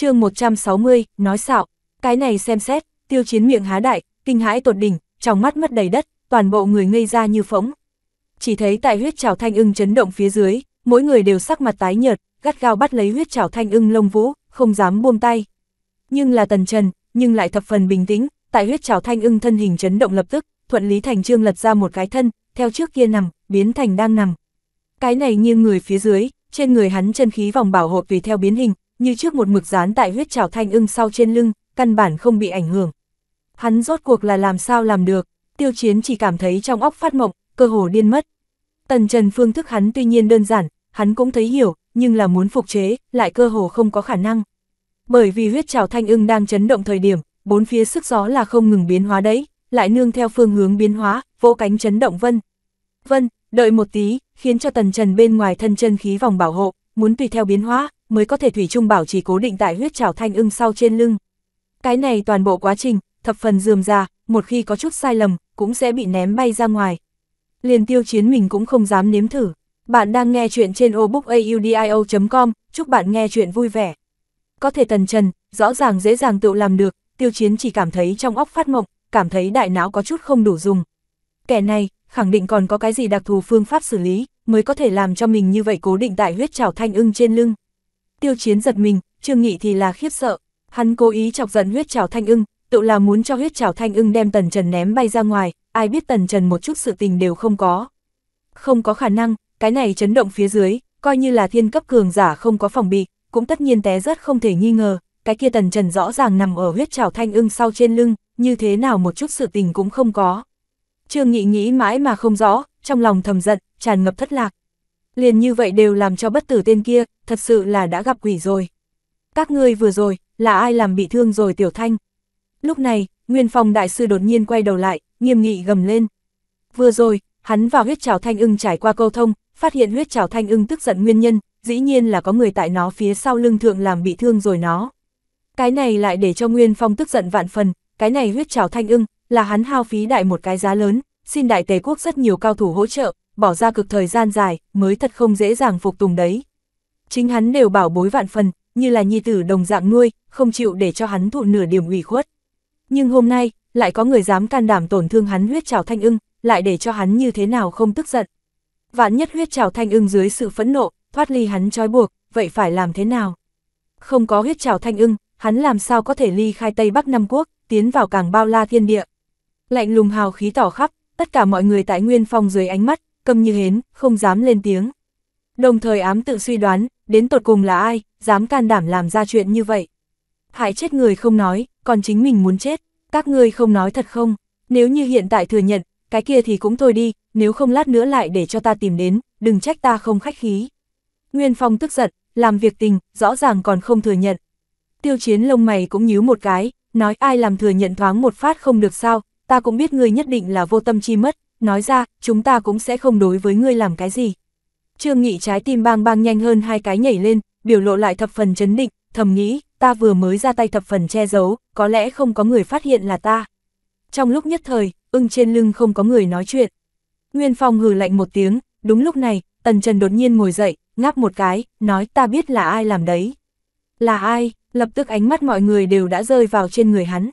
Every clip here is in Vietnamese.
chương 160, nói xạo, cái này xem xét, tiêu chiến miệng há đại, kinh hãi tột đỉnh, trong mắt mất đầy đất, toàn bộ người ngây ra như phỗng. Chỉ thấy tại huyết trào thanh ưng chấn động phía dưới, mỗi người đều sắc mặt tái nhợt, gắt gao bắt lấy huyết trào thanh ưng lông vũ, không dám buông tay. Nhưng là tần trần, nhưng lại thập phần bình tĩnh, tại huyết trào thanh ưng thân hình chấn động lập tức, thuận lý thành trương lật ra một cái thân, theo trước kia nằm, biến thành đang nằm. Cái này như người phía dưới, trên người hắn chân khí vòng bảo hộ vì theo biến hình, như trước một mực dán tại huyết trảo thanh ưng sau trên lưng, căn bản không bị ảnh hưởng. Hắn rốt cuộc là làm sao làm được, tiêu chiến chỉ cảm thấy trong óc phát mộng, cơ hồ điên mất. Tần Trần phương thức hắn tuy nhiên đơn giản, hắn cũng thấy hiểu, nhưng là muốn phục chế, lại cơ hồ không có khả năng. Bởi vì huyết trảo thanh ưng đang chấn động thời điểm, bốn phía sức gió là không ngừng biến hóa đấy, lại nương theo phương hướng biến hóa, vỗ cánh chấn động vân. Vân, đợi một tí, khiến cho tần trần bên ngoài thân chân khí vòng bảo hộ, muốn tùy theo biến hóa mới có thể thủy chung bảo trì cố định tại huyết trảo thanh ưng sau trên lưng. Cái này toàn bộ quá trình, thập phần dườm ra, một khi có chút sai lầm, cũng sẽ bị ném bay ra ngoài. Liền tiêu chiến mình cũng không dám nếm thử. Bạn đang nghe chuyện trên obookaudio.com, chúc bạn nghe chuyện vui vẻ. Có thể tần trần, rõ ràng dễ dàng tự làm được, tiêu chiến chỉ cảm thấy trong óc phát mộng, cảm thấy đại não có chút không đủ dùng. Kẻ này, khẳng định còn có cái gì đặc thù phương pháp xử lý, mới có thể làm cho mình như vậy cố định tại huyết trảo thanh ưng trên lưng tiêu chiến giật mình, trương nghị thì là khiếp sợ. Hắn cố ý chọc giận huyết trào thanh ưng, tự là muốn cho huyết trào thanh ưng đem tần trần ném bay ra ngoài, ai biết tần trần một chút sự tình đều không có. Không có khả năng, cái này chấn động phía dưới, coi như là thiên cấp cường giả không có phòng bị, cũng tất nhiên té rất không thể nghi ngờ, cái kia tần trần rõ ràng nằm ở huyết trào thanh ưng sau trên lưng, như thế nào một chút sự tình cũng không có. Trương Nghị nghĩ mãi mà không rõ, trong lòng thầm giận, tràn ngập thất lạc, liền như vậy đều làm cho bất tử tên kia, thật sự là đã gặp quỷ rồi. Các ngươi vừa rồi, là ai làm bị thương rồi Tiểu Thanh? Lúc này, Nguyên Phong Đại Sư đột nhiên quay đầu lại, nghiêm nghị gầm lên. Vừa rồi, hắn vào huyết trào thanh ưng trải qua câu thông, phát hiện huyết trào thanh ưng tức giận nguyên nhân, dĩ nhiên là có người tại nó phía sau lưng thượng làm bị thương rồi nó. Cái này lại để cho Nguyên Phong tức giận vạn phần, cái này huyết trào thanh ưng, là hắn hao phí đại một cái giá lớn, xin đại tề quốc rất nhiều cao thủ hỗ trợ, bỏ ra cực thời gian dài, mới thật không dễ dàng phục tùng đấy. Chính hắn đều bảo bối vạn phần, như là nhi tử đồng dạng nuôi, không chịu để cho hắn thụ nửa điểm ủy khuất. Nhưng hôm nay, lại có người dám can đảm tổn thương hắn huyết trào thanh ưng, lại để cho hắn như thế nào không tức giận. Vạn nhất huyết trào thanh ưng dưới sự phẫn nộ, thoát ly hắn trói buộc, vậy phải làm thế nào? Không có huyết trào thanh ưng, hắn làm sao có thể ly khai Tây Bắc Nam Quốc, tiến vào càng bao la thiên địa. Lạnh lùng hào khí tỏ khắp, tất cả mọi người tại Nguyên Phong dưới ánh mắt, câm như hến, không dám lên tiếng. Đồng thời ám tự suy đoán, đến tột cùng là ai, dám can đảm làm ra chuyện như vậy. Hại chết người không nói, còn chính mình muốn chết, các ngươi không nói thật không, nếu như hiện tại thừa nhận, cái kia thì cũng thôi đi, nếu không lát nữa lại để cho ta tìm đến, đừng trách ta không khách khí. Nguyên Phong tức giận, làm việc tình, rõ ràng còn không thừa nhận. Tiêu chiến lông mày cũng nhíu một cái, nói ai làm thừa nhận thoáng một phát không được sao, ta cũng biết ngươi nhất định là vô tâm chi mất, nói ra, chúng ta cũng sẽ không đối với ngươi làm cái gì. Trương Nghị trái tim bang bang nhanh hơn hai cái nhảy lên, biểu lộ lại thập phần chấn định, thầm nghĩ, ta vừa mới ra tay thập phần che giấu, có lẽ không có người phát hiện là ta. Trong lúc nhất thời, ưng trên lưng không có người nói chuyện. Nguyên Phong hừ lạnh một tiếng, đúng lúc này, Tần Trần đột nhiên ngồi dậy, ngáp một cái, nói ta biết là ai làm đấy. Là ai, lập tức ánh mắt mọi người đều đã rơi vào trên người hắn.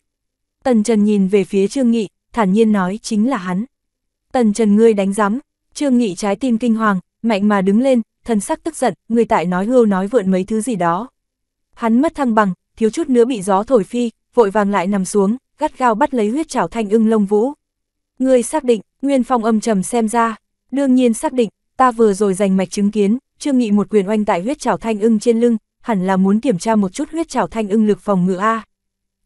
Tần Trần nhìn về phía Trương Nghị, thản nhiên nói chính là hắn. Tần Trần ngươi đánh giám, Trương Nghị trái tim kinh hoàng, mạnh mà đứng lên, thần sắc tức giận, người tại nói hưu nói vượn mấy thứ gì đó. Hắn mất thăng bằng, thiếu chút nữa bị gió thổi phi, vội vàng lại nằm xuống, gắt gao bắt lấy huyết trảo thanh ưng lông vũ. Ngươi xác định, Nguyên Phong âm trầm xem ra, đương nhiên xác định, ta vừa rồi giành mạch chứng kiến, Trương Nghị một quyền oanh tại huyết trảo thanh ưng trên lưng, hẳn là muốn kiểm tra một chút huyết trảo thanh ưng lực phòng ngự a.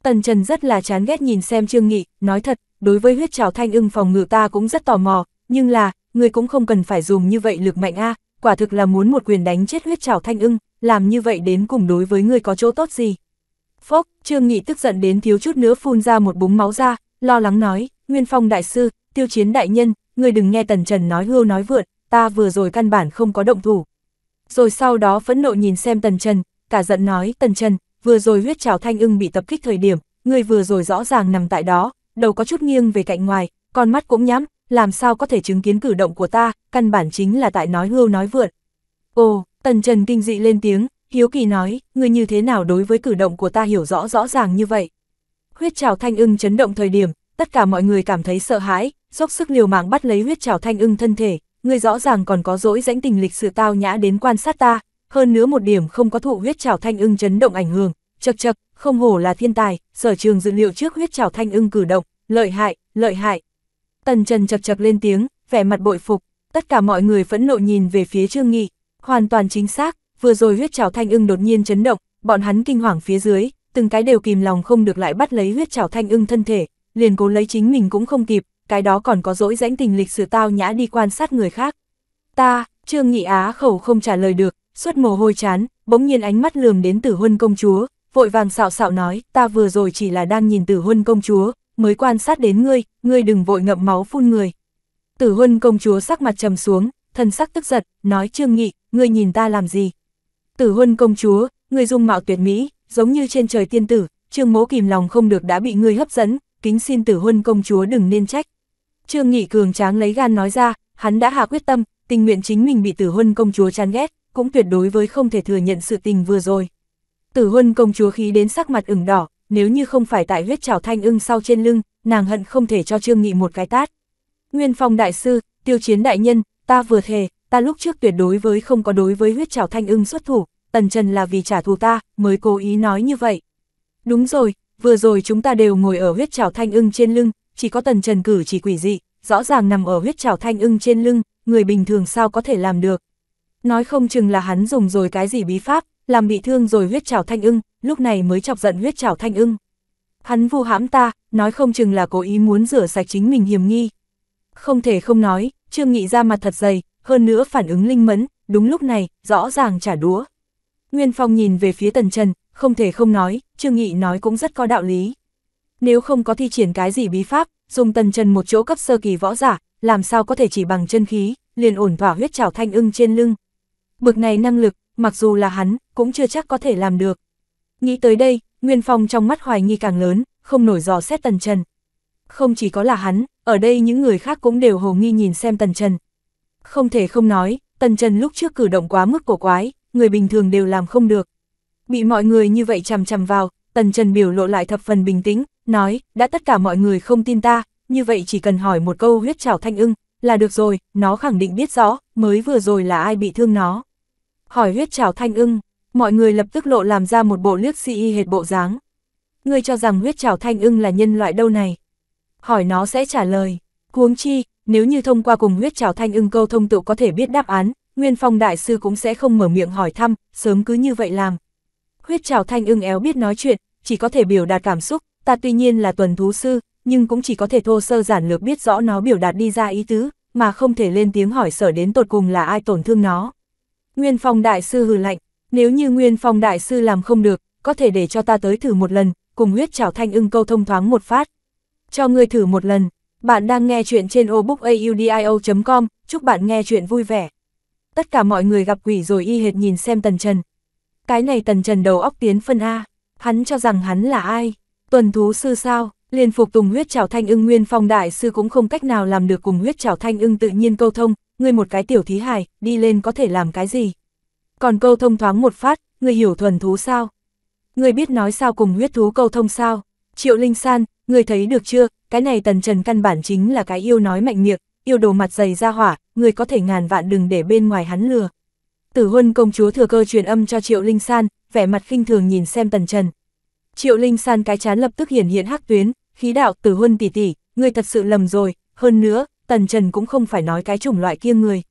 Tần Trần rất là chán ghét nhìn xem Trương Nghị, nói thật, đối với huyết trào thanh ưng phòng ngự ta cũng rất tò mò, nhưng là, người cũng không cần phải dùng như vậy lực mạnh a quả thực là muốn một quyền đánh chết huyết trào thanh ưng, làm như vậy đến cùng đối với người có chỗ tốt gì. Phốc, Trương Nghị tức giận đến thiếu chút nữa phun ra một búng máu ra, lo lắng nói, Nguyên Phong Đại Sư, Tiêu Chiến Đại Nhân, người đừng nghe Tần Trần nói hưu nói vượt, ta vừa rồi căn bản không có động thủ. Rồi sau đó phẫn nộ nhìn xem Tần Trần, cả giận nói, Tần Trần, vừa rồi huyết trào thanh ưng bị tập kích thời điểm, người vừa rồi rõ ràng nằm tại đó, đầu có chút nghiêng về cạnh ngoài, con mắt cũng nhắm, làm sao có thể chứng kiến cử động của ta, căn bản chính là tại nói hưu nói vượn. Ồ, Tần Trần kinh dị lên tiếng, hiếu kỳ nói, ngươi như thế nào đối với cử động của ta hiểu rõ rõ ràng như vậy. Huyết trào thanh ưng chấn động thời điểm, tất cả mọi người cảm thấy sợ hãi, dốc sức liều mạng bắt lấy huyết trào thanh ưng thân thể, ngươi rõ ràng còn có dỗi dãnh tình lịch sự tao nhã đến quan sát ta, hơn nữa một điểm không có thụ huyết trào thanh ưng chấn động ảnh hưởng, chật chật, không hổ là thiên tài, sở trường dự liệu trước huyết trảo thanh ưng cử động, lợi hại, lợi hại. Tần Trần chập chập lên tiếng, vẻ mặt bội phục, tất cả mọi người phẫn nộ nhìn về phía Trương Nghị, hoàn toàn chính xác, vừa rồi huyết trảo thanh ưng đột nhiên chấn động, bọn hắn kinh hoàng phía dưới, từng cái đều kìm lòng không được lại bắt lấy huyết trảo thanh ưng thân thể, liền cố lấy chính mình cũng không kịp, cái đó còn có dỗi rãnh tình lịch sử tao nhã đi quan sát người khác. Ta, Trương Nghị Á khẩu không trả lời được, suốt mồ hôi chán, bỗng nhiên ánh mắt lườm đến Tử Huân công chúa, vội vàng xạo xạo nói, ta vừa rồi chỉ là đang nhìn tử huân công chúa, mới quan sát đến ngươi, ngươi đừng vội ngậm máu phun người. Tử huân công chúa sắc mặt trầm xuống, thần sắc tức giật, nói trương nghị, ngươi nhìn ta làm gì? Tử huân công chúa, ngươi dung mạo tuyệt mỹ, giống như trên trời tiên tử, trương mố kìm lòng không được đã bị ngươi hấp dẫn, kính xin tử huân công chúa đừng nên trách. Trương nghị cường tráng lấy gan nói ra, hắn đã hạ quyết tâm, tình nguyện chính mình bị tử huân công chúa chán ghét, cũng tuyệt đối với không thể thừa nhận sự tình vừa rồi. Tử huân công chúa khí đến sắc mặt ửng đỏ, nếu như không phải tại huyết trảo thanh ưng sau trên lưng, nàng hận không thể cho Trương Nghị một cái tát. Nguyên phong đại sư, tiêu chiến đại nhân, ta vừa thề, ta lúc trước tuyệt đối với không có đối với huyết trảo thanh ưng xuất thủ, tần trần là vì trả thù ta, mới cố ý nói như vậy. Đúng rồi, vừa rồi chúng ta đều ngồi ở huyết trảo thanh ưng trên lưng, chỉ có tần trần cử chỉ quỷ dị, rõ ràng nằm ở huyết trảo thanh ưng trên lưng, người bình thường sao có thể làm được. Nói không chừng là hắn dùng rồi cái gì bí pháp, làm bị thương rồi huyết chảo thanh ưng, lúc này mới chọc giận huyết chảo thanh ưng. Hắn vu hãm ta, nói không chừng là cố ý muốn rửa sạch chính mình hiểm nghi. Không thể không nói, Trương Nghị ra mặt thật dày, hơn nữa phản ứng linh mẫn, đúng lúc này, rõ ràng trả đúa Nguyên Phong nhìn về phía Tần Trần, không thể không nói, Trương Nghị nói cũng rất có đạo lý. Nếu không có thi triển cái gì bí pháp, dùng Tần Trần một chỗ cấp sơ kỳ võ giả, làm sao có thể chỉ bằng chân khí, liền ổn thỏa huyết trảo thanh ưng trên lưng. Bực này năng lực, mặc dù là hắn, cũng chưa chắc có thể làm được. Nghĩ tới đây, Nguyên Phong trong mắt hoài nghi càng lớn, không nổi dò xét Tần Trần. Không chỉ có là hắn, ở đây những người khác cũng đều hồ nghi nhìn xem Tần Trần. Không thể không nói, Tần Trần lúc trước cử động quá mức cổ quái, người bình thường đều làm không được. Bị mọi người như vậy chằm chằm vào, Tần Trần biểu lộ lại thập phần bình tĩnh, nói, đã tất cả mọi người không tin ta, như vậy chỉ cần hỏi một câu huyết trảo thanh ưng, là được rồi, nó khẳng định biết rõ, mới vừa rồi là ai bị thương nó hỏi huyết trảo thanh ưng, mọi người lập tức lộ làm ra một bộ liếc si y hệt bộ dáng. Ngươi cho rằng huyết trảo thanh ưng là nhân loại đâu này? Hỏi nó sẽ trả lời, huống chi, nếu như thông qua cùng huyết trảo thanh ưng câu thông tự có thể biết đáp án, Nguyên Phong Đại Sư cũng sẽ không mở miệng hỏi thăm, sớm cứ như vậy làm. Huyết trảo thanh ưng éo biết nói chuyện, chỉ có thể biểu đạt cảm xúc, ta tuy nhiên là tuần thú sư, nhưng cũng chỉ có thể thô sơ giản lược biết rõ nó biểu đạt đi ra ý tứ, mà không thể lên tiếng hỏi sở đến tột cùng là ai tổn thương nó. Nguyên Phong Đại Sư hừ lạnh, nếu như Nguyên Phong Đại Sư làm không được, có thể để cho ta tới thử một lần, cùng huyết trảo thanh ưng câu thông thoáng một phát. Cho ngươi thử một lần, bạn đang nghe chuyện trên obookaudio.com, chúc bạn nghe chuyện vui vẻ. Tất cả mọi người gặp quỷ rồi y hệt nhìn xem Tần Trần. Cái này Tần Trần đầu óc tiến phân A, hắn cho rằng hắn là ai, tuần thú sư sao, liền phục tùng huyết trảo thanh ưng nguyên phong đại sư cũng không cách nào làm được cùng huyết trảo thanh ưng tự nhiên câu thông, ngươi một cái tiểu thí hài, đi lên có thể làm cái gì? Còn câu thông thoáng một phát, ngươi hiểu thuần thú sao? Ngươi biết nói sao cùng huyết thú câu thông sao? Triệu Linh San, ngươi thấy được chưa, cái này tần trần căn bản chính là cái yêu nói mạnh miệng, yêu đồ mặt dày ra hỏa, ngươi có thể ngàn vạn đừng để bên ngoài hắn lừa. Tử huân công chúa thừa cơ truyền âm cho Triệu Linh San, vẻ mặt khinh thường nhìn xem tần trần. Triệu Linh San cái chán lập tức hiển hiện hắc tuyến, khí đạo tử huân tỉ tỉ, ngươi thật sự lầm rồi, hơn nữa, Tần Trần cũng không phải nói cái chủng loại kia người.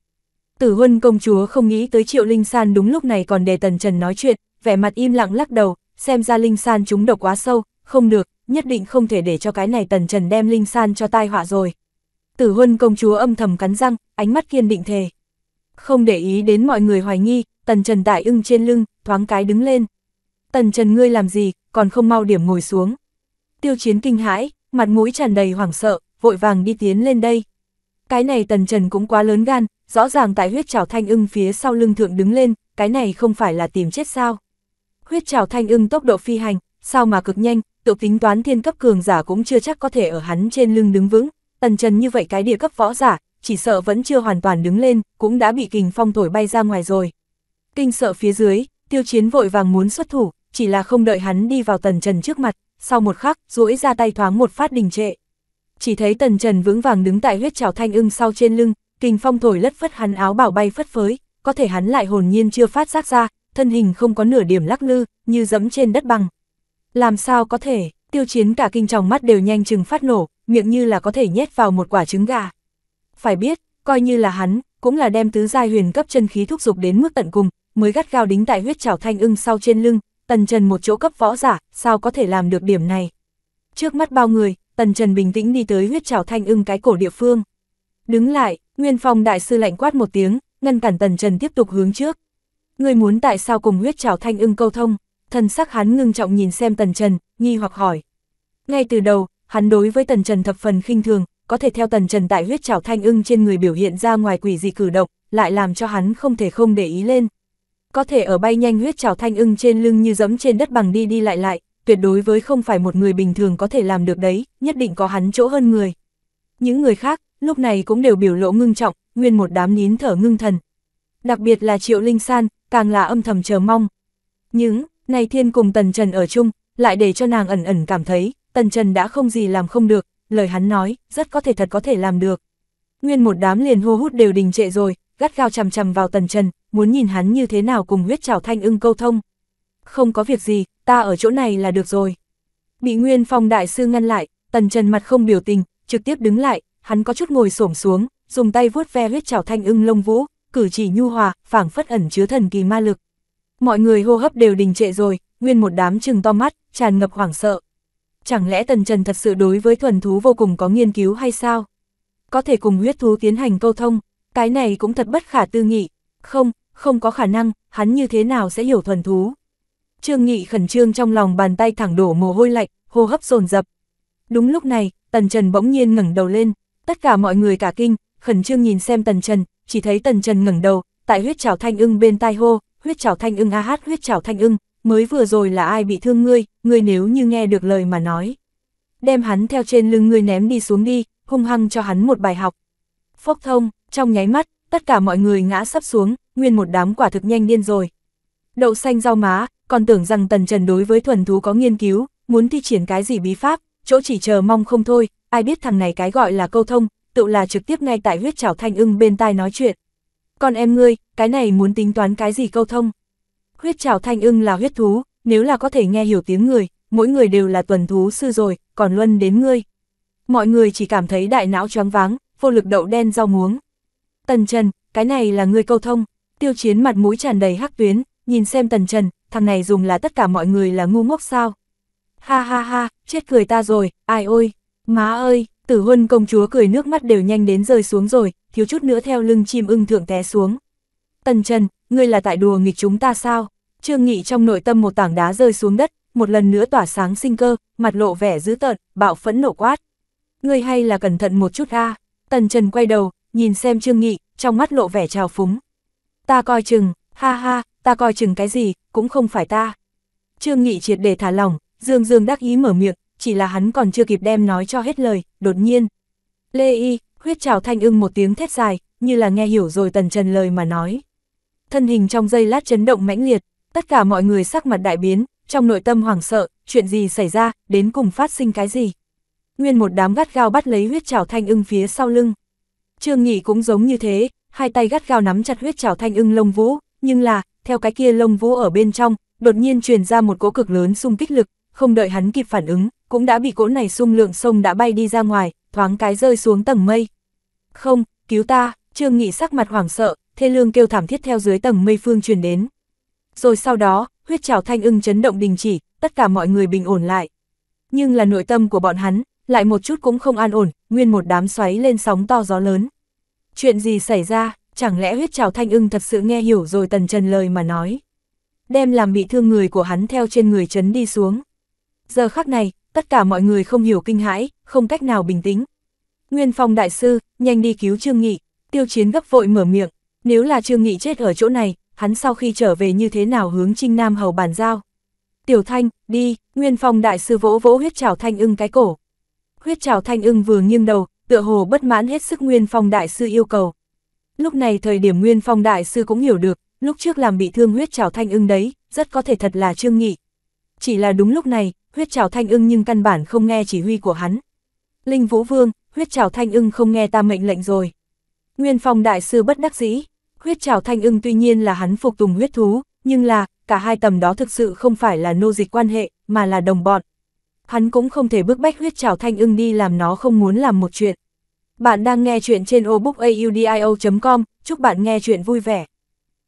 Tử huân công chúa không nghĩ tới Triệu Linh San đúng lúc này còn để Tần Trần nói chuyện, vẻ mặt im lặng lắc đầu, xem ra Linh San chúng độc quá sâu, không được, nhất định không thể để cho cái này Tần Trần đem Linh San cho tai họa rồi. Tử huân công chúa âm thầm cắn răng, ánh mắt kiên định thề. Không để ý đến mọi người hoài nghi, Tần Trần tại ưng trên lưng, thoáng cái đứng lên. Tần Trần ngươi làm gì, còn không mau điểm ngồi xuống. Tiêu chiến kinh hãi, mặt mũi tràn đầy hoảng sợ, vội vàng đi tiến lên đây. Cái này tần trần cũng quá lớn gan, rõ ràng tại huyết trảo thanh ưng phía sau lưng thượng đứng lên, cái này không phải là tìm chết sao. Huyết trảo thanh ưng tốc độ phi hành, sao mà cực nhanh, tự tính toán thiên cấp cường giả cũng chưa chắc có thể ở hắn trên lưng đứng vững, tần trần như vậy cái địa cấp võ giả, chỉ sợ vẫn chưa hoàn toàn đứng lên, cũng đã bị kình phong thổi bay ra ngoài rồi. Kinh sợ phía dưới, tiêu chiến vội vàng muốn xuất thủ, chỉ là không đợi hắn đi vào tần trần trước mặt, sau một khắc, duỗi ra tay thoáng một phát đình trệ chỉ thấy tần trần vững vàng đứng tại huyết trào thanh ưng sau trên lưng, kinh phong thổi lất phất hắn áo bảo bay phất phới, có thể hắn lại hồn nhiên chưa phát giác ra, thân hình không có nửa điểm lắc lư, như dẫm trên đất bằng. Làm sao có thể, tiêu chiến cả kinh trọng mắt đều nhanh chừng phát nổ, miệng như là có thể nhét vào một quả trứng gà. Phải biết, coi như là hắn, cũng là đem tứ giai huyền cấp chân khí thúc dục đến mức tận cùng, mới gắt gao đính tại huyết trảo thanh ưng sau trên lưng, tần trần một chỗ cấp võ giả, sao có thể làm được điểm này. Trước mắt bao người, Tần Trần bình tĩnh đi tới huyết trảo thanh ưng cái cổ địa phương. Đứng lại, Nguyên Phong đại sư lạnh quát một tiếng, ngăn cản Tần Trần tiếp tục hướng trước. Người muốn tại sao cùng huyết trảo thanh ưng câu thông, thần sắc hắn ngưng trọng nhìn xem Tần Trần, nghi hoặc hỏi. Ngay từ đầu, hắn đối với Tần Trần thập phần khinh thường, có thể theo Tần Trần tại huyết trảo thanh ưng trên người biểu hiện ra ngoài quỷ dị cử động, lại làm cho hắn không thể không để ý lên. Có thể ở bay nhanh huyết trảo thanh ưng trên lưng như dẫm trên đất bằng đi đi lại lại, tuyệt đối với không phải một người bình thường có thể làm được đấy, nhất định có hắn chỗ hơn người. Những người khác, lúc này cũng đều biểu lộ ngưng trọng, nguyên một đám nín thở ngưng thần. Đặc biệt là Triệu Linh San, càng là âm thầm chờ mong. Những, này thiên cùng Tần Trần ở chung, lại để cho nàng ẩn ẩn cảm thấy, Tần Trần đã không gì làm không được, lời hắn nói, rất có thể thật có thể làm được. Nguyên một đám liền hô hút đều đình trệ rồi, gắt gao chằm chằm vào Tần Trần, muốn nhìn hắn như thế nào cùng huyết trảo thanh ưng câu thông không có việc gì, ta ở chỗ này là được rồi. Bị Nguyên Phong đại sư ngăn lại, Tần Trần mặt không biểu tình, trực tiếp đứng lại, hắn có chút ngồi xổm xuống, dùng tay vuốt ve huyết trảo thanh ưng lông vũ, cử chỉ nhu hòa, phảng phất ẩn chứa thần kỳ ma lực. Mọi người hô hấp đều đình trệ rồi, nguyên một đám trừng to mắt, tràn ngập hoảng sợ. Chẳng lẽ Tần Trần thật sự đối với thuần thú vô cùng có nghiên cứu hay sao? Có thể cùng huyết thú tiến hành câu thông, cái này cũng thật bất khả tư nghị. Không, không có khả năng, hắn như thế nào sẽ hiểu thuần thú? Trương Nghị khẩn trương trong lòng bàn tay thẳng đổ mồ hôi lạnh, hô hấp dồn dập. Đúng lúc này, Tần Trần bỗng nhiên ngẩng đầu lên, tất cả mọi người cả kinh, khẩn trương nhìn xem Tần Trần, chỉ thấy Tần Trần ngẩng đầu, tại huyết trảo thanh ưng bên tai hô, huyết trảo thanh ưng a hát huyết trảo thanh ưng, mới vừa rồi là ai bị thương ngươi, ngươi nếu như nghe được lời mà nói, đem hắn theo trên lưng ngươi ném đi xuống đi, hung hăng cho hắn một bài học. Phốc thông, trong nháy mắt, tất cả mọi người ngã sắp xuống, nguyên một đám quả thực nhanh điên rồi. Đậu xanh rau má, còn tưởng rằng Tần Trần đối với thuần thú có nghiên cứu, muốn thi triển cái gì bí pháp, chỗ chỉ chờ mong không thôi, ai biết thằng này cái gọi là câu thông, tự là trực tiếp ngay tại huyết trảo thanh ưng bên tai nói chuyện. Còn em ngươi, cái này muốn tính toán cái gì câu thông? Huyết trảo thanh ưng là huyết thú, nếu là có thể nghe hiểu tiếng người, mỗi người đều là tuần thú sư rồi, còn luân đến ngươi. Mọi người chỉ cảm thấy đại não choáng váng, vô lực đậu đen rau muống. Tần Trần, cái này là ngươi câu thông, tiêu chiến mặt mũi tràn đầy hắc tuyến, nhìn xem tần trần, thằng này dùng là tất cả mọi người là ngu ngốc sao. Ha ha ha, chết cười ta rồi, ai ôi, má ơi, tử huân công chúa cười nước mắt đều nhanh đến rơi xuống rồi, thiếu chút nữa theo lưng chim ưng thượng té xuống. Tần Trần, ngươi là tại đùa nghịch chúng ta sao? Trương Nghị trong nội tâm một tảng đá rơi xuống đất, một lần nữa tỏa sáng sinh cơ, mặt lộ vẻ dữ tợn, bạo phẫn nổ quát. Ngươi hay là cẩn thận một chút ha Tần Trần quay đầu, nhìn xem Trương Nghị, trong mắt lộ vẻ trào phúng. Ta coi chừng, ha ha, ta coi chừng cái gì, cũng không phải ta. Trương Nghị triệt để thả lỏng, Dương Dương đắc ý mở miệng, chỉ là hắn còn chưa kịp đem nói cho hết lời, đột nhiên. Lê Y, huyết trào thanh ưng một tiếng thét dài, như là nghe hiểu rồi tần trần lời mà nói. Thân hình trong giây lát chấn động mãnh liệt, tất cả mọi người sắc mặt đại biến, trong nội tâm hoảng sợ, chuyện gì xảy ra, đến cùng phát sinh cái gì. Nguyên một đám gắt gao bắt lấy huyết trào thanh ưng phía sau lưng. Trương Nghị cũng giống như thế, hai tay gắt gao nắm chặt huyết trào thanh ưng lông vũ, nhưng là, theo cái kia lông vũ ở bên trong, đột nhiên truyền ra một cỗ cực lớn xung kích lực, không đợi hắn kịp phản ứng, cũng đã bị cỗ này xung lượng sông đã bay đi ra ngoài, thoáng cái rơi xuống tầng mây. Không, cứu ta, Trương Nghị sắc mặt hoảng sợ, thê lương kêu thảm thiết theo dưới tầng mây phương truyền đến. Rồi sau đó, huyết trào thanh ưng chấn động đình chỉ, tất cả mọi người bình ổn lại. Nhưng là nội tâm của bọn hắn, lại một chút cũng không an ổn, nguyên một đám xoáy lên sóng to gió lớn. Chuyện gì xảy ra? chẳng lẽ huyết trào thanh ưng thật sự nghe hiểu rồi tần trần lời mà nói. Đem làm bị thương người của hắn theo trên người chấn đi xuống. Giờ khắc này, tất cả mọi người không hiểu kinh hãi, không cách nào bình tĩnh. Nguyên phong đại sư, nhanh đi cứu Trương Nghị, tiêu chiến gấp vội mở miệng, nếu là Trương Nghị chết ở chỗ này, hắn sau khi trở về như thế nào hướng Trinh Nam hầu bàn giao. Tiểu Thanh, đi, Nguyên Phong đại sư vỗ vỗ huyết trào Thanh ưng cái cổ. Huyết trào Thanh ưng vừa nghiêng đầu, tựa hồ bất mãn hết sức Nguyên Phong đại sư yêu cầu. Lúc này thời điểm Nguyên Phong Đại Sư cũng hiểu được, lúc trước làm bị thương huyết trào thanh ưng đấy, rất có thể thật là Trương Nghị. Chỉ là đúng lúc này, huyết trào thanh ưng nhưng căn bản không nghe chỉ huy của hắn. Linh Vũ Vương, huyết trào thanh ưng không nghe ta mệnh lệnh rồi. Nguyên Phong Đại Sư bất đắc dĩ, huyết trào thanh ưng tuy nhiên là hắn phục tùng huyết thú, nhưng là, cả hai tầm đó thực sự không phải là nô dịch quan hệ, mà là đồng bọn. Hắn cũng không thể bức bách huyết trào thanh ưng đi làm nó không muốn làm một chuyện. Bạn đang nghe chuyện trên obookaudio.com, chúc bạn nghe chuyện vui vẻ.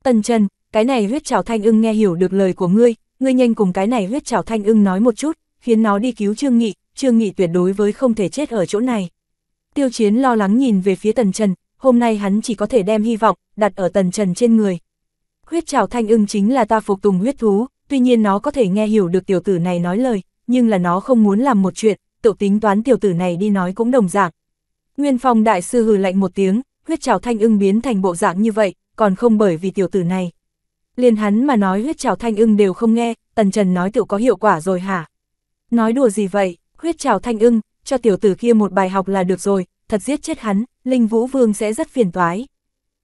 Tần Trần, cái này huyết chảo thanh ưng nghe hiểu được lời của ngươi, ngươi nhanh cùng cái này huyết chảo thanh ưng nói một chút, khiến nó đi cứu Trương Nghị, Trương Nghị tuyệt đối với không thể chết ở chỗ này. Tiêu Chiến lo lắng nhìn về phía Tần Trần, hôm nay hắn chỉ có thể đem hy vọng, đặt ở Tần Trần trên người. Huyết trào thanh ưng chính là ta phục tùng huyết thú, tuy nhiên nó có thể nghe hiểu được tiểu tử này nói lời, nhưng là nó không muốn làm một chuyện, tự tính toán tiểu tử này đi nói cũng đồng dạng, Nguyên Phong đại sư hừ lạnh một tiếng, huyết trảo thanh ưng biến thành bộ dạng như vậy, còn không bởi vì tiểu tử này. liên hắn mà nói huyết trảo thanh ưng đều không nghe, Tần Trần nói tiểu có hiệu quả rồi hả? Nói đùa gì vậy, huyết trảo thanh ưng, cho tiểu tử kia một bài học là được rồi, thật giết chết hắn, Linh Vũ Vương sẽ rất phiền toái.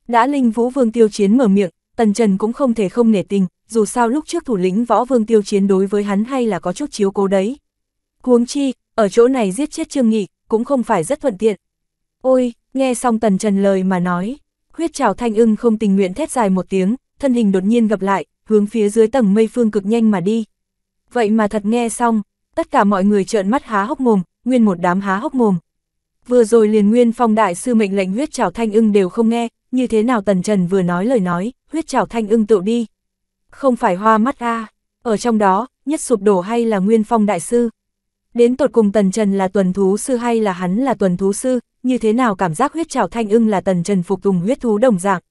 Đã Linh Vũ Vương tiêu chiến mở miệng, Tần Trần cũng không thể không nể tình, dù sao lúc trước thủ lĩnh võ vương tiêu chiến đối với hắn hay là có chút chiếu cố đấy. Huống chi, ở chỗ này giết chết Trương Nghị, cũng không phải rất thuận tiện, Ôi, nghe xong Tần Trần lời mà nói, huyết trào thanh ưng không tình nguyện thét dài một tiếng, thân hình đột nhiên gặp lại, hướng phía dưới tầng mây phương cực nhanh mà đi. Vậy mà thật nghe xong, tất cả mọi người trợn mắt há hốc mồm, nguyên một đám há hốc mồm. Vừa rồi liền nguyên phong đại sư mệnh lệnh huyết trào thanh ưng đều không nghe, như thế nào Tần Trần vừa nói lời nói, huyết trào thanh ưng tự đi. Không phải hoa mắt a ở trong đó, nhất sụp đổ hay là nguyên phong đại sư. Đến tột cùng Tần Trần là tuần thú sư hay là hắn là tuần thú sư, như thế nào cảm giác huyết trào thanh ưng là tần trần phục tùng huyết thú đồng dạng.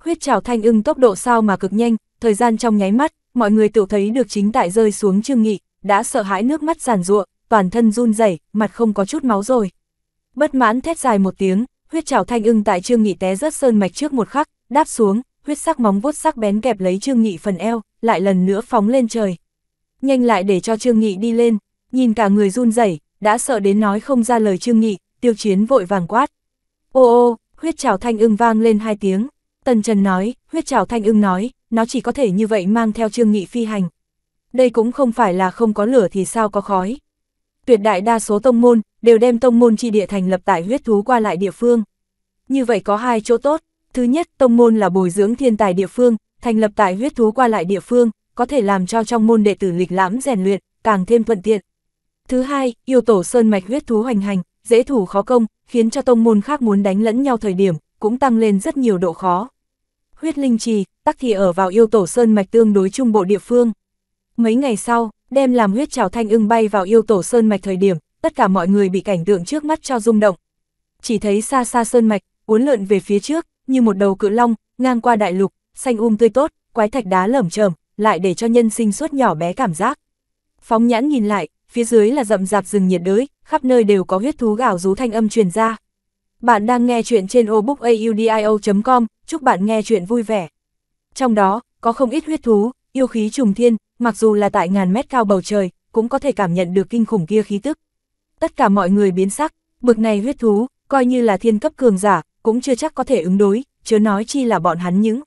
Huyết trào thanh ưng tốc độ sao mà cực nhanh, thời gian trong nháy mắt, mọi người tự thấy được chính tại rơi xuống trương nghị, đã sợ hãi nước mắt giàn ruộng, toàn thân run rẩy, mặt không có chút máu rồi. Bất mãn thét dài một tiếng, huyết trào thanh ưng tại trương nghị té rớt sơn mạch trước một khắc, đáp xuống, huyết sắc móng vuốt sắc bén kẹp lấy trương nghị phần eo, lại lần nữa phóng lên trời. Nhanh lại để cho trương nghị đi lên, nhìn cả người run rẩy, đã sợ đến nói không ra lời trương nghị, tiêu chiến vội vàng quát. Ô ô, huyết trào thanh ưng vang lên hai tiếng, tần trần nói, huyết trào thanh ưng nói, nó chỉ có thể như vậy mang theo trương nghị phi hành. Đây cũng không phải là không có lửa thì sao có khói. Tuyệt đại đa số tông môn, đều đem tông môn chi địa thành lập tại huyết thú qua lại địa phương. Như vậy có hai chỗ tốt, thứ nhất tông môn là bồi dưỡng thiên tài địa phương, thành lập tại huyết thú qua lại địa phương, có thể làm cho trong môn đệ tử lịch lãm rèn luyện, càng thêm thuận tiện. Thứ hai, yêu tổ sơn mạch huyết thú hoành hành, dễ thủ khó công, khiến cho tông môn khác muốn đánh lẫn nhau thời điểm, cũng tăng lên rất nhiều độ khó. Huyết Linh Trì, tắc thì ở vào yêu tổ sơn mạch tương đối trung bộ địa phương. Mấy ngày sau, đem làm huyết trào thanh ưng bay vào yêu tổ sơn mạch thời điểm, tất cả mọi người bị cảnh tượng trước mắt cho rung động. Chỉ thấy xa xa sơn mạch, uốn lượn về phía trước, như một đầu cự long, ngang qua đại lục, xanh um tươi tốt, quái thạch đá lởm chởm, lại để cho nhân sinh suốt nhỏ bé cảm giác. Phóng nhãn nhìn lại, phía dưới là rậm rạp rừng nhiệt đới, khắp nơi đều có huyết thú gào rú thanh âm truyền ra. Bạn đang nghe chuyện trên obookaudio.com, chúc bạn nghe chuyện vui vẻ. Trong đó, có không ít huyết thú, yêu khí trùng thiên, mặc dù là tại ngàn mét cao bầu trời, cũng có thể cảm nhận được kinh khủng kia khí tức. Tất cả mọi người biến sắc, bực này huyết thú, coi như là thiên cấp cường giả, cũng chưa chắc có thể ứng đối, chớ nói chi là bọn hắn những.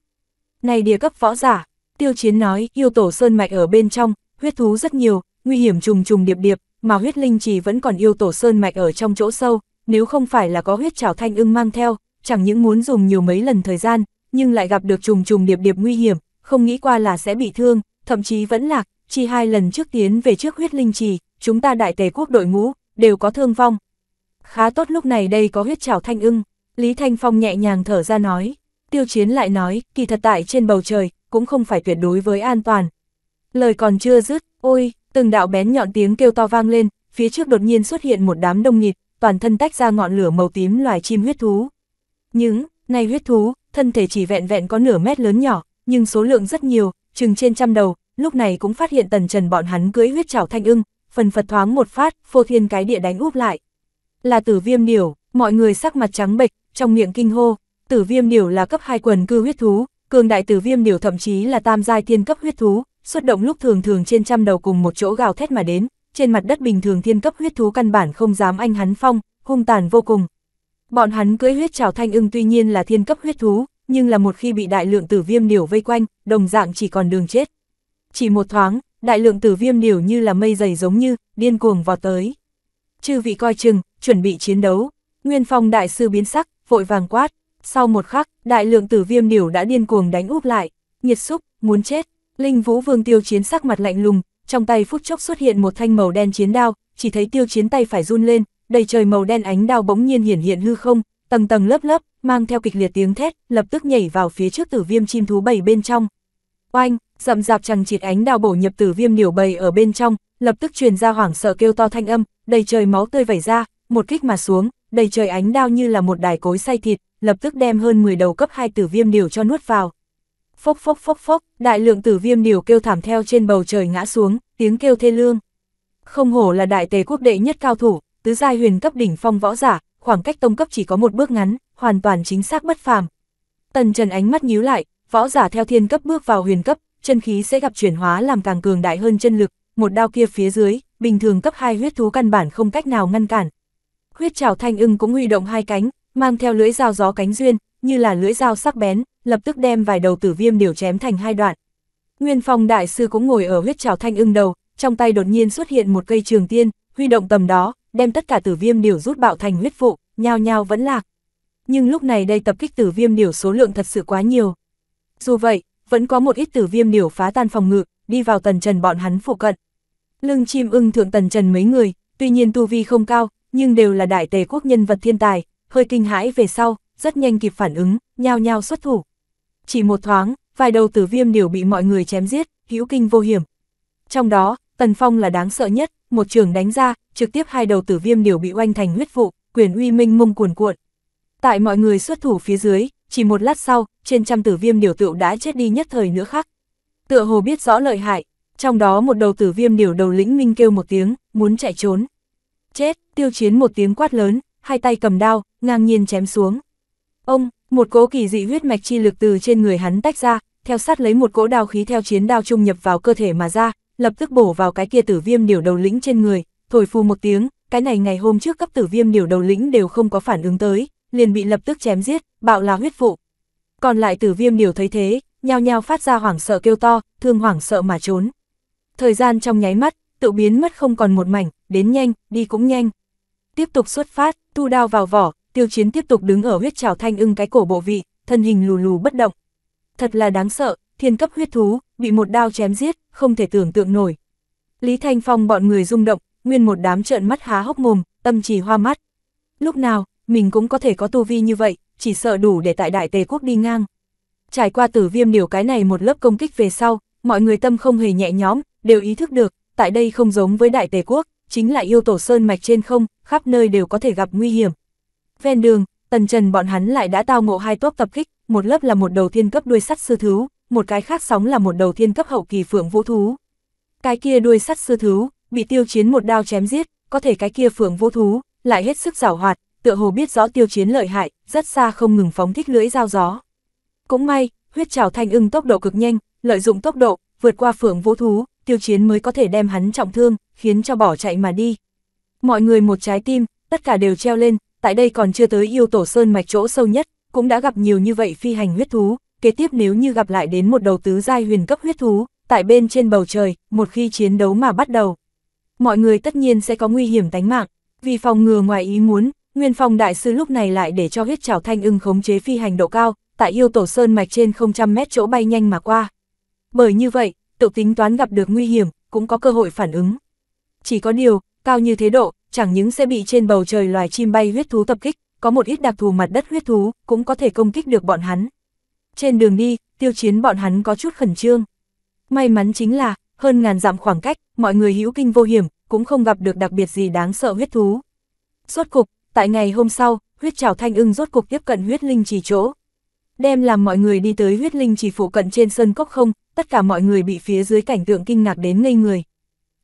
Này địa cấp võ giả, tiêu chiến nói, yêu tổ sơn mạch ở bên trong, huyết thú rất nhiều, nguy hiểm trùng trùng điệp điệp, mà huyết linh trì vẫn còn yêu tổ sơn mạch ở trong chỗ sâu, nếu không phải là có huyết trảo thanh ưng mang theo, chẳng những muốn dùng nhiều mấy lần thời gian, nhưng lại gặp được trùng trùng điệp điệp nguy hiểm, không nghĩ qua là sẽ bị thương, thậm chí vẫn lạc, chi hai lần trước tiến về trước huyết linh trì, chúng ta đại tề quốc đội ngũ, đều có thương vong. Khá tốt lúc này đây có huyết trảo thanh ưng, Lý Thanh Phong nhẹ nhàng thở ra nói, tiêu chiến lại nói, kỳ thật tại trên bầu trời, cũng không phải tuyệt đối với an toàn. Lời còn chưa dứt, ôi, Từng đạo bén nhọn tiếng kêu to vang lên, phía trước đột nhiên xuất hiện một đám đông nghịt, toàn thân tách ra ngọn lửa màu tím loài chim huyết thú. Những, này huyết thú, thân thể chỉ vẹn vẹn có nửa mét lớn nhỏ, nhưng số lượng rất nhiều, chừng trên trăm đầu, lúc này cũng phát hiện tần trần bọn hắn cưỡi huyết chảo thanh ưng, phần phật thoáng một phát, phô thiên cái địa đánh úp lại. Là tử viêm điểu, mọi người sắc mặt trắng bệch, trong miệng kinh hô, tử viêm điểu là cấp hai quần cư huyết thú, cường đại tử viêm điểu thậm chí là tam giai thiên cấp huyết thú, xuất động lúc thường thường trên trăm đầu cùng một chỗ gào thét mà đến, trên mặt đất bình thường thiên cấp huyết thú căn bản không dám anh hắn phong, hung tàn vô cùng. Bọn hắn cưỡi huyết trào thanh ưng tuy nhiên là thiên cấp huyết thú, nhưng là một khi bị đại lượng tử viêm điểu vây quanh, đồng dạng chỉ còn đường chết. Chỉ một thoáng, đại lượng tử viêm điểu như là mây dày giống như, điên cuồng vọt tới. Chư vị coi chừng, chuẩn bị chiến đấu, Nguyên Phong đại sư biến sắc, vội vàng quát, sau một khắc, đại lượng tử viêm điểu đã điên cuồng đánh úp lại, nhiệt xúc, muốn chết. Linh Vũ Vương Tiêu Chiến sắc mặt lạnh lùng, trong tay phút chốc xuất hiện một thanh màu đen chiến đao, chỉ thấy Tiêu Chiến tay phải run lên, đầy trời màu đen ánh đao bỗng nhiên hiển hiện hư không, tầng tầng lớp lớp, mang theo kịch liệt tiếng thét, lập tức nhảy vào phía trước Tử Viêm chim thú bảy bên trong. Oanh, rậm rạp chằng chịt ánh đao bổ nhập Tử Viêm điểu bầy ở bên trong, lập tức truyền ra hoảng sợ kêu to thanh âm, đầy trời máu tươi vẩy ra, một kích mà xuống, đầy trời ánh đao như là một đài cối xay thịt, lập tức đem hơn 10 đầu cấp hai Tử Viêm điểu cho nuốt vào. Phốc phốc phốc phốc, đại lượng tử viêm điều kêu thảm theo trên bầu trời ngã xuống, tiếng kêu thê lương. Không hổ là đại tề quốc đệ nhất cao thủ, tứ giai huyền cấp đỉnh phong võ giả, khoảng cách tông cấp chỉ có một bước ngắn, hoàn toàn chính xác bất phàm. Tần Trần ánh mắt nhíu lại, võ giả theo thiên cấp bước vào huyền cấp, chân khí sẽ gặp chuyển hóa làm càng cường đại hơn chân lực, một đao kia phía dưới, bình thường cấp 2 huyết thú căn bản không cách nào ngăn cản. Huyết trảo thanh ưng cũng huy động hai cánh, mang theo lưỡi dao gió cánh duyên, như là lưỡi dao sắc bén, lập tức đem vài đầu tử viêm đều chém thành hai đoạn. Nguyên Phong đại sư cũng ngồi ở huyết trào thanh ưng đầu, trong tay đột nhiên xuất hiện một cây trường tiên, huy động tầm đó, đem tất cả tử viêm điều rút bạo thành huyết vụ, nhao nhao vẫn lạc. Nhưng lúc này đây tập kích tử viêm điều số lượng thật sự quá nhiều. Dù vậy, vẫn có một ít tử viêm điều phá tan phòng ngự, đi vào tần trần bọn hắn phụ cận. Lưng chim ưng thượng tần trần mấy người, tuy nhiên tu vi không cao, nhưng đều là đại tề quốc nhân vật thiên tài, hơi kinh hãi về sau, rất nhanh kịp phản ứng, nhao nhao xuất thủ. Chỉ một thoáng, vài đầu tử viêm đều bị mọi người chém giết, hữu kinh vô hiểm. Trong đó, Tần Phong là đáng sợ nhất, một trường đánh ra, trực tiếp hai đầu tử viêm đều bị oanh thành huyết vụ, quyền uy minh mông cuồn cuộn. Tại mọi người xuất thủ phía dưới, chỉ một lát sau, trên trăm tử viêm điều tựu đã chết đi nhất thời nữa khác. Tựa hồ biết rõ lợi hại, trong đó một đầu tử viêm điều đầu lĩnh minh kêu một tiếng, muốn chạy trốn. Chết, tiêu chiến một tiếng quát lớn, hai tay cầm đao, ngang nhiên chém xuống. Ông, một cỗ kỳ dị huyết mạch chi lực từ trên người hắn tách ra, theo sát lấy một cỗ đao khí theo chiến đao trung nhập vào cơ thể mà ra, lập tức bổ vào cái kia tử viêm điểu đầu lĩnh trên người, thổi phù một tiếng, cái này ngày hôm trước cấp tử viêm điểu đầu lĩnh đều không có phản ứng tới, liền bị lập tức chém giết, bạo là huyết vụ. Còn lại tử viêm điểu thấy thế, nhao nhao phát ra hoảng sợ kêu to, thương hoảng sợ mà trốn. Thời gian trong nháy mắt, tự biến mất không còn một mảnh, đến nhanh, đi cũng nhanh. Tiếp tục xuất phát, thu đao vào vỏ, tiêu chiến tiếp tục đứng ở huyết trảo thanh ưng cái cổ bộ vị, thân hình lù lù bất động. Thật là đáng sợ, thiên cấp huyết thú, bị một đao chém giết, không thể tưởng tượng nổi. Lý Thanh Phong bọn người rung động, nguyên một đám trợn mắt há hốc mồm, tâm trì hoa mắt. Lúc nào, mình cũng có thể có tu vi như vậy, chỉ sợ đủ để tại đại tề quốc đi ngang. Trải qua tử viêm điều cái này một lớp công kích về sau, mọi người tâm không hề nhẹ nhõm, đều ý thức được, tại đây không giống với đại tề quốc, chính là yêu tổ sơn mạch trên không, khắp nơi đều có thể gặp nguy hiểm. Ven đường, tần trần bọn hắn lại đã tao ngộ hai tốp tập kích, một lớp là một đầu thiên cấp đuôi sắt sư thú, một cái khác sóng là một đầu thiên cấp hậu kỳ phượng vũ thú. Cái kia đuôi sắt sư thú, bị tiêu chiến một đao chém giết, có thể cái kia phượng vũ thú, lại hết sức giảo hoạt, tựa hồ biết rõ tiêu chiến lợi hại, rất xa không ngừng phóng thích lưỡi dao gió. Cũng may, huyết trào thanh ưng tốc độ cực nhanh, lợi dụng tốc độ, vượt qua phượng vũ thú, tiêu chiến mới có thể đem hắn trọng thương, khiến cho bỏ chạy mà đi. Mọi người một trái tim, tất cả đều treo lên, tại đây còn chưa tới yêu tổ sơn mạch chỗ sâu nhất, cũng đã gặp nhiều như vậy phi hành huyết thú, kế tiếp nếu như gặp lại đến một đầu tứ giai huyền cấp huyết thú, tại bên trên bầu trời, một khi chiến đấu mà bắt đầu. Mọi người tất nhiên sẽ có nguy hiểm tánh mạng, vì phòng ngừa ngoài ý muốn, Nguyên Phong Đại Sư lúc này lại để cho huyết trảo thanh ưng khống chế phi hành độ cao, tại yêu tổ sơn mạch trên 000 mét chỗ bay nhanh mà qua. Bởi như vậy, tự tính toán gặp được nguy hiểm, cũng có cơ hội phản ứng. Chỉ có điều, cao như thế độ, chẳng những sẽ bị trên bầu trời loài chim bay huyết thú tập kích, có một ít đặc thù mặt đất huyết thú, cũng có thể công kích được bọn hắn. Trên đường đi, tiêu chiến bọn hắn có chút khẩn trương. May mắn chính là, hơn ngàn dặm khoảng cách, mọi người hữu kinh vô hiểm, cũng không gặp được đặc biệt gì đáng sợ huyết thú. Rốt cục, tại ngày hôm sau, huyết trảo thanh ưng rốt cục tiếp cận huyết linh trì chỗ. Đem làm mọi người đi tới huyết linh trì phụ cận trên sân cốc không, tất cả mọi người bị phía dưới cảnh tượng kinh ngạc đến ngây người.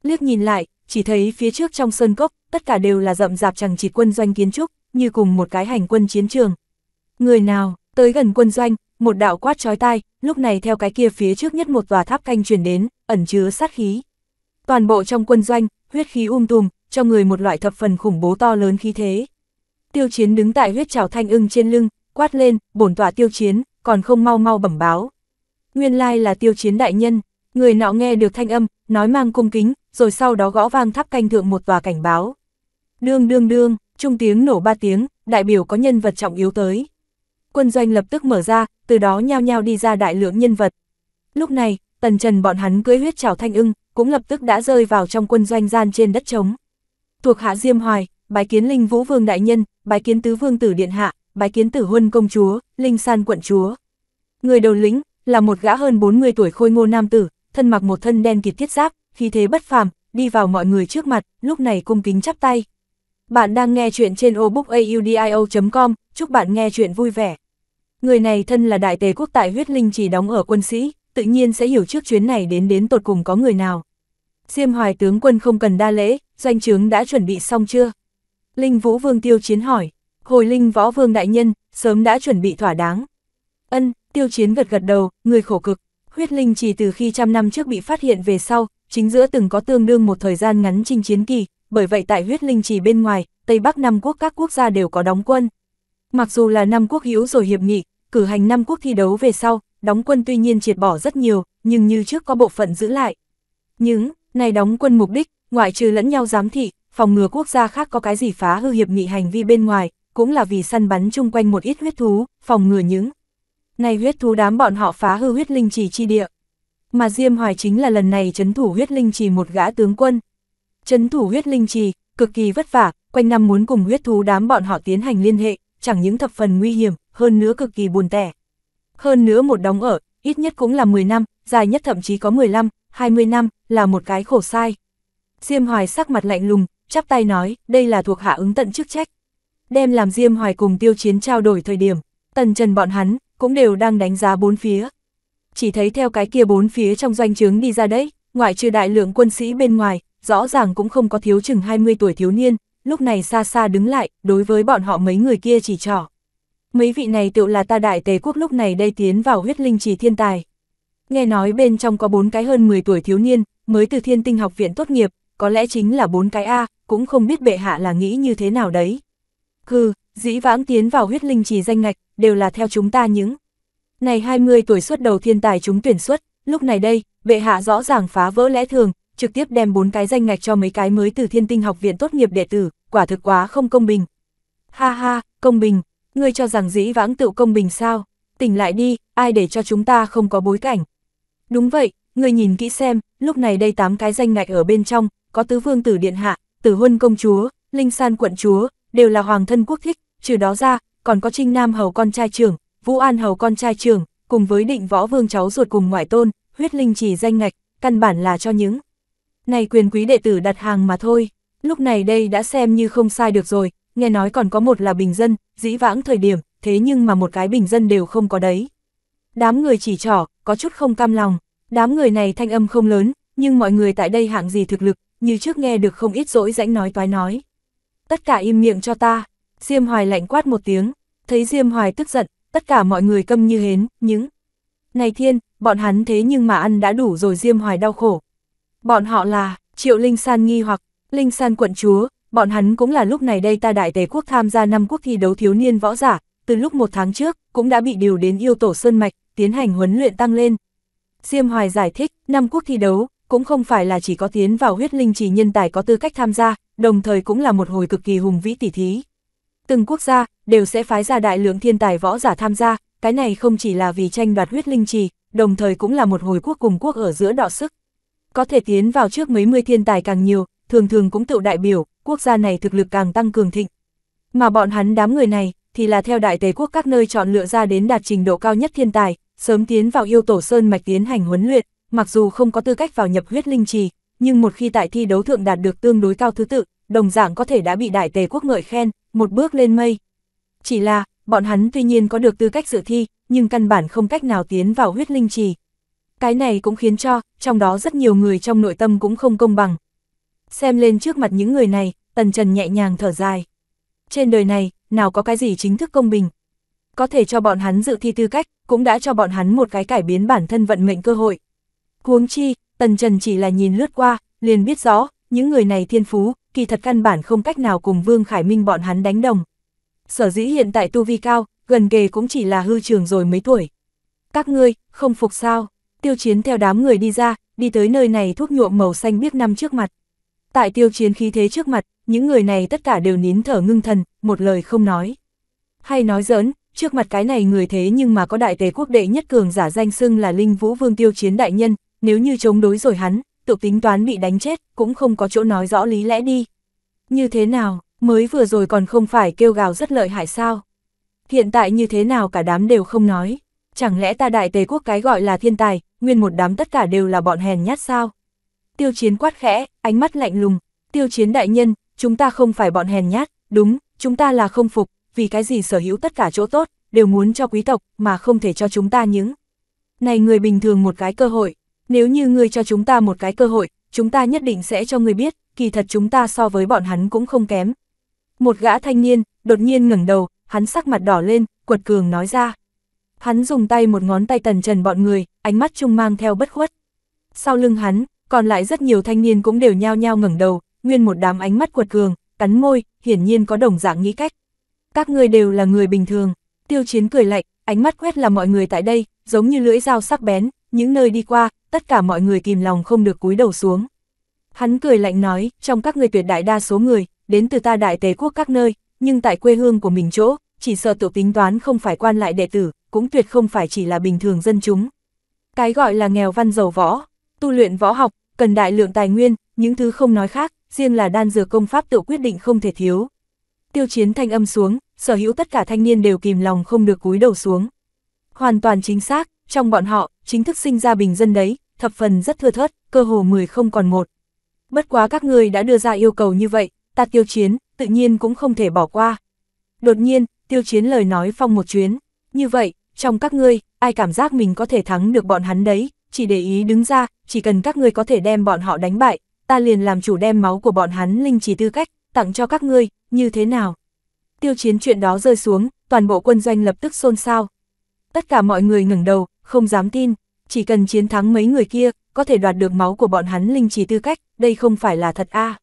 Liếc nhìn lại, chỉ thấy phía trước trong sân cốc, tất cả đều là rậm rạp chẳng chịt quân doanh kiến trúc, như cùng một cái hành quân chiến trường. Người nào, tới gần quân doanh, một đạo quát chói tai, lúc này theo cái kia phía trước nhất một tòa tháp canh chuyển đến, ẩn chứa sát khí. Toàn bộ trong quân doanh, huyết khí um tùm, cho người một loại thập phần khủng bố to lớn khí thế. Tiêu chiến đứng tại huyết trào thanh ưng trên lưng, quát lên, bổn tỏa tiêu chiến, còn không mau mau bẩm báo. Nguyên lai là tiêu chiến đại nhân, người nọ nghe được thanh âm, nói mang cung kính, rồi sau đó gõ vang tháp canh thượng một tòa cảnh báo. Đương đương đương, trung tiếng nổ ba tiếng, đại biểu có nhân vật trọng yếu tới. Quân doanh lập tức mở ra, từ đó nhao nhao đi ra đại lượng nhân vật. Lúc này, tần trần bọn hắn cưỡi huyết trào thanh ưng, cũng lập tức đã rơi vào trong quân doanh gian trên đất trống. Thuộc hạ Diêm Hoài, bái kiến Linh Vũ Vương Đại Nhân, bái kiến Tứ Vương Tử Điện Hạ, bái kiến Tử Huân Công Chúa, Linh San Quận Chúa. Người đầu lĩnh, là một gã hơn 40 tuổi khôi ngô nam tử, thân mặc một thân đen kịt thiết giáp, khí thế bất phàm, đi vào mọi người trước mặt, lúc này cung kính chắp tay, bạn đang nghe chuyện trên obookaudio.com, chúc bạn nghe chuyện vui vẻ. Người này thân là đại tề quốc tại huyết linh chỉ đóng ở quân sĩ, tự nhiên sẽ hiểu trước chuyến này đến đến tột cùng có người nào. Diêm hoài tướng quân không cần đa lễ, doanh trướng đã chuẩn bị xong chưa? Linh vũ vương tiêu chiến hỏi, hồi linh võ vương đại nhân, sớm đã chuẩn bị thỏa đáng. Ân, tiêu chiến gật gật đầu, người khổ cực, huyết linh chỉ từ khi trăm năm trước bị phát hiện về sau, chính giữa từng có tương đương một thời gian ngắn trinh chiến kỳ, bởi vậy tại huyết linh trì bên ngoài, Tây Bắc năm quốc các quốc gia đều có đóng quân. Mặc dù là năm quốc hữu rồi hiệp nghị, cử hành năm quốc thi đấu về sau, đóng quân tuy nhiên triệt bỏ rất nhiều, nhưng như trước có bộ phận giữ lại. Những, này đóng quân mục đích, ngoại trừ lẫn nhau giám thị, phòng ngừa quốc gia khác có cái gì phá hư hiệp nghị hành vi bên ngoài, cũng là vì săn bắn chung quanh một ít huyết thú, phòng ngừa những. Này huyết thú đám bọn họ phá hư huyết linh trì chi địa. Mà Diêm Hoài chính là lần này chấn thủ huyết linh trì một gã tướng quân. Chấn thủ huyết linh trì, cực kỳ vất vả, quanh năm muốn cùng huyết thú đám bọn họ tiến hành liên hệ, chẳng những thập phần nguy hiểm, hơn nữa cực kỳ buồn tẻ. Hơn nữa một đóng ở, ít nhất cũng là 10 năm, dài nhất thậm chí có 15, 20 năm, là một cái khổ sai. Diêm Hoài sắc mặt lạnh lùng, chắp tay nói, đây là thuộc hạ ứng tận chức trách. Đem làm Diêm Hoài cùng tiêu chiến trao đổi thời điểm, tần trần bọn hắn, cũng đều đang đánh giá bốn phía. Chỉ thấy theo cái kia bốn phía trong doanh trướng đi ra đấy, ngoại trừ đại lượng quân sĩ bên ngoài, rõ ràng cũng không có thiếu chừng 20 tuổi thiếu niên, lúc này xa xa đứng lại, đối với bọn họ mấy người kia chỉ trỏ. Mấy vị này tựu là ta đại tề quốc lúc này đây tiến vào huyết linh trì thiên tài. Nghe nói bên trong có bốn cái hơn 10 tuổi thiếu niên, mới từ thiên tinh học viện tốt nghiệp, có lẽ chính là bốn cái A, cũng không biết bệ hạ là nghĩ như thế nào đấy. Hừ, dĩ vãng tiến vào huyết linh trì danh ngạch, đều là theo chúng ta những. Này 20 tuổi xuất đầu thiên tài chúng tuyển xuất, lúc này đây, bệ hạ rõ ràng phá vỡ lẽ thường, trực tiếp đem bốn cái danh ngạch cho mấy cái mới từ thiên tinh học viện tốt nghiệp đệ tử, quả thực quá không công bình. Ha ha, công bình, ngươi cho rằng dĩ vãng tự công bình sao, tỉnh lại đi, ai để cho chúng ta không có bối cảnh. Đúng vậy, ngươi nhìn kỹ xem, lúc này đây tám cái danh ngạch ở bên trong, có tứ vương tử điện hạ, tử huân công chúa, linh san quận chúa, đều là hoàng thân quốc thích, trừ đó ra, còn có trinh nam hầu con trai trưởng, vũ an hầu con trai trưởng, cùng với định võ vương cháu ruột cùng ngoại tôn, huyết linh chỉ danh ngạch, căn bản là cho những này quyền quý đệ tử đặt hàng mà thôi, lúc này đây đã xem như không sai được rồi, nghe nói còn có một là bình dân, dĩ vãng thời điểm, thế nhưng mà một cái bình dân đều không có đấy. Đám người chỉ trỏ, có chút không cam lòng, đám người này thanh âm không lớn, nhưng mọi người tại đây hạng gì thực lực, như trước nghe được không ít dỗi rãnh nói toái nói. Tất cả im miệng cho ta, Diêm Hoài lạnh quát một tiếng, thấy Diêm Hoài tức giận, tất cả mọi người câm như hến, những... Này thiên, bọn hắn thế nhưng mà ăn đã đủ rồi Diêm Hoài đau khổ, Bọn họ là, Triệu Linh San nghi hoặc, Linh San quận chúa, bọn hắn cũng là lúc này đây ta đại tế quốc tham gia năm quốc thi đấu thiếu niên võ giả, từ lúc một tháng trước, cũng đã bị điều đến yêu tổ Sơn Mạch, tiến hành huấn luyện tăng lên. Diêm Hoài giải thích, năm quốc thi đấu, cũng không phải là chỉ có tiến vào huyết linh trì nhân tài có tư cách tham gia, đồng thời cũng là một hồi cực kỳ hùng vĩ tỷ thí. Từng quốc gia, đều sẽ phái ra đại lượng thiên tài võ giả tham gia, cái này không chỉ là vì tranh đoạt huyết linh trì, đồng thời cũng là một hồi quốc cùng quốc ở giữa đọ sức có thể tiến vào trước mấy mươi thiên tài càng nhiều, thường thường cũng tự đại biểu, quốc gia này thực lực càng tăng cường thịnh. Mà bọn hắn đám người này, thì là theo đại tế quốc các nơi chọn lựa ra đến đạt trình độ cao nhất thiên tài, sớm tiến vào yêu tổ sơn mạch tiến hành huấn luyện, mặc dù không có tư cách vào nhập huyết linh trì, nhưng một khi tại thi đấu thượng đạt được tương đối cao thứ tự, đồng dạng có thể đã bị đại tề quốc ngợi khen, một bước lên mây. Chỉ là, bọn hắn tuy nhiên có được tư cách dự thi, nhưng căn bản không cách nào tiến vào huyết linh trì. Cái này cũng khiến cho, trong đó rất nhiều người trong nội tâm cũng không công bằng. Xem lên trước mặt những người này, Tần Trần nhẹ nhàng thở dài. Trên đời này, nào có cái gì chính thức công bình? Có thể cho bọn hắn dự thi tư cách, cũng đã cho bọn hắn một cái cải biến bản thân vận mệnh cơ hội. Huống chi, Tần Trần chỉ là nhìn lướt qua, liền biết rõ, những người này thiên phú, kỳ thật căn bản không cách nào cùng Vương Khải Minh bọn hắn đánh đồng. Sở dĩ hiện tại tu vi cao, gần kề cũng chỉ là hư trường rồi mấy tuổi. Các ngươi, không phục sao? tiêu chiến theo đám người đi ra, đi tới nơi này thuốc nhuộm màu xanh biếc năm trước mặt. Tại tiêu chiến khí thế trước mặt, những người này tất cả đều nín thở ngưng thần, một lời không nói. Hay nói giỡn, trước mặt cái này người thế nhưng mà có đại tế quốc đệ nhất cường giả danh xưng là Linh Vũ Vương tiêu chiến đại nhân, nếu như chống đối rồi hắn, tự tính toán bị đánh chết, cũng không có chỗ nói rõ lý lẽ đi. Như thế nào, mới vừa rồi còn không phải kêu gào rất lợi hại sao? Hiện tại như thế nào cả đám đều không nói. Chẳng lẽ ta đại tề quốc cái gọi là thiên tài, nguyên một đám tất cả đều là bọn hèn nhát sao? Tiêu chiến quát khẽ, ánh mắt lạnh lùng, tiêu chiến đại nhân, chúng ta không phải bọn hèn nhát, đúng, chúng ta là không phục, vì cái gì sở hữu tất cả chỗ tốt, đều muốn cho quý tộc, mà không thể cho chúng ta những. Này người bình thường một cái cơ hội, nếu như người cho chúng ta một cái cơ hội, chúng ta nhất định sẽ cho người biết, kỳ thật chúng ta so với bọn hắn cũng không kém. Một gã thanh niên, đột nhiên ngẩng đầu, hắn sắc mặt đỏ lên, quật cường nói ra. Hắn dùng tay một ngón tay tần trần bọn người, ánh mắt trung mang theo bất khuất. Sau lưng hắn, còn lại rất nhiều thanh niên cũng đều nhao nhao ngẩng đầu, nguyên một đám ánh mắt quật cường, cắn môi, hiển nhiên có đồng dạng nghĩ cách. Các người đều là người bình thường. Tiêu chiến cười lạnh, ánh mắt quét là mọi người tại đây, giống như lưỡi dao sắc bén, những nơi đi qua, tất cả mọi người kìm lòng không được cúi đầu xuống. Hắn cười lạnh nói, trong các ngươi tuyệt đại đa số người, đến từ ta đại tế quốc các nơi, nhưng tại quê hương của mình chỗ, chỉ sợ tự tính toán không phải quan lại đệ tử, cũng tuyệt không phải chỉ là bình thường dân chúng. Cái gọi là nghèo văn giàu võ, tu luyện võ học, cần đại lượng tài nguyên, những thứ không nói khác, riêng là đan dược công pháp tự quyết định không thể thiếu. Tiêu chiến thanh âm xuống, sở hữu tất cả thanh niên đều kìm lòng không được cúi đầu xuống. Hoàn toàn chính xác, trong bọn họ, chính thức sinh ra bình dân đấy, thập phần rất thưa thớt, cơ hồ 10 không còn một. Bất quá các người đã đưa ra yêu cầu như vậy, ta tiêu chiến, tự nhiên cũng không thể bỏ qua. Đột nhiên, tiêu chiến lời nói phong một chuyến, như vậy, trong các ngươi, ai cảm giác mình có thể thắng được bọn hắn đấy, chỉ để ý đứng ra, chỉ cần các ngươi có thể đem bọn họ đánh bại, ta liền làm chủ đem máu của bọn hắn linh chỉ tư cách, tặng cho các ngươi, như thế nào? Tiêu chiến chuyện đó rơi xuống, toàn bộ quân doanh lập tức xôn xao. Tất cả mọi người ngẩng đầu, không dám tin, chỉ cần chiến thắng mấy người kia, có thể đoạt được máu của bọn hắn linh chỉ tư cách, đây không phải là thật a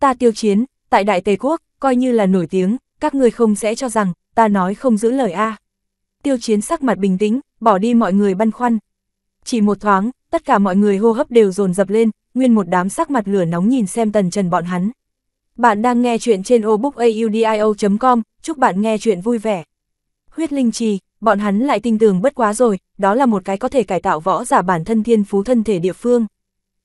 Ta tiêu chiến, tại Đại tây Quốc, coi như là nổi tiếng, các người không sẽ cho rằng, ta nói không giữ lời a tiêu chiến sắc mặt bình tĩnh, bỏ đi mọi người băn khoăn. Chỉ một thoáng, tất cả mọi người hô hấp đều dồn dập lên, nguyên một đám sắc mặt lửa nóng nhìn xem tần trần bọn hắn. Bạn đang nghe chuyện trên obookaudio.com, chúc bạn nghe chuyện vui vẻ. Huyết Linh Trì, bọn hắn lại tinh tường bất quá rồi, đó là một cái có thể cải tạo võ giả bản thân thiên phú thân thể địa phương.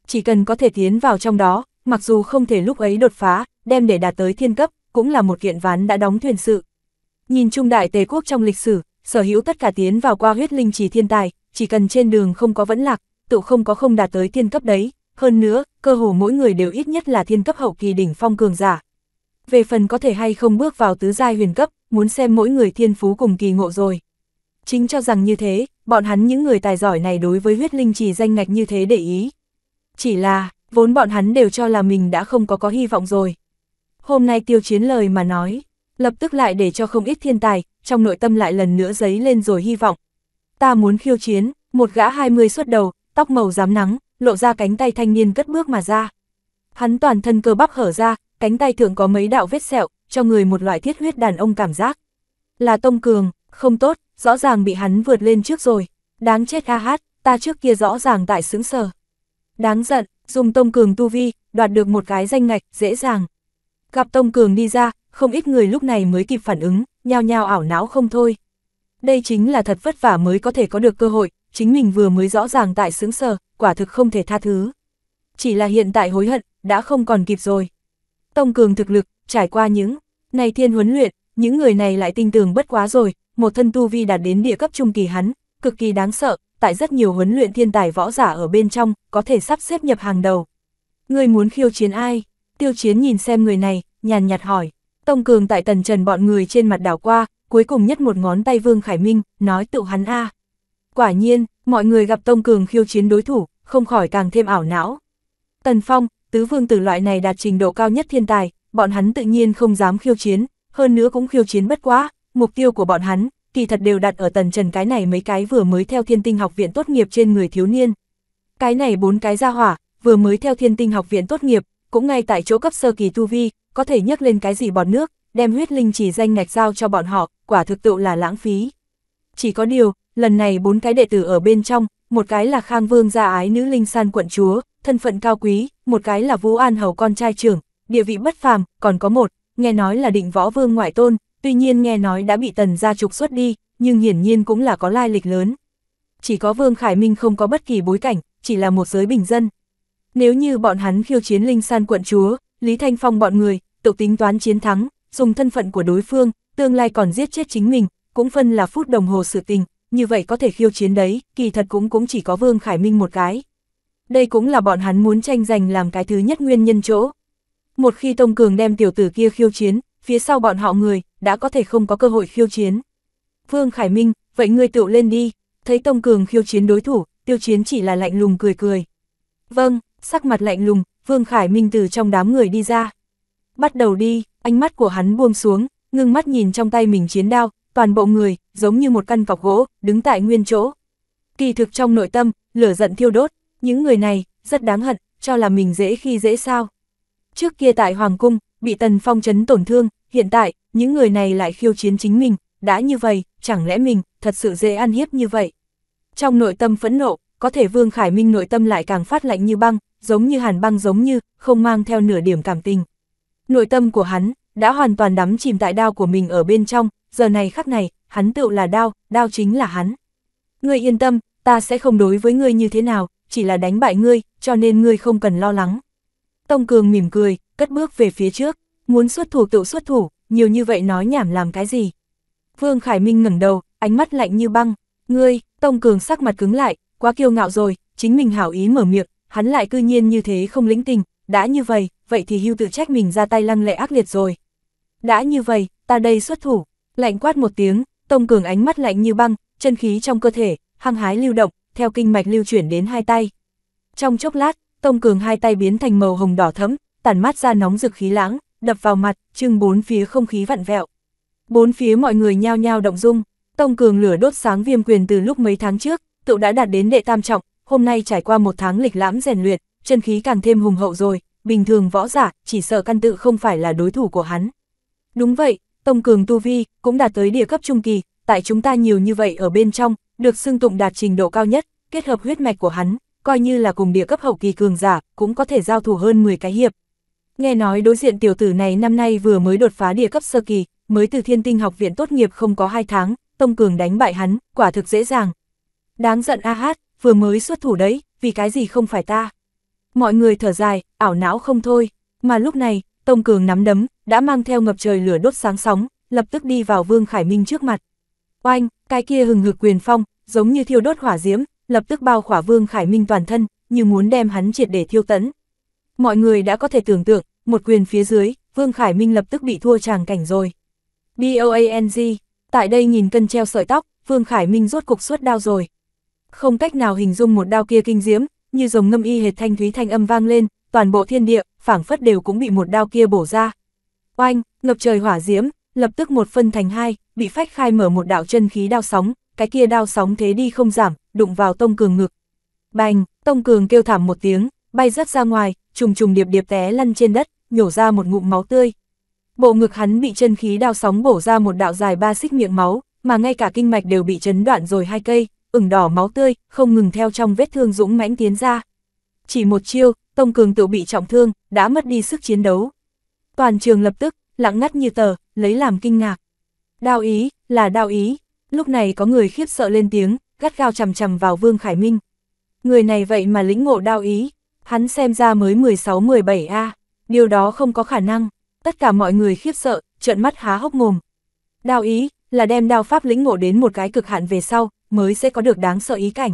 Chỉ cần có thể tiến vào trong đó, mặc dù không thể lúc ấy đột phá, đem để đạt tới thiên cấp, cũng là một kiện ván đã đóng thuyền sự. Nhìn Trung đại tề quốc trong lịch sử, sở hữu tất cả tiến vào qua huyết linh trì thiên tài, chỉ cần trên đường không có vẫn lạc, tự không có không đạt tới thiên cấp đấy, hơn nữa, cơ hồ mỗi người đều ít nhất là thiên cấp hậu kỳ đỉnh phong cường giả. Về phần có thể hay không bước vào tứ giai huyền cấp, muốn xem mỗi người thiên phú cùng kỳ ngộ rồi. Chính cho rằng như thế, bọn hắn những người tài giỏi này đối với huyết linh trì danh ngạch như thế để ý. Chỉ là, vốn bọn hắn đều cho là mình đã không có có hy vọng rồi. Hôm nay tiêu chiến lời mà nói, lập tức lại để cho không ít thiên tài, trong nội tâm lại lần nữa giấy lên rồi hy vọng. Ta muốn khiêu chiến, một gã 20 xuất đầu, tóc màu rám nắng, lộ ra cánh tay thanh niên cất bước mà ra. Hắn toàn thân cơ bắp hở ra, cánh tay thượng có mấy đạo vết sẹo, cho người một loại thiết huyết đàn ông cảm giác. Là Tông Cường, không tốt, rõ ràng bị hắn vượt lên trước rồi. Đáng chết ha hát, ta trước kia rõ ràng tại xứng sở. Đáng giận, dùng Tông Cường tu vi, đoạt được một cái danh ngạch, dễ dàng. Gặp Tông Cường đi ra, không ít người lúc này mới kịp phản ứng, nhao nhao ảo não không thôi. Đây chính là thật vất vả mới có thể có được cơ hội, chính mình vừa mới rõ ràng tại xứng sở, quả thực không thể tha thứ. Chỉ là hiện tại hối hận, đã không còn kịp rồi. Tông cường thực lực, trải qua những này thiên huấn luyện, những người này lại tinh tường bất quá rồi, một thân tu vi đạt đến địa cấp trung kỳ hắn, cực kỳ đáng sợ, tại rất nhiều huấn luyện thiên tài võ giả ở bên trong, có thể sắp xếp nhập hàng đầu. Người muốn khiêu chiến ai? Tiêu chiến nhìn xem người này, nhàn nhạt hỏi. Tông Cường tại tần trần bọn người trên mặt đảo qua, cuối cùng nhất một ngón tay Vương Khải Minh, nói tự hắn a. Quả nhiên, mọi người gặp Tông Cường khiêu chiến đối thủ, không khỏi càng thêm ảo não. Tần Phong, tứ vương tử loại này đạt trình độ cao nhất thiên tài, bọn hắn tự nhiên không dám khiêu chiến, hơn nữa cũng khiêu chiến bất quá, mục tiêu của bọn hắn, kỳ thật đều đặt ở tần trần cái này mấy cái vừa mới theo thiên tinh học viện tốt nghiệp trên người thiếu niên. Cái này bốn cái ra hỏa, vừa mới theo thiên tinh học viện tốt nghiệp, cũng ngay tại chỗ cấp sơ kỳ tu vi, có thể nhấc lên cái gì bọt nước, đem huyết linh chỉ danh ngạch giao cho bọn họ, quả thực tự là lãng phí. Chỉ có điều, lần này bốn cái đệ tử ở bên trong, một cái là Khang Vương gia ái nữ linh san quận chúa, thân phận cao quý, một cái là Vũ An hầu con trai trưởng, địa vị bất phàm, còn có một, nghe nói là định võ vương ngoại tôn, tuy nhiên nghe nói đã bị tần gia trục xuất đi, nhưng hiển nhiên cũng là có lai lịch lớn. Chỉ có Vương Khải Minh không có bất kỳ bối cảnh, chỉ là một giới bình dân. Nếu như bọn hắn khiêu chiến linh san quận chúa, Lý Thanh Phong bọn người, tự tính toán chiến thắng, dùng thân phận của đối phương, tương lai còn giết chết chính mình, cũng phân là phút đồng hồ sự tình, như vậy có thể khiêu chiến đấy, kỳ thật cũng cũng chỉ có Vương Khải Minh một cái. Đây cũng là bọn hắn muốn tranh giành làm cái thứ nhất nguyên nhân chỗ. Một khi Tông Cường đem tiểu tử kia khiêu chiến, phía sau bọn họ người, đã có thể không có cơ hội khiêu chiến. Vương Khải Minh, vậy ngươi tự lên đi, thấy Tông Cường khiêu chiến đối thủ, tiêu chiến chỉ là lạnh lùng cười cười. Vâng, sắc mặt lạnh lùng, Vương Khải Minh từ trong đám người đi ra. Bắt đầu đi, ánh mắt của hắn buông xuống, ngưng mắt nhìn trong tay mình chiến đao, toàn bộ người, giống như một căn cọc gỗ, đứng tại nguyên chỗ. Kỳ thực trong nội tâm, lửa giận thiêu đốt, những người này, rất đáng hận, cho là mình dễ khi dễ sao. Trước kia tại Hoàng Cung, bị Tần Phong chấn tổn thương, hiện tại, những người này lại khiêu chiến chính mình, đã như vậy, chẳng lẽ mình, thật sự dễ ăn hiếp như vậy. Trong nội tâm phẫn nộ, có thể Vương Khải Minh nội tâm lại càng phát lạnh như băng, giống như hàn băng giống như, không mang theo nửa điểm cảm tình. Nội tâm của hắn, đã hoàn toàn đắm chìm tại đao của mình ở bên trong, giờ này khắc này, hắn tựu là đao, đao chính là hắn. Ngươi yên tâm, ta sẽ không đối với ngươi như thế nào, chỉ là đánh bại ngươi, cho nên ngươi không cần lo lắng. Tông Cường mỉm cười, cất bước về phía trước, muốn xuất thủ tựu xuất thủ, nhiều như vậy nói nhảm làm cái gì. Vương Khải Minh ngẩng đầu, ánh mắt lạnh như băng, ngươi, Tông Cường sắc mặt cứng lại, quá kiêu ngạo rồi, chính mình hảo ý mở miệng, hắn lại cư nhiên như thế không lĩnh tình, đã như vậy, vậy thì hưu tự trách mình ra tay lăng lệ ác liệt rồi. Đã như vậy, ta đây xuất thủ, lạnh quát một tiếng, Tông Cường ánh mắt lạnh như băng, chân khí trong cơ thể, hăng hái lưu động, theo kinh mạch lưu chuyển đến hai tay. Trong chốc lát, Tông Cường hai tay biến thành màu hồng đỏ thẫm, tản mát ra nóng rực khí lãng, đập vào mặt, trưng bốn phía không khí vặn vẹo. Bốn phía mọi người nhao nhao động dung, Tông Cường lửa đốt sáng viêm quyền từ lúc mấy tháng trước, tựu đã đạt đến đệ tam trọng, hôm nay trải qua một tháng lịch lãm rèn luyện, chân khí càng thêm hùng hậu rồi, bình thường võ giả, chỉ sợ căn tự không phải là đối thủ của hắn. Đúng vậy, Tông Cường Tu Vi cũng đạt tới địa cấp trung kỳ, tại chúng ta nhiều như vậy ở bên trong, được xưng tụng đạt trình độ cao nhất, kết hợp huyết mạch của hắn, coi như là cùng địa cấp hậu kỳ cường giả, cũng có thể giao thủ hơn 10 cái hiệp. Nghe nói đối diện tiểu tử này năm nay vừa mới đột phá địa cấp sơ kỳ, mới từ thiên tinh học viện tốt nghiệp không có 2 tháng, Tông Cường đánh bại hắn, quả thực dễ dàng. Đáng giận A Hát, vừa mới xuất thủ đấy, vì cái gì không phải ta. Mọi người thở dài, ảo não không thôi, mà lúc này, Tông Cường nắm đấm, đã mang theo ngập trời lửa đốt sáng sóng, lập tức đi vào Vương Khải Minh trước mặt. Oanh, cái kia hừng hực quyền phong, giống như thiêu đốt hỏa diễm, lập tức bao khỏa Vương Khải Minh toàn thân, như muốn đem hắn triệt để thiêu tấn. Mọi người đã có thể tưởng tượng, một quyền phía dưới, Vương Khải Minh lập tức bị thua tràng cảnh rồi. BOANG, tại đây nhìn cân treo sợi tóc, Vương Khải Minh rốt cục suốt đau rồi, không cách nào hình dung một đao kia kinh diễm, như dòng ngâm y hệt thanh thúy thanh âm vang lên, toàn bộ thiên địa, phảng phất đều cũng bị một đao kia bổ ra. Oanh, ngập trời hỏa diễm, lập tức một phân thành hai, bị phách khai mở một đạo chân khí đao sóng, cái kia đao sóng thế đi không giảm, đụng vào Tông Cường ngực. Bành, Tông Cường kêu thảm một tiếng, bay rất ra ngoài, trùng trùng điệp điệp té lăn trên đất, nhổ ra một ngụm máu tươi. Bộ ngực hắn bị chân khí đao sóng bổ ra một đạo dài ba xích miệng máu, mà ngay cả kinh mạch đều bị chấn đoạn rồi hai cây, ửng đỏ máu tươi, không ngừng theo trong vết thương dũng mãnh tiến ra. Chỉ một chiêu, Tông Cường tự bị trọng thương, đã mất đi sức chiến đấu. Toàn trường lập tức, lặng ngắt như tờ, lấy làm kinh ngạc. Đao ý, là đao ý. Lúc này có người khiếp sợ lên tiếng, gắt gao chằm chằm vào Vương Khải Minh. Người này vậy mà lĩnh ngộ đao ý, hắn xem ra mới 16-17A, điều đó không có khả năng. Tất cả mọi người khiếp sợ, trợn mắt há hốc mồm. Đao ý, là đem đao pháp lĩnh ngộ đến một cái cực hạn về sau, mới sẽ có được đáng sợ ý cảnh.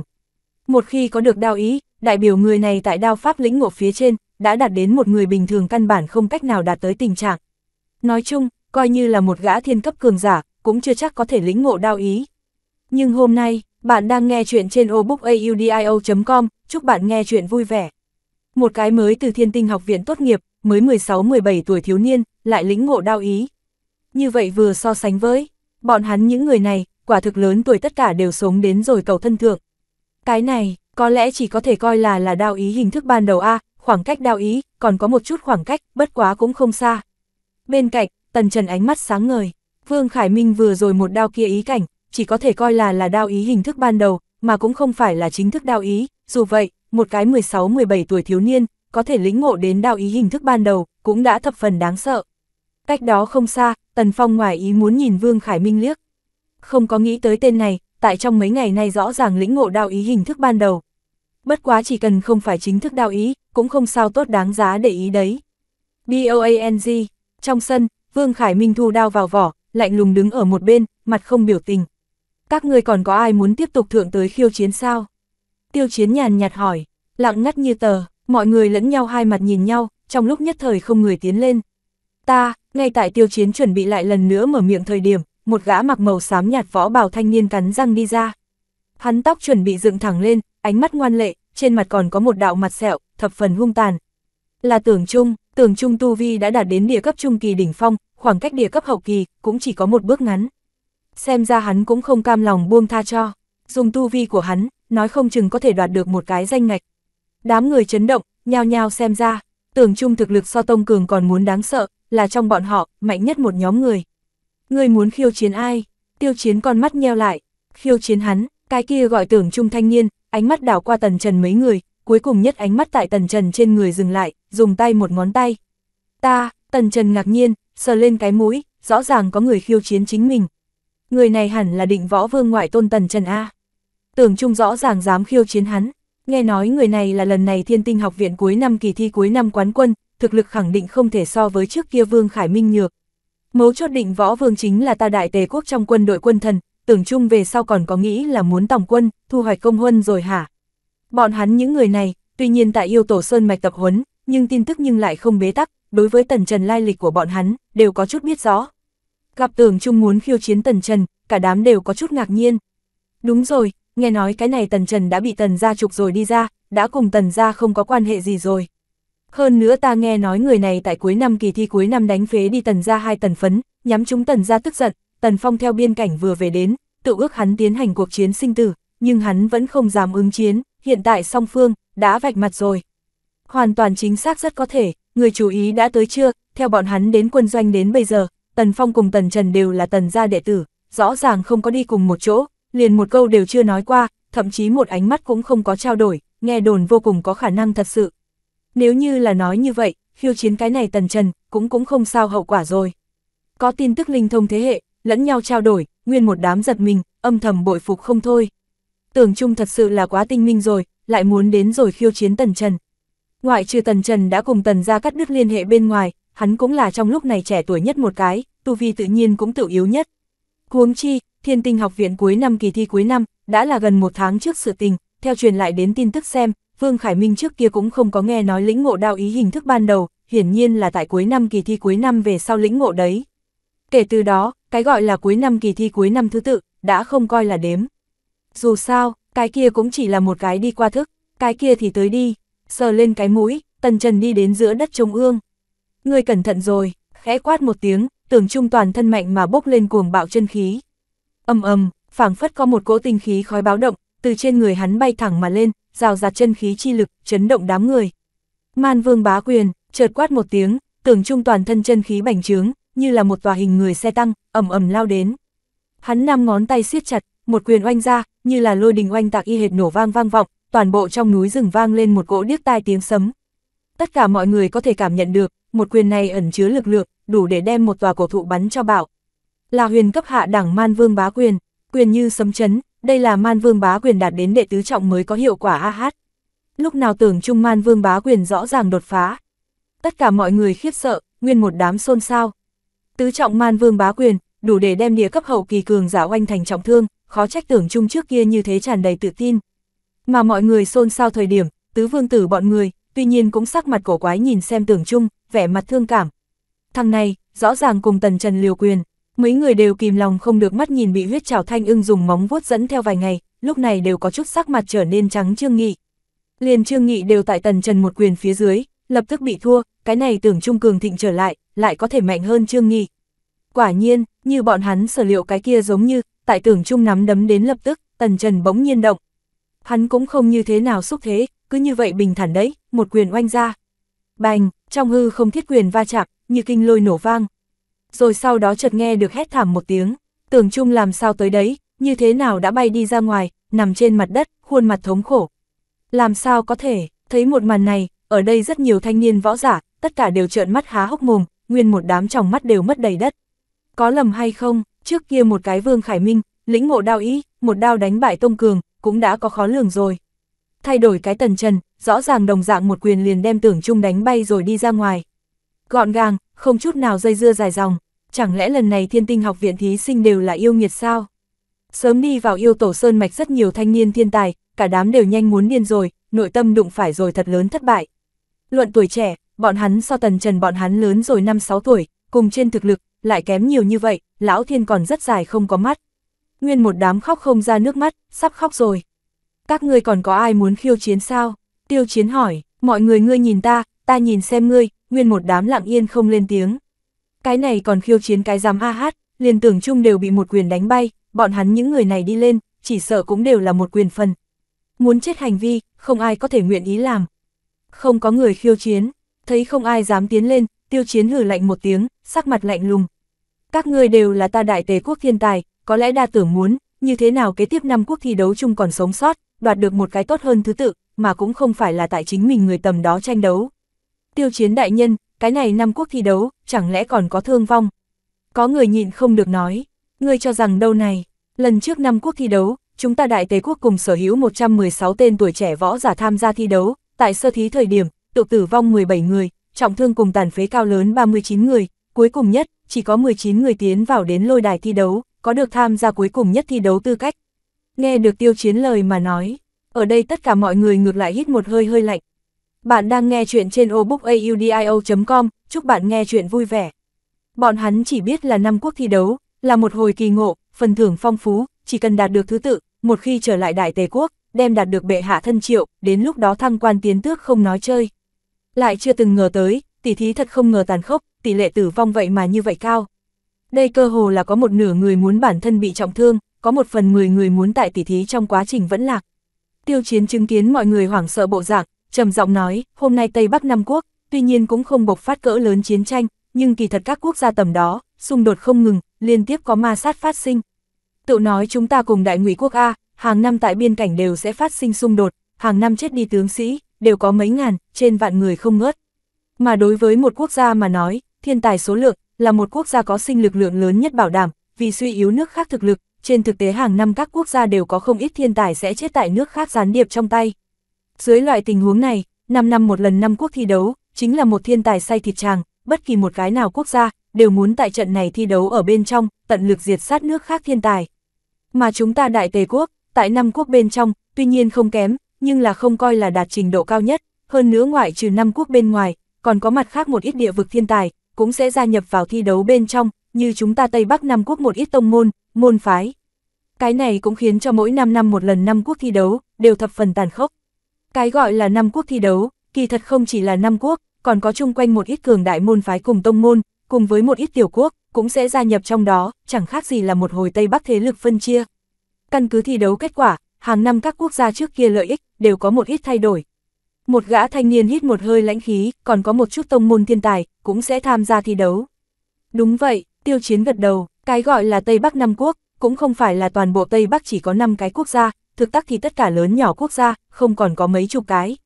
Một khi có được đao ý, đại biểu người này tại đao pháp lĩnh ngộ phía trên, đã đạt đến một người bình thường căn bản không cách nào đạt tới tình trạng. Nói chung, coi như là một gã thiên cấp cường giả, cũng chưa chắc có thể lĩnh ngộ đao ý. Nhưng hôm nay, bạn đang nghe chuyện trên obookaudio.com, chúc bạn nghe chuyện vui vẻ. Một cái mới từ thiên tinh học viện tốt nghiệp, mới 16-17 tuổi thiếu niên, lại lĩnh ngộ đao ý. Như vậy vừa so sánh với, bọn hắn những người này, quả thực lớn tuổi tất cả đều sống đến rồi cầu thân thượng. Cái này, có lẽ chỉ có thể coi là là đao ý hình thức ban đầu A, khoảng cách đao ý, còn có một chút khoảng cách, bất quá cũng không xa. Bên cạnh, tần trần ánh mắt sáng ngời, Vương Khải Minh vừa rồi một đao kia ý cảnh, chỉ có thể coi là là đao ý hình thức ban đầu, mà cũng không phải là chính thức đao ý, dù vậy, một cái 16-17 tuổi thiếu niên, có thể lĩnh ngộ đến đao ý hình thức ban đầu, cũng đã thập phần đáng sợ. Cách đó không xa, Tần Phong ngoài ý muốn nhìn Vương Khải Minh liếc không có nghĩ tới tên này, tại trong mấy ngày nay rõ ràng lĩnh ngộ đạo ý hình thức ban đầu. Bất quá chỉ cần không phải chính thức đạo ý, cũng không sao tốt đáng giá để ý đấy. B.O.A.N.G. Trong sân, Vương Khải Minh thu đao vào vỏ, lạnh lùng đứng ở một bên, mặt không biểu tình. Các người còn có ai muốn tiếp tục thượng tới khiêu chiến sao? Tiêu chiến nhàn nhạt hỏi, lặng ngắt như tờ, mọi người lẫn nhau hai mặt nhìn nhau, trong lúc nhất thời không người tiến lên. Ta, ngay tại tiêu chiến chuẩn bị lại lần nữa mở miệng thời điểm, một gã mặc màu xám nhạt võ bào thanh niên cắn răng đi ra. Hắn tóc chuẩn bị dựng thẳng lên, ánh mắt ngoan lệ, trên mặt còn có một đạo mặt sẹo, thập phần hung tàn. Là tưởng trung, tưởng trung tu vi đã đạt đến địa cấp trung kỳ đỉnh phong, khoảng cách địa cấp hậu kỳ cũng chỉ có một bước ngắn. Xem ra hắn cũng không cam lòng buông tha cho, dùng tu vi của hắn, nói không chừng có thể đoạt được một cái danh ngạch. Đám người chấn động, nhao nhao xem ra, tưởng trung thực lực so tông cường còn muốn đáng sợ, là trong bọn họ, mạnh nhất một nhóm người. Ngươi muốn khiêu chiến ai? Tiêu chiến con mắt nheo lại, khiêu chiến hắn, cái kia gọi tưởng trung thanh niên, ánh mắt đảo qua tần trần mấy người, cuối cùng nhất ánh mắt tại tần trần trên người dừng lại, dùng tay một ngón tay. Ta, tần trần ngạc nhiên, sờ lên cái mũi, rõ ràng có người khiêu chiến chính mình. Người này hẳn là định võ vương ngoại tôn tần trần A. Tưởng trung rõ ràng dám khiêu chiến hắn, nghe nói người này là lần này thiên tinh học viện cuối năm kỳ thi cuối năm quán quân, thực lực khẳng định không thể so với trước kia vương khải minh nhược, Mấu chốt định võ vương chính là ta đại tề quốc trong quân đội quân thần, tưởng chung về sau còn có nghĩ là muốn tòng quân, thu hoạch công huân rồi hả? Bọn hắn những người này, tuy nhiên tại yêu tổ sơn mạch tập huấn, nhưng tin tức nhưng lại không bế tắc, đối với tần trần lai lịch của bọn hắn, đều có chút biết rõ. Gặp tưởng chung muốn khiêu chiến tần trần, cả đám đều có chút ngạc nhiên. Đúng rồi, nghe nói cái này tần trần đã bị tần gia trục rồi đi ra, đã cùng tần gia không có quan hệ gì rồi. Hơn nữa ta nghe nói người này tại cuối năm kỳ thi cuối năm đánh phế đi tần ra hai tần phấn, nhắm chúng tần ra tức giận, tần phong theo biên cảnh vừa về đến, tự ước hắn tiến hành cuộc chiến sinh tử, nhưng hắn vẫn không dám ứng chiến, hiện tại song phương, đã vạch mặt rồi. Hoàn toàn chính xác rất có thể, người chú ý đã tới chưa, theo bọn hắn đến quân doanh đến bây giờ, Tần Phong cùng Tần Trần đều là Tần gia đệ tử, rõ ràng không có đi cùng một chỗ, liền một câu đều chưa nói qua, thậm chí một ánh mắt cũng không có trao đổi, nghe đồn vô cùng có khả năng thật sự, nếu như là nói như vậy, khiêu chiến cái này tần trần, cũng cũng không sao hậu quả rồi. Có tin tức linh thông thế hệ, lẫn nhau trao đổi, nguyên một đám giật mình, âm thầm bội phục không thôi. Tưởng chung thật sự là quá tinh minh rồi, lại muốn đến rồi khiêu chiến Tần Trần. Ngoại trừ Tần Trần đã cùng Tần ra cắt đứt liên hệ bên ngoài, hắn cũng là trong lúc này trẻ tuổi nhất một cái, tu vi tự nhiên cũng tự yếu nhất. Huống chi, thiên tinh học viện cuối năm kỳ thi cuối năm, đã là gần một tháng trước sự tình, theo truyền lại đến tin tức xem, Vương Khải Minh trước kia cũng không có nghe nói lĩnh ngộ đạo ý hình thức ban đầu, hiển nhiên là tại cuối năm kỳ thi cuối năm về sau lĩnh ngộ đấy. Kể từ đó, cái gọi là cuối năm kỳ thi cuối năm thứ tự, đã không coi là đếm. Dù sao, cái kia cũng chỉ là một cái đi qua thức, cái kia thì tới đi, sờ lên cái mũi, tần trần đi đến giữa đất trung ương. Người cẩn thận rồi, khẽ quát một tiếng, tưởng trung toàn thân mạnh mà bốc lên cuồng bạo chân khí. Âm ầm, phảng phất có một cỗ tinh khí khói báo động, từ trên người hắn bay thẳng mà lên, rào rạt chân khí chi lực, chấn động đám người. Man vương bá quyền, chợt quát một tiếng, tưởng trung toàn thân chân khí bành trướng, như là một tòa hình người xe tăng, ầm ầm lao đến. Hắn năm ngón tay siết chặt, một quyền oanh ra, như là lôi đình oanh tạc y hệt nổ vang vang vọng, toàn bộ trong núi rừng vang lên một cỗ điếc tai tiếng sấm. Tất cả mọi người có thể cảm nhận được, một quyền này ẩn chứa lực lượng, đủ để đem một tòa cổ thụ bắn cho bạo. Là huyền cấp hạ đẳng man vương bá quyền, quyền như sấm chấn, đây là man vương bá quyền đạt đến đệ tứ trọng mới có hiệu quả AH. Lúc nào tưởng trung man vương bá quyền rõ ràng đột phá. Tất cả mọi người khiếp sợ, nguyên một đám xôn xao. Tứ trọng man vương bá quyền, đủ để đem địa cấp hậu kỳ cường giả oanh thành trọng thương, khó trách tưởng trung trước kia như thế tràn đầy tự tin. Mà mọi người xôn xao thời điểm, tứ vương tử bọn người, tuy nhiên cũng sắc mặt cổ quái nhìn xem tưởng trung vẻ mặt thương cảm. Thằng này, rõ ràng cùng tần trần liều quyền mấy người đều kìm lòng không được mắt nhìn bị huyết trảo thanh ưng dùng móng vuốt dẫn theo vài ngày, lúc này đều có chút sắc mặt trở nên trắng trương nghị. Liền trương nghị đều tại tần trần một quyền phía dưới, lập tức bị thua, cái này tưởng trung cường thịnh trở lại, lại có thể mạnh hơn trương nghị. Quả nhiên, như bọn hắn sở liệu cái kia giống như, tại tưởng trung nắm đấm đến lập tức, tần trần bỗng nhiên động. Hắn cũng không như thế nào xúc thế, cứ như vậy bình thản đấy, một quyền oanh ra. Bành, trong hư không thiết quyền va chạm, như kinh lôi nổ vang, rồi sau đó chợt nghe được hét thảm một tiếng, tưởng chung làm sao tới đấy, như thế nào đã bay đi ra ngoài, nằm trên mặt đất, khuôn mặt thống khổ. Làm sao có thể, thấy một màn này, ở đây rất nhiều thanh niên võ giả, tất cả đều trợn mắt há hốc mồm, nguyên một đám trong mắt đều mất đầy đất. Có lầm hay không, trước kia một cái vương khải minh, lĩnh ngộ đao ý, một đao đánh bại tông cường, cũng đã có khó lường rồi. Thay đổi cái tần trần, rõ ràng đồng dạng một quyền liền đem tưởng chung đánh bay rồi đi ra ngoài. Gọn gàng, không chút nào dây dưa dài dòng chẳng lẽ lần này thiên tinh học viện thí sinh đều là yêu nghiệt sao? Sớm đi vào yêu tổ sơn mạch rất nhiều thanh niên thiên tài, cả đám đều nhanh muốn điên rồi, nội tâm đụng phải rồi thật lớn thất bại. Luận tuổi trẻ, bọn hắn so tần trần bọn hắn lớn rồi 5-6 tuổi, cùng trên thực lực, lại kém nhiều như vậy, lão thiên còn rất dài không có mắt. Nguyên một đám khóc không ra nước mắt, sắp khóc rồi. Các ngươi còn có ai muốn khiêu chiến sao? Tiêu chiến hỏi, mọi người ngươi nhìn ta, ta nhìn xem ngươi, nguyên một đám lặng yên không lên tiếng. Cái này còn khiêu chiến cái giám a hát, liền tưởng chung đều bị một quyền đánh bay, bọn hắn những người này đi lên, chỉ sợ cũng đều là một quyền phần. Muốn chết hành vi, không ai có thể nguyện ý làm. Không có người khiêu chiến, thấy không ai dám tiến lên, tiêu chiến hử lạnh một tiếng, sắc mặt lạnh lùng. Các ngươi đều là ta đại tế quốc thiên tài, có lẽ đa tưởng muốn, như thế nào kế tiếp năm quốc thi đấu chung còn sống sót, đoạt được một cái tốt hơn thứ tự, mà cũng không phải là tại chính mình người tầm đó tranh đấu. Tiêu chiến đại nhân, cái này năm quốc thi đấu, chẳng lẽ còn có thương vong? Có người nhịn không được nói, ngươi cho rằng đâu này, lần trước năm quốc thi đấu, chúng ta Đại tế Quốc cùng sở hữu 116 tên tuổi trẻ võ giả tham gia thi đấu, tại sơ thí thời điểm, độ tử vong 17 người, trọng thương cùng tàn phế cao lớn 39 người, cuối cùng nhất, chỉ có 19 người tiến vào đến lôi đài thi đấu, có được tham gia cuối cùng nhất thi đấu tư cách. Nghe được tiêu chiến lời mà nói, ở đây tất cả mọi người ngược lại hít một hơi hơi lạnh, bạn đang nghe chuyện trên obookaudio.com, chúc bạn nghe chuyện vui vẻ. Bọn hắn chỉ biết là năm quốc thi đấu, là một hồi kỳ ngộ, phần thưởng phong phú, chỉ cần đạt được thứ tự, một khi trở lại đại tề quốc, đem đạt được bệ hạ thân triệu, đến lúc đó thăng quan tiến tước không nói chơi. Lại chưa từng ngờ tới, tỷ thí thật không ngờ tàn khốc, tỷ lệ tử vong vậy mà như vậy cao. Đây cơ hồ là có một nửa người muốn bản thân bị trọng thương, có một phần 10 người muốn tại tỷ thí trong quá trình vẫn lạc. Tiêu chiến chứng kiến mọi người hoảng sợ bộ dạng, trầm giọng nói, hôm nay Tây Bắc năm quốc, tuy nhiên cũng không bộc phát cỡ lớn chiến tranh, nhưng kỳ thật các quốc gia tầm đó, xung đột không ngừng, liên tiếp có ma sát phát sinh. Tự nói chúng ta cùng đại ngụy quốc A, hàng năm tại biên cảnh đều sẽ phát sinh xung đột, hàng năm chết đi tướng sĩ, đều có mấy ngàn, trên vạn người không ngớt. Mà đối với một quốc gia mà nói, thiên tài số lượng, là một quốc gia có sinh lực lượng lớn nhất bảo đảm, vì suy yếu nước khác thực lực, trên thực tế hàng năm các quốc gia đều có không ít thiên tài sẽ chết tại nước khác gián điệp trong tay. Dưới loại tình huống này, 5 năm một lần năm quốc thi đấu, chính là một thiên tài say thịt chàng, bất kỳ một cái nào quốc gia, đều muốn tại trận này thi đấu ở bên trong, tận lực diệt sát nước khác thiên tài. Mà chúng ta đại tề quốc, tại năm quốc bên trong, tuy nhiên không kém, nhưng là không coi là đạt trình độ cao nhất, hơn nữa ngoại trừ năm quốc bên ngoài, còn có mặt khác một ít địa vực thiên tài, cũng sẽ gia nhập vào thi đấu bên trong, như chúng ta Tây Bắc năm quốc một ít tông môn, môn phái. Cái này cũng khiến cho mỗi 5 năm một lần năm quốc thi đấu, đều thập phần tàn khốc. Cái gọi là năm quốc thi đấu, kỳ thật không chỉ là năm quốc, còn có chung quanh một ít cường đại môn phái cùng tông môn, cùng với một ít tiểu quốc, cũng sẽ gia nhập trong đó, chẳng khác gì là một hồi Tây Bắc thế lực phân chia. Căn cứ thi đấu kết quả, hàng năm các quốc gia trước kia lợi ích đều có một ít thay đổi. Một gã thanh niên hít một hơi lãnh khí, còn có một chút tông môn thiên tài, cũng sẽ tham gia thi đấu. Đúng vậy, tiêu chiến gật đầu, cái gọi là Tây Bắc năm quốc, cũng không phải là toàn bộ Tây Bắc chỉ có 5 cái quốc gia, thực tắc thì tất cả lớn nhỏ quốc gia, không còn có mấy chục cái.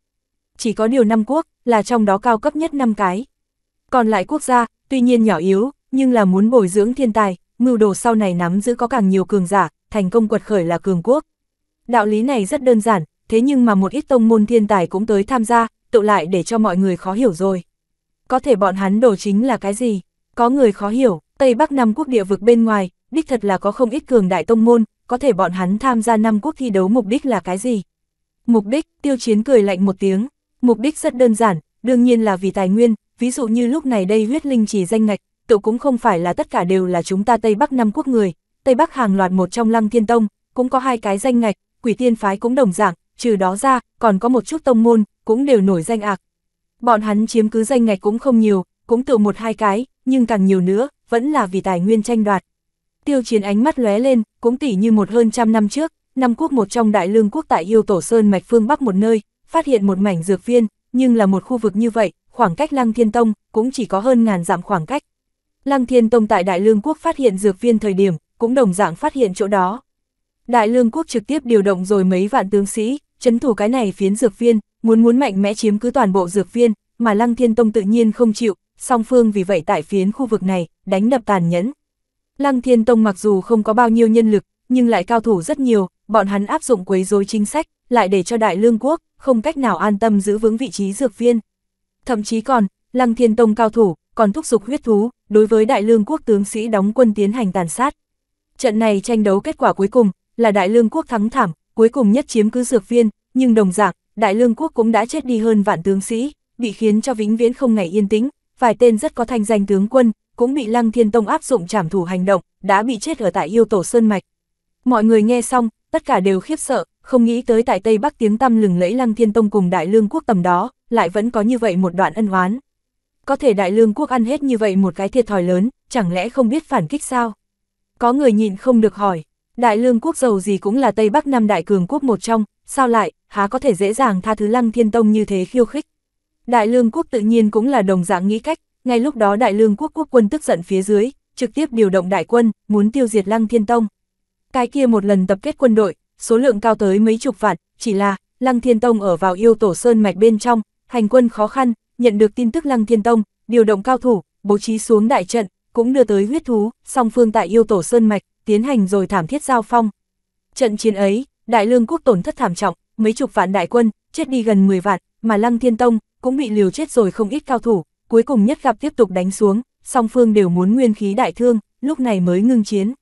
Chỉ có điều năm quốc, là trong đó cao cấp nhất năm cái. Còn lại quốc gia, tuy nhiên nhỏ yếu, nhưng là muốn bồi dưỡng thiên tài, mưu đồ sau này nắm giữ có càng nhiều cường giả, thành công quật khởi là cường quốc. Đạo lý này rất đơn giản, thế nhưng mà một ít tông môn thiên tài cũng tới tham gia, tụ lại để cho mọi người khó hiểu rồi. Có thể bọn hắn đồ chính là cái gì? Có người khó hiểu, Tây Bắc năm quốc địa vực bên ngoài, đích thật là có không ít cường đại tông môn, có thể bọn hắn tham gia năm quốc thi đấu mục đích là cái gì? Mục đích, tiêu chiến cười lạnh một tiếng, mục đích rất đơn giản, đương nhiên là vì tài nguyên, ví dụ như lúc này đây huyết linh chỉ danh ngạch, tự cũng không phải là tất cả đều là chúng ta Tây Bắc năm quốc người, Tây Bắc hàng loạt một trong lăng thiên tông, cũng có hai cái danh ngạch, quỷ tiên phái cũng đồng dạng, trừ đó ra, còn có một chút tông môn, cũng đều nổi danh ạc. Bọn hắn chiếm cứ danh ngạch cũng không nhiều, cũng tự một hai cái, nhưng càng nhiều nữa, vẫn là vì tài nguyên tranh đoạt. Tiêu chiến ánh mắt lóe lên, cũng tỉ như một hơn trăm năm trước, năm quốc một trong đại lương quốc tại yêu tổ sơn mạch phương bắc một nơi, phát hiện một mảnh dược viên, nhưng là một khu vực như vậy, khoảng cách Lăng Thiên Tông cũng chỉ có hơn ngàn dặm khoảng cách. Lăng Thiên Tông tại Đại Lương quốc phát hiện dược viên thời điểm, cũng đồng dạng phát hiện chỗ đó. Đại Lương quốc trực tiếp điều động rồi mấy vạn tướng sĩ, chấn thủ cái này phiến dược viên, muốn muốn mạnh mẽ chiếm cứ toàn bộ dược viên, mà Lăng Thiên Tông tự nhiên không chịu, song phương vì vậy tại phiến khu vực này, đánh đập tàn nhẫn. Lăng Thiên Tông mặc dù không có bao nhiêu nhân lực, nhưng lại cao thủ rất nhiều, bọn hắn áp dụng quấy rối chính sách, lại để cho Đại Lương Quốc không cách nào an tâm giữ vững vị trí dược viên. Thậm chí còn, Lăng Thiên Tông cao thủ còn thúc giục huyết thú, đối với Đại Lương Quốc tướng sĩ đóng quân tiến hành tàn sát. Trận này tranh đấu kết quả cuối cùng là Đại Lương Quốc thắng thảm, cuối cùng nhất chiếm cứ dược viên, nhưng đồng dạng, Đại Lương Quốc cũng đã chết đi hơn vạn tướng sĩ, bị khiến cho vĩnh viễn không ngày yên tĩnh, vài tên rất có thanh danh tướng quân, cũng bị Lăng Thiên Tông áp dụng trảm thủ hành động, đã bị chết ở tại yêu tổ Sơn Mạch. Mọi người nghe xong, tất cả đều khiếp sợ, không nghĩ tới tại Tây Bắc tiếng tăm lừng lẫy Lăng Thiên Tông cùng Đại Lương Quốc tầm đó, lại vẫn có như vậy một đoạn ân oán. Có thể Đại Lương Quốc ăn hết như vậy một cái thiệt thòi lớn, chẳng lẽ không biết phản kích sao? Có người nhìn không được hỏi, Đại Lương Quốc giàu gì cũng là Tây Bắc năm đại cường quốc một trong, sao lại, há có thể dễ dàng tha thứ Lăng Thiên Tông như thế khiêu khích? Đại Lương Quốc tự nhiên cũng là đồng dạng nghĩ cách, ngay lúc đó Đại Lương quốc quốc quân tức giận phía dưới, trực tiếp điều động đại quân, muốn tiêu diệt Lăng Thiên Tông. Cái kia một lần tập kết quân đội, số lượng cao tới mấy chục vạn, chỉ là Lăng Thiên Tông ở vào yêu tổ sơn mạch bên trong, hành quân khó khăn, nhận được tin tức Lăng Thiên Tông, điều động cao thủ, bố trí xuống đại trận, cũng đưa tới huyết thú, song phương tại yêu tổ sơn mạch, tiến hành rồi thảm thiết giao phong. Trận chiến ấy, Đại Lương quốc tổn thất thảm trọng, mấy chục vạn đại quân, chết đi gần 10 vạn, mà Lăng Thiên Tông cũng bị liều chết rồi không ít cao thủ, cuối cùng nhất gặp tiếp tục đánh xuống, song phương đều muốn nguyên khí đại thương, lúc này mới ngưng chiến.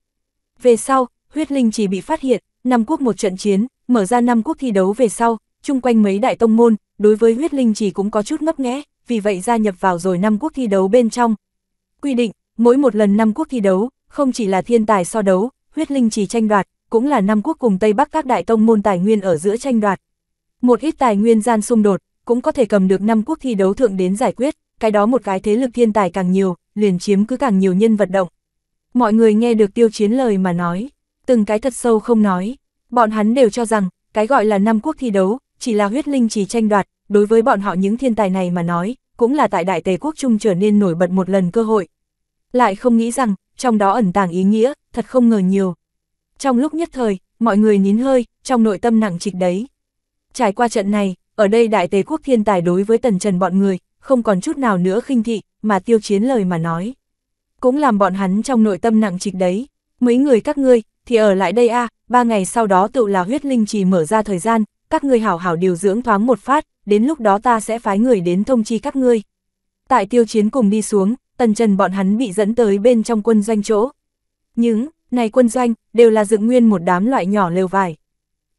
Về sau, huyết linh chỉ bị phát hiện, năm quốc một trận chiến, mở ra năm quốc thi đấu về sau, chung quanh mấy đại tông môn, đối với huyết linh chỉ cũng có chút ngấp nghé, vì vậy gia nhập vào rồi năm quốc thi đấu bên trong. Quy định, mỗi một lần năm quốc thi đấu, không chỉ là thiên tài so đấu, huyết linh chỉ tranh đoạt, cũng là năm quốc cùng Tây Bắc các đại tông môn tài nguyên ở giữa tranh đoạt. Một ít tài nguyên gian xung đột, cũng có thể cầm được năm quốc thi đấu thượng đến giải quyết, cái đó một cái thế lực thiên tài càng nhiều, liền chiếm cứ càng nhiều nhân vật động. Mọi người nghe được tiêu chiến lời mà nói, từng cái thật sâu không nói, bọn hắn đều cho rằng, cái gọi là năm quốc thi đấu, chỉ là huyết linh chỉ tranh đoạt, đối với bọn họ những thiên tài này mà nói, cũng là tại đại tề quốc trung trở nên nổi bật một lần cơ hội. Lại không nghĩ rằng, trong đó ẩn tàng ý nghĩa, thật không ngờ nhiều. Trong lúc nhất thời, mọi người nín hơi, trong nội tâm nặng trịch đấy. Trải qua trận này, ở đây đại tề quốc thiên tài đối với tần trần bọn người, không còn chút nào nữa khinh thị, mà tiêu chiến lời mà nói. Cũng làm bọn hắn trong nội tâm nặng trịch đấy, mấy người các ngươi, thì ở lại đây a ba ngày sau đó tự là huyết linh trì mở ra thời gian, các ngươi hảo hảo điều dưỡng thoáng một phát, đến lúc đó ta sẽ phái người đến thông chi các ngươi. Tại tiêu chiến cùng đi xuống, tần trần bọn hắn bị dẫn tới bên trong quân doanh chỗ. Những, này quân doanh, đều là dựng nguyên một đám loại nhỏ lều vải.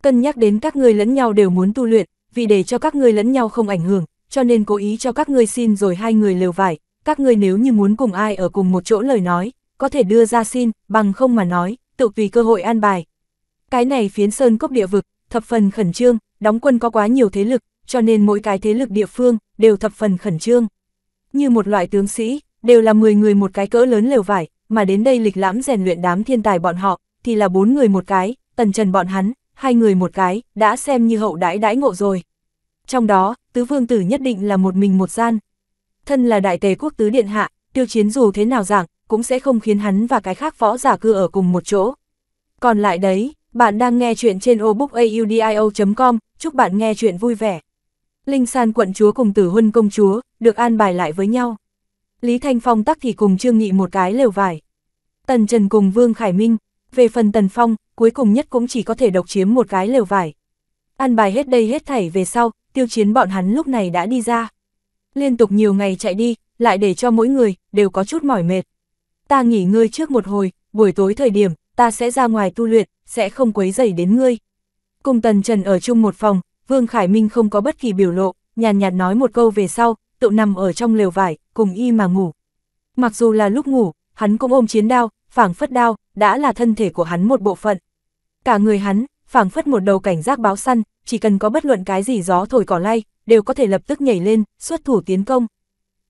Cân nhắc đến các ngươi lẫn nhau đều muốn tu luyện, vì để cho các ngươi lẫn nhau không ảnh hưởng, cho nên cố ý cho các ngươi xin rồi hai người lều vải, các ngươi nếu như muốn cùng ai ở cùng một chỗ lời nói, có thể đưa ra xin, bằng không mà nói, tự tùy cơ hội an bài. Cái này phiến sơn cốc địa vực, thập phần khẩn trương, đóng quân có quá nhiều thế lực, cho nên mỗi cái thế lực địa phương đều thập phần khẩn trương. Như một loại tướng sĩ, đều là 10 người một cái cỡ lớn lều vải, mà đến đây lịch lãm rèn luyện đám thiên tài bọn họ, thì là bốn người một cái, tần trần bọn hắn, hai người một cái, đã xem như hậu đãi đãi ngộ rồi. Trong đó, tứ vương tử nhất định là một mình một gian. Thân là đại tề quốc tứ điện hạ, tiêu chiến dù thế nào giảng, cũng sẽ không khiến hắn và cái khác võ giả cư ở cùng một chỗ. Còn lại đấy, bạn đang nghe chuyện trên obookaudio.com, chúc bạn nghe chuyện vui vẻ. Linh San quận chúa cùng tử huân công chúa, được an bài lại với nhau. Lý Thanh Phong tắc thì cùng Trương Nghị một cái lều vải. Tần Trần cùng Vương Khải Minh, về phần Tần Phong, cuối cùng nhất cũng chỉ có thể độc chiếm một cái lều vải. An bài hết đây hết thảy về sau, tiêu chiến bọn hắn lúc này đã đi ra. Liên tục nhiều ngày chạy đi, lại để cho mỗi người, đều có chút mỏi mệt. Ta nghỉ ngơi trước một hồi, buổi tối thời điểm, ta sẽ ra ngoài tu luyện, sẽ không quấy rầy đến ngươi. Cùng Tần Trần ở chung một phòng, Vương Khải Minh không có bất kỳ biểu lộ, nhàn nhạt, nhạt nói một câu về sau, tự nằm ở trong lều vải, cùng y mà ngủ. Mặc dù là lúc ngủ, hắn cũng ôm chiến đao, phảng phất đao, đã là thân thể của hắn một bộ phận. Cả người hắn, phảng phất một đầu cảnh giác báo săn, chỉ cần có bất luận cái gì gió thổi cỏ lay, đều có thể lập tức nhảy lên, xuất thủ tiến công.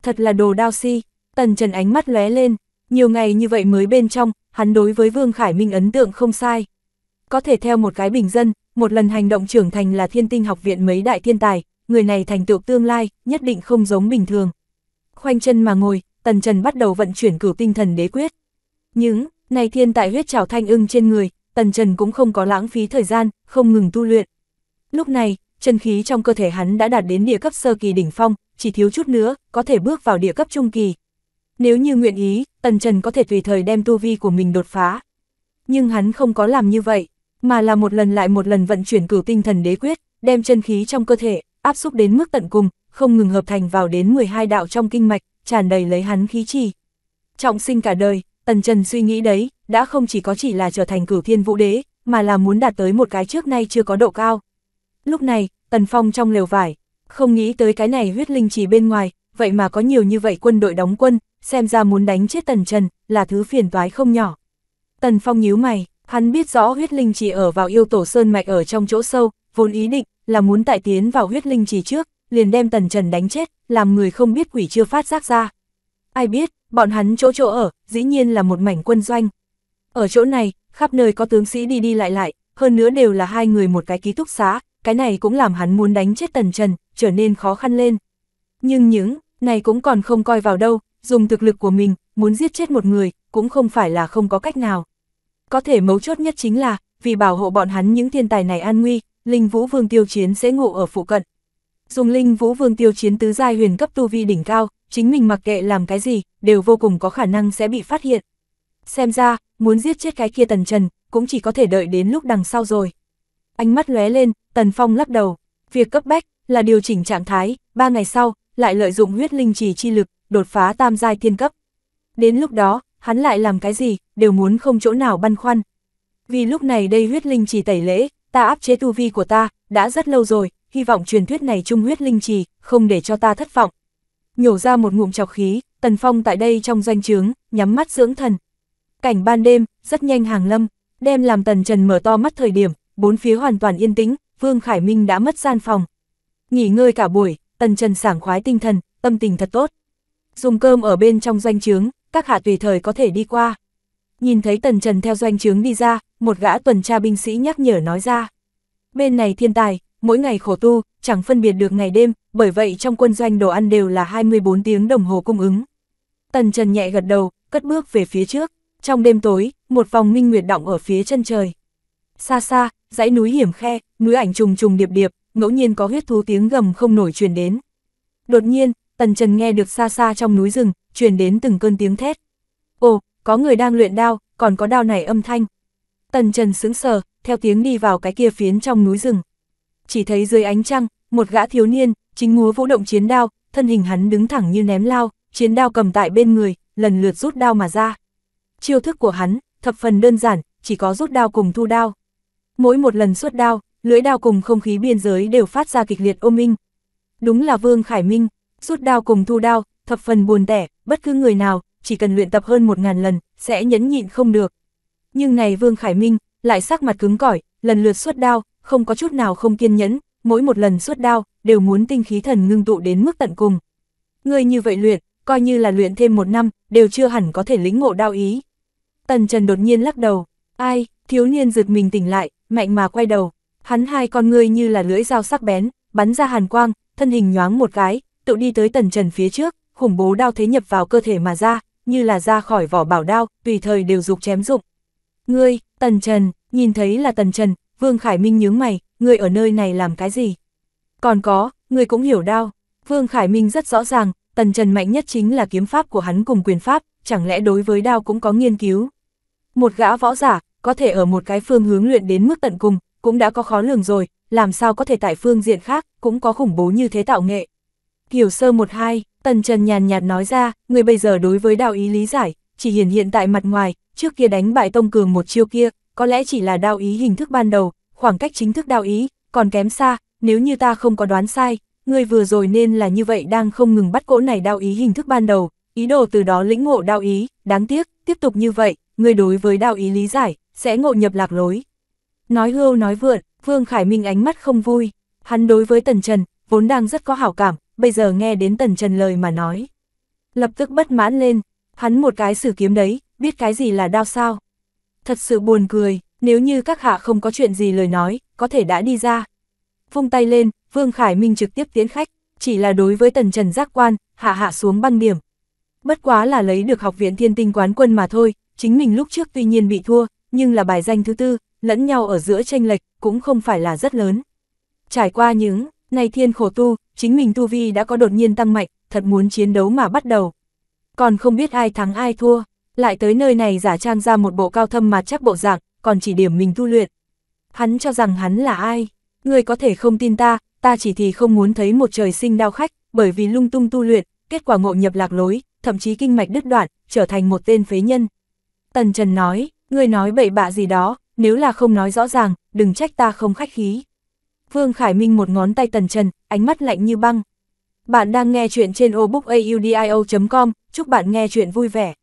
Thật là đồ đao si, tần trần ánh mắt lóe lên, nhiều ngày như vậy mới bên trong, hắn đối với Vương Khải Minh ấn tượng không sai. Có thể theo một cái bình dân, một lần hành động trưởng thành là thiên tinh học viện mấy đại thiên tài, người này thành tựu tương lai, nhất định không giống bình thường. Khoanh chân mà ngồi, tần trần bắt đầu vận chuyển cửu tinh thần đế quyết. Những, này thiên tại huyết trào thanh ưng trên người, tần trần cũng không có lãng phí thời gian, không ngừng tu luyện. Lúc này, chân khí trong cơ thể hắn đã đạt đến địa cấp sơ kỳ đỉnh phong, chỉ thiếu chút nữa, có thể bước vào địa cấp trung kỳ. Nếu như nguyện ý, Tần Trần có thể tùy thời đem tu vi của mình đột phá. Nhưng hắn không có làm như vậy, mà là một lần lại một lần vận chuyển cửu tinh thần đế quyết, đem chân khí trong cơ thể, áp xúc đến mức tận cùng, không ngừng hợp thành vào đến 12 đạo trong kinh mạch, tràn đầy lấy hắn khí trì. Trọng sinh cả đời, Tần Trần suy nghĩ đấy, đã không chỉ có chỉ là trở thành cửu thiên vũ đế, mà là muốn đạt tới một cái trước nay chưa có độ cao. Lúc này, Tần Phong trong lều vải, không nghĩ tới cái này huyết linh chỉ bên ngoài, vậy mà có nhiều như vậy quân đội đóng quân, xem ra muốn đánh chết Tần Trần là thứ phiền toái không nhỏ. Tần Phong nhíu mày, hắn biết rõ huyết linh chỉ ở vào yêu tổ sơn mạch ở trong chỗ sâu, vốn ý định là muốn tại tiến vào huyết linh chỉ trước, liền đem Tần Trần đánh chết, làm người không biết quỷ chưa phát giác ra. Ai biết, bọn hắn chỗ chỗ ở, dĩ nhiên là một mảnh quân doanh. Ở chỗ này, khắp nơi có tướng sĩ đi đi lại lại, hơn nữa đều là hai người một cái ký túc xá, cái này cũng làm hắn muốn đánh chết tần trần, trở nên khó khăn lên. Nhưng những, này cũng còn không coi vào đâu, dùng thực lực của mình, muốn giết chết một người, cũng không phải là không có cách nào. Có thể mấu chốt nhất chính là, vì bảo hộ bọn hắn những thiên tài này an nguy, Linh Vũ Vương Tiêu Chiến sẽ ngủ ở phụ cận. Dùng Linh Vũ Vương Tiêu Chiến tứ giai huyền cấp tu vi đỉnh cao, chính mình mặc kệ làm cái gì, đều vô cùng có khả năng sẽ bị phát hiện. Xem ra, muốn giết chết cái kia tần trần, cũng chỉ có thể đợi đến lúc đằng sau rồi. Ánh mắt lóe lên, Tần Phong lắc đầu. Việc cấp bách là điều chỉnh trạng thái, ba ngày sau, lại lợi dụng huyết linh trì chi lực, đột phá tam giai thiên cấp. Đến lúc đó, hắn lại làm cái gì, đều muốn không chỗ nào băn khoăn. Vì lúc này đây huyết linh trì tẩy lễ, ta áp chế tu vi của ta, đã rất lâu rồi, hy vọng truyền thuyết này chung huyết linh trì, không để cho ta thất vọng. Nhổ ra một ngụm chọc khí, Tần Phong tại đây trong doanh trướng, nhắm mắt dưỡng thần. Cảnh ban đêm, rất nhanh hàng lâm, đem làm Tần Trần mở to mắt thời điểm, bốn phía hoàn toàn yên tĩnh, Vương Khải Minh đã mất gian phòng. Nghỉ ngơi cả buổi, Tần Trần sảng khoái tinh thần, tâm tình thật tốt. Dùng cơm ở bên trong doanh trướng, các hạ tùy thời có thể đi qua. Nhìn thấy Tần Trần theo doanh trướng đi ra, một gã tuần tra binh sĩ nhắc nhở nói ra. Bên này thiên tài, mỗi ngày khổ tu, chẳng phân biệt được ngày đêm, bởi vậy trong quân doanh đồ ăn đều là 24 tiếng đồng hồ cung ứng. Tần Trần nhẹ gật đầu, cất bước về phía trước. Trong đêm tối, một vòng minh nguyệt động ở phía chân trời xa xa, dãy núi hiểm khe, núi ảnh trùng trùng điệp điệp, ngẫu nhiên có huyết thú tiếng gầm không nổi truyền đến. Đột nhiên, Tần Trần nghe được xa xa trong núi rừng, truyền đến từng cơn tiếng thét. Ồ, có người đang luyện đao, còn có đao này âm thanh. Tần Trần sững sờ, theo tiếng đi vào cái kia phiến trong núi rừng. Chỉ thấy dưới ánh trăng, một gã thiếu niên, chính múa vũ động chiến đao, thân hình hắn đứng thẳng như ném lao, chiến đao cầm tại bên người, lần lượt rút đao mà ra. Chiêu thức của hắn, thập phần đơn giản, chỉ có rút đao cùng thu đao. Mỗi một lần xuất đao, lưỡi đao cùng không khí biên giới đều phát ra kịch liệt ô minh. Đúng là Vương Khải Minh, rút đao cùng thu đao, thập phần buồn tẻ, bất cứ người nào, chỉ cần luyện tập hơn một ngàn lần, sẽ nhẫn nhịn không được. Nhưng này Vương Khải Minh, lại sắc mặt cứng cỏi, lần lượt xuất đao, không có chút nào không kiên nhẫn, mỗi một lần xuất đao, đều muốn tinh khí thần ngưng tụ đến mức tận cùng. Người như vậy luyện, coi như là luyện thêm một năm, đều chưa hẳn có thể lĩnh ngộ đao ý. Tần Trần đột nhiên lắc đầu, ai, thiếu niên giật mình tỉnh lại, mạnh mà quay đầu, hắn hai con ngươi như là lưỡi dao sắc bén, bắn ra hàn quang, thân hình nhoáng một cái, tự đi tới tần trần phía trước, khủng bố đao thế nhập vào cơ thể mà ra, như là ra khỏi vỏ bảo đao, tùy thời đều dục chém dục. Ngươi, tần trần, nhìn thấy là tần trần, Vương Khải Minh nhướng mày, ngươi ở nơi này làm cái gì? Còn có, ngươi cũng hiểu đao. Vương Khải Minh rất rõ ràng, tần trần mạnh nhất chính là kiếm pháp của hắn cùng quyền pháp, chẳng lẽ đối với đao cũng có nghiên cứu. Một gã võ giả, có thể ở một cái phương hướng luyện đến mức tận cùng, cũng đã có khó lường rồi, làm sao có thể tại phương diện khác, cũng có khủng bố như thế tạo nghệ. Hiểu sơ một hai, Tần Trần nhàn nhạt nói ra, người bây giờ đối với đạo ý lý giải, chỉ hiển hiện tại mặt ngoài, trước kia đánh bại Tông Cường một chiêu kia, có lẽ chỉ là đạo ý hình thức ban đầu, khoảng cách chính thức đạo ý, còn kém xa, nếu như ta không có đoán sai, người vừa rồi nên là như vậy đang không ngừng bắt cỗ này đạo ý hình thức ban đầu, ý đồ từ đó lĩnh ngộ đạo ý, đáng tiếc, tiếp tục như vậy, người đối với đạo ý lý giải, sẽ ngộ nhập lạc lối. Nói hưu nói vượn, Vương Khải Minh ánh mắt không vui, hắn đối với Tần Trần, vốn đang rất có hảo cảm, bây giờ nghe đến Tần Trần lời mà nói. Lập tức bất mãn lên, hắn một cái sử kiếm đấy, biết cái gì là đau sao. Thật sự buồn cười, nếu như các hạ không có chuyện gì lời nói, có thể đã đi ra. Vung tay lên, Vương Khải Minh trực tiếp tiến khách, chỉ là đối với Tần Trần giác quan, hạ hạ xuống băng điểm. Bất quá là lấy được học viện thiên tinh quán quân mà thôi, chính mình lúc trước tuy nhiên bị thua, nhưng là bài danh thứ tư, lẫn nhau ở giữa tranh lệch, cũng không phải là rất lớn. Trải qua những, này thiên khổ tu, chính mình tu vi đã có đột nhiên tăng mạnh, thật muốn chiến đấu mà bắt đầu. Còn không biết ai thắng ai thua, lại tới nơi này giả trang ra một bộ cao thâm mà chắc bộ dạng, còn chỉ điểm mình tu luyện. Hắn cho rằng hắn là ai, người có thể không tin ta, ta chỉ thì không muốn thấy một trời sinh đau khách, bởi vì lung tung tu luyện, kết quả ngộ nhập lạc lối, thậm chí kinh mạch đứt đoạn, trở thành một tên phế nhân. Tần Trần nói, Người nói bậy bạ gì đó, nếu là không nói rõ ràng, đừng trách ta không khách khí. Vương Khải Minh một ngón tay tần trần, ánh mắt lạnh như băng. Bạn đang nghe chuyện trên obookaudio.com, chúc bạn nghe chuyện vui vẻ.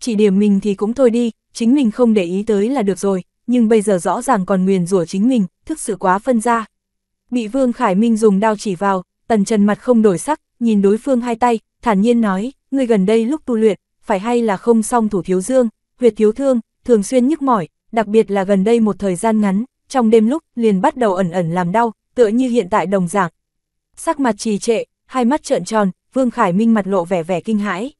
Chỉ điểm mình thì cũng thôi đi, chính mình không để ý tới là được rồi, nhưng bây giờ rõ ràng còn nguyền rủa chính mình, thực sự quá phân ra. Bị Vương Khải Minh dùng đao chỉ vào, tần trần mặt không đổi sắc, nhìn đối phương hai tay, thản nhiên nói, người gần đây lúc tu luyện, phải hay là không xong thủ thiếu dương, huyệt thiếu thương, thường xuyên nhức mỏi, đặc biệt là gần đây một thời gian ngắn, trong đêm lúc liền bắt đầu ẩn ẩn làm đau, tựa như hiện tại đồng dạng. Sắc mặt trì trệ, hai mắt trợn tròn, Vương Khải Minh mặt lộ vẻ vẻ kinh hãi.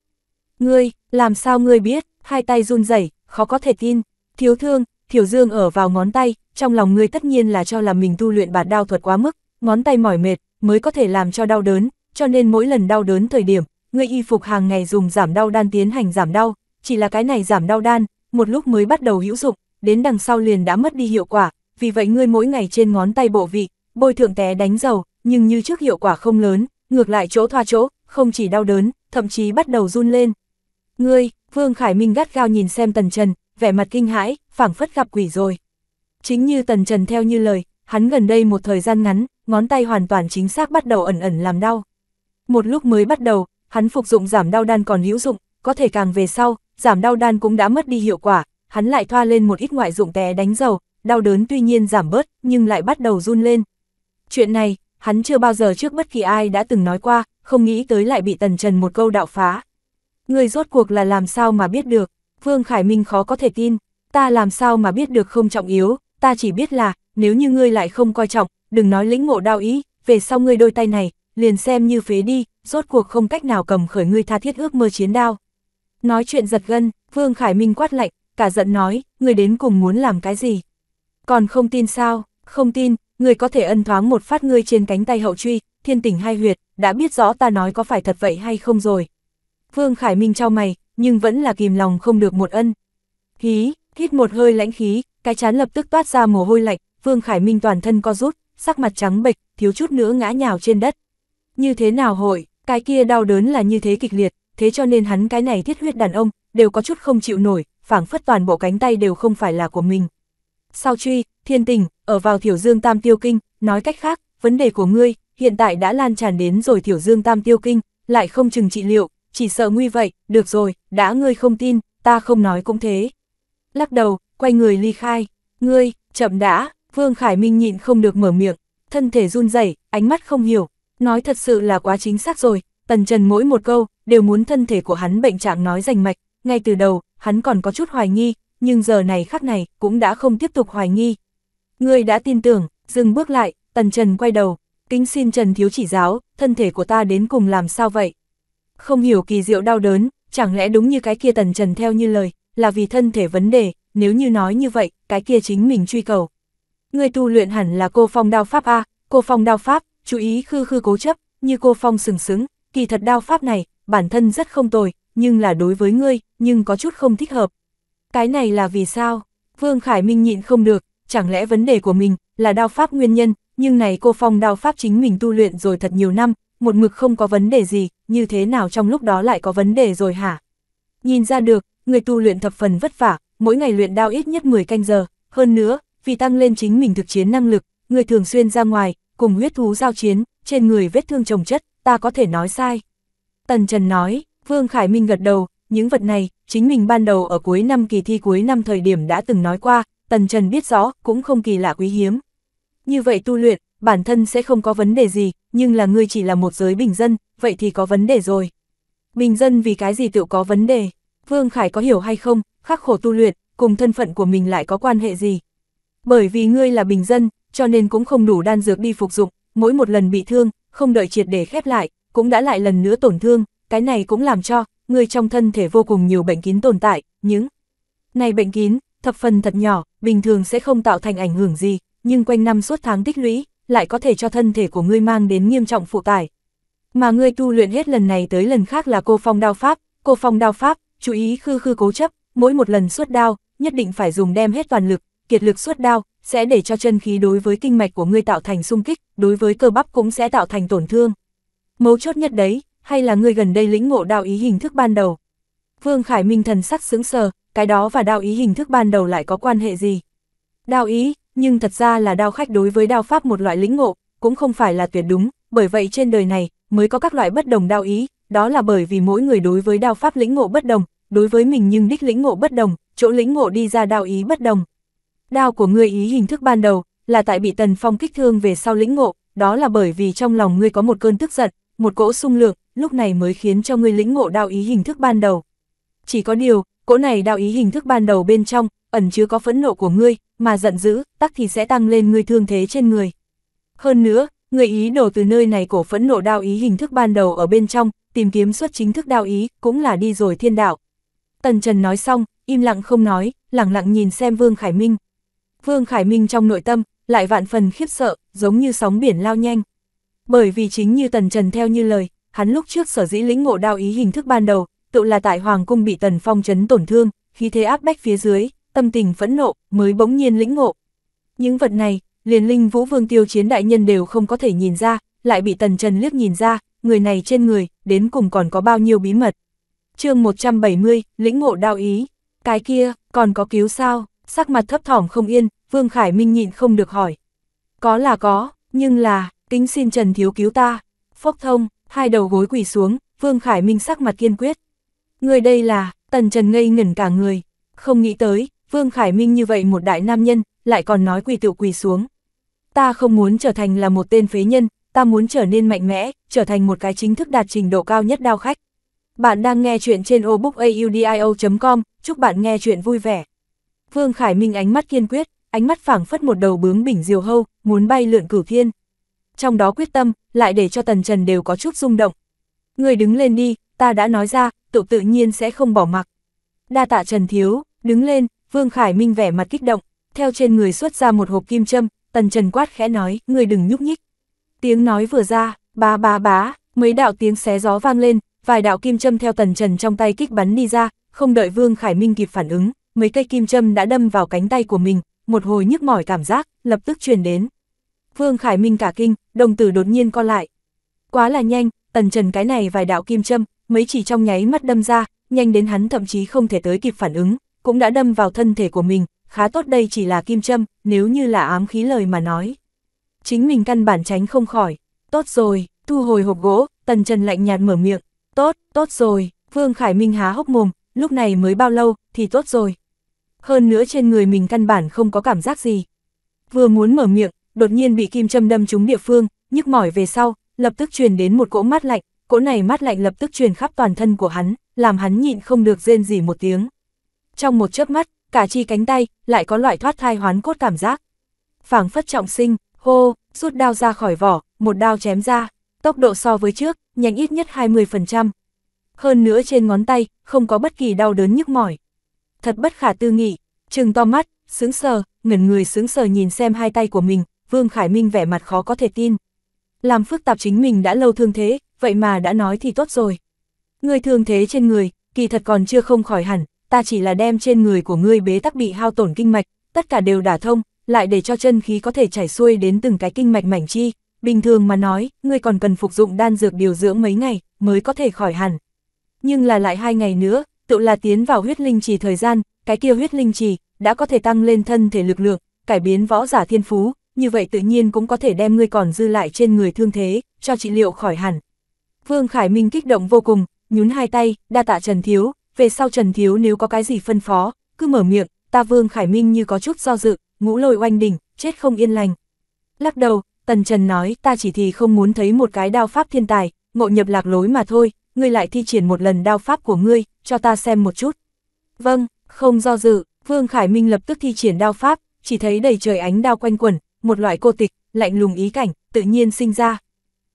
Ngươi, làm sao ngươi biết, hai tay run rẩy khó có thể tin, thiếu thương, thiểu dương ở vào ngón tay, trong lòng ngươi tất nhiên là cho là mình tu luyện bản đao thuật quá mức, ngón tay mỏi mệt, mới có thể làm cho đau đớn, cho nên mỗi lần đau đớn thời điểm, ngươi y phục hàng ngày dùng giảm đau đan tiến hành giảm đau, chỉ là cái này giảm đau đan, một lúc mới bắt đầu hữu dụng, đến đằng sau liền đã mất đi hiệu quả, vì vậy ngươi mỗi ngày trên ngón tay bộ vị, bôi thượng té đánh dầu, nhưng như trước hiệu quả không lớn, ngược lại chỗ thoa chỗ, không chỉ đau đớn, thậm chí bắt đầu run lên. Ngươi, Vương Khải Minh gắt gao nhìn xem Tần Trần, vẻ mặt kinh hãi, phảng phất gặp quỷ rồi. Chính như Tần Trần theo như lời, hắn gần đây một thời gian ngắn, ngón tay hoàn toàn chính xác bắt đầu ẩn ẩn làm đau. Một lúc mới bắt đầu, hắn phục dụng giảm đau đan còn hữu dụng, có thể càng về sau, giảm đau đan cũng đã mất đi hiệu quả, hắn lại thoa lên một ít ngoại dụng té đánh dầu, đau đớn tuy nhiên giảm bớt, nhưng lại bắt đầu run lên. Chuyện này, hắn chưa bao giờ trước bất kỳ ai đã từng nói qua, không nghĩ tới lại bị Tần Trần một câu đạo phá. Người rốt cuộc là làm sao mà biết được, Vương Khải Minh khó có thể tin, ta làm sao mà biết được không trọng yếu, ta chỉ biết là, nếu như ngươi lại không coi trọng, đừng nói lĩnh ngộ đao ý, về sau ngươi đôi tay này, liền xem như phế đi, rốt cuộc không cách nào cầm khởi ngươi tha thiết ước mơ chiến đao. Nói chuyện giật gân, Vương Khải Minh quát lạnh, cả giận nói, người đến cùng muốn làm cái gì? Còn không tin sao, không tin, người có thể ân thoáng một phát ngươi trên cánh tay hậu truy, thiên tỉnh hai huyệt, đã biết rõ ta nói có phải thật vậy hay không rồi. Vương Khải Minh trao mày, nhưng vẫn là kìm lòng không được một ân. Khí, hít một hơi lãnh khí, cái chán lập tức toát ra mồ hôi lạnh, Vương Khải Minh toàn thân co rút, sắc mặt trắng bệch, thiếu chút nữa ngã nhào trên đất. Như thế nào hội, cái kia đau đớn là như thế kịch liệt, thế cho nên hắn cái này thiết huyết đàn ông, đều có chút không chịu nổi, phảng phất toàn bộ cánh tay đều không phải là của mình. Sau truy, thiên tình, ở vào thiểu dương tam tiêu kinh, nói cách khác, vấn đề của ngươi, hiện tại đã lan tràn đến rồi thiểu dương tam tiêu kinh, lại không chừng trị liệu, chỉ sợ nguy vậy, được rồi, đã ngươi không tin, ta không nói cũng thế. Lắc đầu, quay người ly khai, ngươi, chậm đã, Vương Khải Minh nhịn không được mở miệng, thân thể run rẩy, ánh mắt không hiểu, nói thật sự là quá chính xác rồi, Tần Trần mỗi một câu, đều muốn thân thể của hắn bệnh trạng nói rành mạch, ngay từ đầu, hắn còn có chút hoài nghi, nhưng giờ này khắc này, cũng đã không tiếp tục hoài nghi. Ngươi đã tin tưởng, dừng bước lại, Tần Trần quay đầu, kính xin Trần Thiếu chỉ giáo, thân thể của ta đến cùng làm sao vậy? Không hiểu kỳ diệu đau đớn, chẳng lẽ đúng như cái kia Tần Trần theo như lời, là vì thân thể vấn đề, nếu như nói như vậy, cái kia chính mình truy cầu. Người tu luyện hẳn là cô phong đao pháp A, cô phong đao pháp, chú ý khư khư cố chấp, như cô phong sừng sững, kỳ thật đao pháp này, bản thân rất không tồi, nhưng là đối với ngươi, nhưng có chút không thích hợp. Cái này là vì sao? Vương Khải Minh nhịn không được, chẳng lẽ vấn đề của mình là đao pháp nguyên nhân, nhưng này cô Phong đao pháp chính mình tu luyện rồi thật nhiều năm, một mực không có vấn đề gì, như thế nào trong lúc đó lại có vấn đề rồi hả? Nhìn ra được, người tu luyện thập phần vất vả, mỗi ngày luyện đao ít nhất 10 canh giờ, hơn nữa, vì tăng lên chính mình thực chiến năng lực, người thường xuyên ra ngoài, cùng huyết thú giao chiến, trên người vết thương chồng chất, ta có thể nói sai. Tần Trần nói, Vương Khải Minh gật đầu, những vật này, chính mình ban đầu ở cuối năm kỳ thi cuối năm thời điểm đã từng nói qua, Tần Trần biết rõ, cũng không kỳ lạ quý hiếm. Như vậy tu luyện, bản thân sẽ không có vấn đề gì, nhưng là ngươi chỉ là một giới bình dân, vậy thì có vấn đề rồi. Bình dân vì cái gì tự có vấn đề? Vương Khải có hiểu hay không, khắc khổ tu luyện, cùng thân phận của mình lại có quan hệ gì? Bởi vì ngươi là bình dân, cho nên cũng không đủ đan dược đi phục dụng, mỗi một lần bị thương, không đợi triệt để khép lại, cũng đã lại lần nữa tổn thương, cái này cũng làm cho, người trong thân thể vô cùng nhiều bệnh kín tồn tại, những này bệnh kín, thập phần thật nhỏ, bình thường sẽ không tạo thành ảnh hưởng gì, nhưng quanh năm suốt tháng tích lũy, lại có thể cho thân thể của ngươi mang đến nghiêm trọng phụ tải. Mà ngươi tu luyện hết lần này tới lần khác là cô phong đao pháp, cô phong đao pháp, chú ý khư khư cố chấp, mỗi một lần suốt đao, nhất định phải dùng đem hết toàn lực, kiệt lực xuất đao, sẽ để cho chân khí đối với kinh mạch của ngươi tạo thành xung kích, đối với cơ bắp cũng sẽ tạo thành tổn thương. Mấu chốt nhất đấy, hay là ngươi gần đây lĩnh ngộ đạo ý hình thức ban đầu. Vương Khải Minh thần sắc sững sờ, cái đó và đạo ý hình thức ban đầu lại có quan hệ gì? Đạo ý, nhưng thật ra là đao khách đối với đao pháp một loại lĩnh ngộ, cũng không phải là tuyệt đúng, bởi vậy trên đời này mới có các loại bất đồng đạo ý, đó là bởi vì mỗi người đối với đao pháp lĩnh ngộ bất đồng, đối với mình nhưng đích lĩnh ngộ bất đồng, chỗ lĩnh ngộ đi ra đạo ý bất đồng, đao của ngươi ý hình thức ban đầu, là tại bị Tần Phong kích thương về sau lĩnh ngộ, đó là bởi vì trong lòng ngươi có một cơn tức giận, một cỗ sung lược, lúc này mới khiến cho ngươi lĩnh ngộ đao ý hình thức ban đầu. Chỉ có điều, cỗ này đao ý hình thức ban đầu bên trong, ẩn chứa có phẫn nộ của ngươi, mà giận dữ, tắc thì sẽ tăng lên ngươi thương thế trên người. Hơn nữa, ngươi ý đồ từ nơi này cổ phẫn nộ đao ý hình thức ban đầu ở bên trong, tìm kiếm xuất chính thức đao ý, cũng là đi rồi thiên đạo. Tần Trần nói xong, im lặng không nói, lặng lặng nhìn xem Vương Khải Minh, Vương Khải Minh trong nội tâm, lại vạn phần khiếp sợ, giống như sóng biển lao nhanh. Bởi vì chính như Tần Trần theo như lời, hắn lúc trước sở dĩ lĩnh ngộ đao ý hình thức ban đầu, tự là tại Hoàng Cung bị Tần Phong chấn tổn thương, khi thế áp bách phía dưới, tâm tình phẫn nộ, mới bỗng nhiên lĩnh ngộ. Những vật này, liền linh vũ vương tiêu chiến đại nhân đều không có thể nhìn ra, lại bị Tần Trần liếc nhìn ra, người này trên người, đến cùng còn có bao nhiêu bí mật. chương 170, lĩnh ngộ đao ý, cái kia, còn có cứu sao? sắc mặt thấp thỏm không yên, Vương Khải Minh nhịn không được hỏi. Có là có, nhưng là, kính xin Trần Thiếu cứu ta. Phốc thông, hai đầu gối quỳ xuống, Vương Khải Minh sắc mặt kiên quyết. Người đây là, Tần Trần ngây ngẩn cả người. Không nghĩ tới, Vương Khải Minh như vậy một đại nam nhân, lại còn nói quỳ tự quỳ xuống. Ta không muốn trở thành là một tên phế nhân, ta muốn trở nên mạnh mẽ, trở thành một cái chính thức đạt trình độ cao nhất đao khách. Bạn đang nghe chuyện trên obookaudio.com, chúc bạn nghe chuyện vui vẻ. Vương Khải Minh ánh mắt kiên quyết, ánh mắt phảng phất một đầu bướm bỉnh diều hâu, muốn bay lượn cửu thiên. Trong đó quyết tâm, lại để cho Tần Trần đều có chút rung động. Người đứng lên đi, ta đã nói ra, tự tự nhiên sẽ không bỏ mặc. Đa tạ Trần Thiếu, đứng lên, Vương Khải Minh vẻ mặt kích động, theo trên người xuất ra một hộp kim châm, Tần Trần quát khẽ nói, người đừng nhúc nhích. Tiếng nói vừa ra, bá bá bá, mấy đạo tiếng xé gió vang lên, vài đạo kim châm theo Tần Trần trong tay kích bắn đi ra, không đợi Vương Khải Minh kịp phản ứng, mấy cây kim châm đã đâm vào cánh tay của mình, một hồi nhức mỏi cảm giác, lập tức truyền đến. Vương Khải Minh cả kinh, đồng tử đột nhiên co lại. Quá là nhanh, tần trần cái này vài đạo kim châm, mấy chỉ trong nháy mắt đâm ra, nhanh đến hắn thậm chí không thể tới kịp phản ứng, cũng đã đâm vào thân thể của mình, khá tốt đây chỉ là kim châm, nếu như là ám khí lời mà nói. Chính mình căn bản tránh không khỏi, tốt rồi, thu hồi hộp gỗ, tần trần lạnh nhạt mở miệng, tốt, tốt rồi, Vương Khải Minh há hốc mồm, lúc này mới bao lâu, thì tốt rồi. Hơn nữa trên người mình căn bản không có cảm giác gì. Vừa muốn mở miệng, đột nhiên bị kim châm đâm trúng địa phương, nhức mỏi về sau, lập tức truyền đến một cỗ mát lạnh, cỗ này mát lạnh lập tức truyền khắp toàn thân của hắn, làm hắn nhịn không được rên gì một tiếng. Trong một chớp mắt, cả chi cánh tay lại có loại thoát thai hoán cốt cảm giác. Phảng phất trọng sinh, hô, rút đao ra khỏi vỏ, một đao chém ra, tốc độ so với trước, nhanh ít nhất 20%, hơn nữa trên ngón tay, không có bất kỳ đau đớn nhức mỏi. Thật bất khả tư nghị, trừng to mắt, sướng sờ, ngẩn người sướng sờ nhìn xem hai tay của mình, Vương Khải Minh vẻ mặt khó có thể tin. Làm phức tạp chính mình đã lâu thương thế, vậy mà đã nói thì tốt rồi. người thương thế trên người, kỳ thật còn chưa không khỏi hẳn, ta chỉ là đem trên người của ngươi bế tắc bị hao tổn kinh mạch, tất cả đều đả thông, lại để cho chân khí có thể chảy xuôi đến từng cái kinh mạch mảnh chi. Bình thường mà nói, ngươi còn cần phục dụng đan dược điều dưỡng mấy ngày, mới có thể khỏi hẳn nhưng là lại hai ngày nữa, tự là tiến vào huyết linh trì thời gian, cái kia huyết linh trì đã có thể tăng lên thân thể lực lượng, cải biến võ giả thiên phú, như vậy tự nhiên cũng có thể đem ngươi còn dư lại trên người thương thế, cho trị liệu khỏi hẳn. Vương Khải Minh kích động vô cùng, nhún hai tay, đa tạ Trần Thiếu, về sau Trần Thiếu nếu có cái gì phân phó, cứ mở miệng, ta Vương Khải Minh như có chút do dự, ngũ lôi oanh đỉnh, chết không yên lành. Lắc đầu, Tần Trần nói, ta chỉ thì không muốn thấy một cái đao pháp thiên tài, ngộ nhập lạc lối mà thôi, ngươi lại thi triển một lần đao pháp của ngươi, cho ta xem một chút. Vâng, không do dự, Vương Khải Minh lập tức thi triển đao pháp, chỉ thấy đầy trời ánh đao quanh quẩn, một loại cô tịch, lạnh lùng ý cảnh, tự nhiên sinh ra.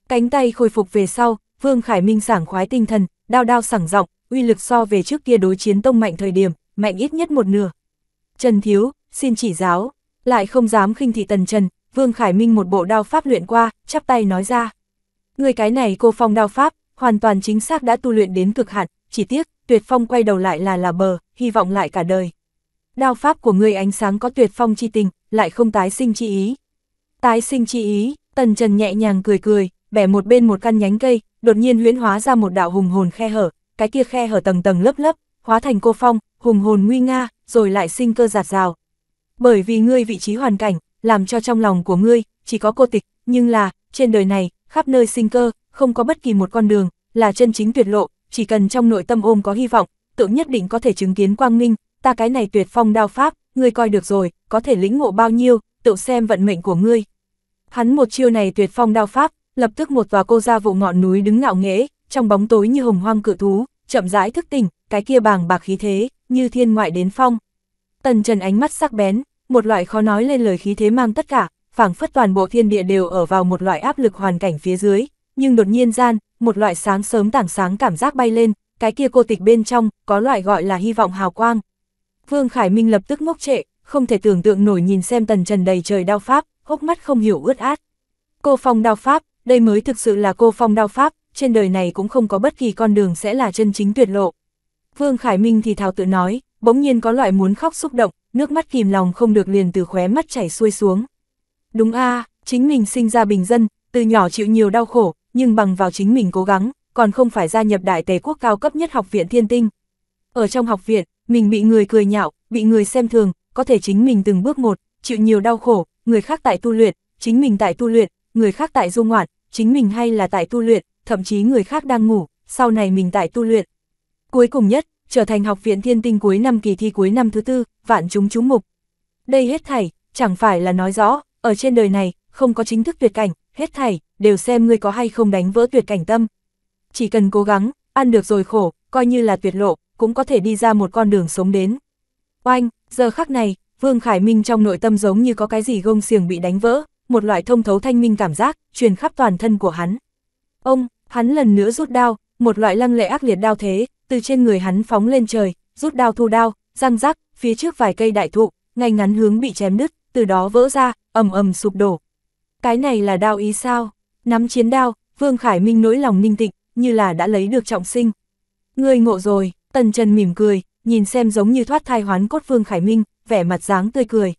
Cánh tay khôi phục về sau, Vương Khải Minh sảng khoái tinh thần, đao đao sảng rộng, uy lực so về trước kia đối chiến tông mạnh thời điểm, mạnh ít nhất một nửa. Trần Thiếu, xin chỉ giáo, lại không dám khinh thị Tần Trần, Vương Khải Minh một bộ đao pháp luyện qua, chắp tay nói ra. Người cái này cô phong đao pháp, hoàn toàn chính xác đã tu luyện đến cực hạn, chỉ tiếc, tuyệt phong quay đầu lại là là bờ, hy vọng lại cả đời. Đao pháp của người ánh sáng có tuyệt phong chi tình, lại không tái sinh chi ý. Tái sinh chi ý, tần trần nhẹ nhàng cười cười, bẻ một bên một căn nhánh cây, đột nhiên huyễn hóa ra một đạo hùng hồn khe hở, cái kia khe hở tầng tầng lớp lớp, hóa thành cô phong, hùng hồn nguy nga, rồi lại sinh cơ giạt rào. Bởi vì ngươi vị trí hoàn cảnh, làm cho trong lòng của ngươi, chỉ có cô tịch, nhưng là, trên đời này, khắp nơi sinh cơ, không có bất kỳ một con đường, là chân chính tuyệt lộ, chỉ cần trong nội tâm ôm có hy vọng, tự nhất định có thể chứng kiến quang minh, ta cái này tuyệt phong đao pháp, ngươi coi được rồi, có thể lĩnh ngộ bao nhiêu, tự xem vận mệnh của ngươi. Hắn một chiêu này tuyệt phong đao pháp, lập tức một tòa cô ra vụ ngọn núi đứng ngạo nghễ, trong bóng tối như hồng hoang cự thú, chậm rãi thức tỉnh, cái kia bàng bạc khí thế, như thiên ngoại đến phong. Tần Trần ánh mắt sắc bén, một loại khó nói lên lời khí thế mang tất cả, phảng phất toàn bộ thiên địa đều ở vào một loại áp lực hoàn cảnh phía dưới, nhưng đột nhiên gian, một loại sáng sớm tảng sáng cảm giác bay lên, cái kia cô tịch bên trong, có loại gọi là hy vọng hào quang. Vương Khải Minh lập tức ngốc trệ, không thể tưởng tượng nổi nhìn xem tần trần đầy trời đau pháp, hốc mắt không hiểu ướt át. Cô phong đau pháp, đây mới thực sự là cô phong đau pháp, trên đời này cũng không có bất kỳ con đường sẽ là chân chính tuyệt lộ. Vương Khải Minh thì thào tự nói, bỗng nhiên có loại muốn khóc xúc động, nước mắt kìm lòng không được liền từ khóe mắt chảy xuôi xuống. Đúng a chính mình sinh ra bình dân, từ nhỏ chịu nhiều đau khổ, nhưng bằng vào chính mình cố gắng, còn không phải gia nhập đại tề quốc cao cấp nhất học viện thiên tinh. Ở trong học viện, mình bị người cười nhạo, bị người xem thường, có thể chính mình từng bước một, chịu nhiều đau khổ, người khác tại tu luyện, chính mình tại tu luyện, người khác tại du ngoạn, chính mình hay là tại tu luyện, thậm chí người khác đang ngủ, sau này mình tại tu luyện. Cuối cùng nhất, trở thành học viện thiên tinh cuối năm kỳ thi cuối năm thứ tư, vạn chúng chú mục. Đây hết thảy, chẳng phải là nói rõ, ở trên đời này, không có chính thức tuyệt cảnh, hết thảy, đều xem ngươi có hay không đánh vỡ tuyệt cảnh tâm. Chỉ cần cố gắng, ăn được rồi khổ, coi như là tuyệt lộ, cũng có thể đi ra một con đường sống đến. Oanh, giờ khắc này, Vương Khải Minh trong nội tâm giống như có cái gì gông xiềng bị đánh vỡ, một loại thông thấu thanh minh cảm giác, truyền khắp toàn thân của hắn. Ông, hắn lần nữa rút đao, một loại lăng lệ ác liệt đao thế, từ trên người hắn phóng lên trời, rút đao thu đao, răng rắc, phía trước vài cây đại thụ, ngay ngắn hướng bị chém đứt, từ đó vỡ ra, ầm ầm sụp đổ. Cái này là đao ý sao? Nắm chiến đao, Vương Khải Minh nỗi lòng ninh tịch, như là đã lấy được trọng sinh. người ngộ rồi, Tần Trần mỉm cười, nhìn xem giống như thoát thai hoán cốt Vương Khải Minh, vẻ mặt dáng tươi cười.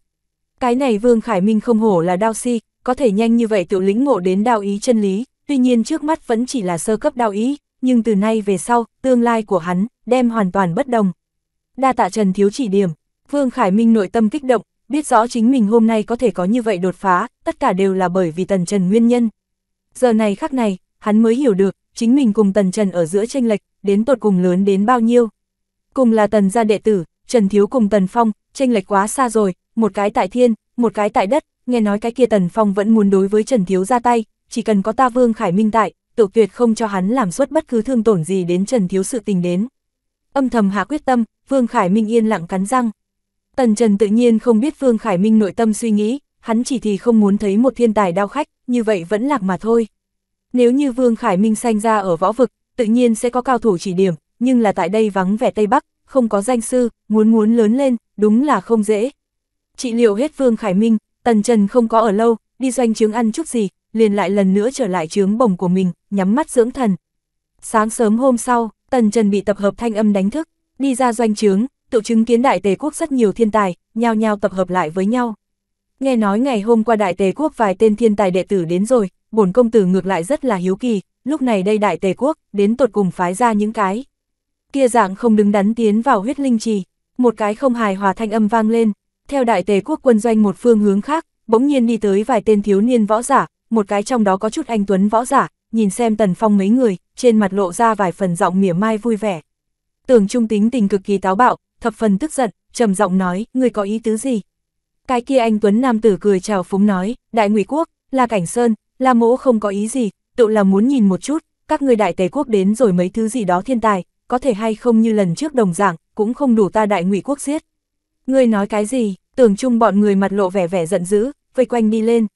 Cái này Vương Khải Minh không hổ là đao si, có thể nhanh như vậy tự lĩnh ngộ đến đao ý chân lý, tuy nhiên trước mắt vẫn chỉ là sơ cấp đao ý, nhưng từ nay về sau, tương lai của hắn, đem hoàn toàn bất đồng. Đa tạ Trần Thiếu chỉ điểm, Vương Khải Minh nội tâm kích động, biết rõ chính mình hôm nay có thể có như vậy đột phá, tất cả đều là bởi vì Tần Trần nguyên nhân giờ này khắc này, hắn mới hiểu được, chính mình cùng Tần Trần ở giữa tranh lệch, đến tột cùng lớn đến bao nhiêu. Cùng là Tần gia đệ tử, Trần Thiếu cùng Tần Phong, tranh lệch quá xa rồi, một cái tại thiên, một cái tại đất, nghe nói cái kia Tần Phong vẫn muốn đối với Trần Thiếu ra tay, chỉ cần có ta Vương Khải Minh tại, tự tuyệt không cho hắn làm suất bất cứ thương tổn gì đến Trần Thiếu sự tình đến. Âm thầm hạ quyết tâm, Vương Khải Minh yên lặng cắn răng. Tần Trần tự nhiên không biết Vương Khải Minh nội tâm suy nghĩ, hắn chỉ thì không muốn thấy một thiên tài đao khách, như vậy vẫn lạc mà thôi. Nếu như Vương Khải Minh sanh ra ở võ vực, tự nhiên sẽ có cao thủ chỉ điểm, nhưng là tại đây vắng vẻ Tây Bắc, không có danh sư, muốn muốn lớn lên, đúng là không dễ. Trị liệu hết Vương Khải Minh, Tần Trần không có ở lâu, đi doanh trướng ăn chút gì, liền lại lần nữa trở lại trướng bồng của mình, nhắm mắt dưỡng thần. Sáng sớm hôm sau, Tần Trần bị tập hợp thanh âm đánh thức, đi ra doanh trướng, tự chứng kiến đại tề quốc rất nhiều thiên tài, nhao nhao tập hợp lại với nhau nghe nói ngày hôm qua đại tề quốc vài tên thiên tài đệ tử đến rồi, bổn công tử ngược lại rất là hiếu kỳ, lúc này đây đại tề quốc, đến tột cùng phái ra những cái. Kia dạng không đứng đắn tiến vào huyết linh trì, một cái không hài hòa thanh âm vang lên, theo đại tề quốc quân doanh một phương hướng khác, bỗng nhiên đi tới vài tên thiếu niên võ giả, một cái trong đó có chút anh tuấn võ giả, nhìn xem tần phong mấy người, trên mặt lộ ra vài phần giọng mỉa mai vui vẻ. Tưởng trung tính tình cực kỳ táo bạo, thập phần tức giận, trầm giọng nói, người có ý tứ gì, cái kia anh Tuấn Nam tử cười chào phúng nói, đại ngụy quốc, là cảnh sơn, là mỗ không có ý gì, tự là muốn nhìn một chút, các người đại tề quốc đến rồi mấy thứ gì đó thiên tài, có thể hay không như lần trước đồng Dạng cũng không đủ ta đại ngụy quốc giết. Ngươi nói cái gì, tưởng chung bọn người mặt lộ vẻ vẻ giận dữ, vây quanh đi lên.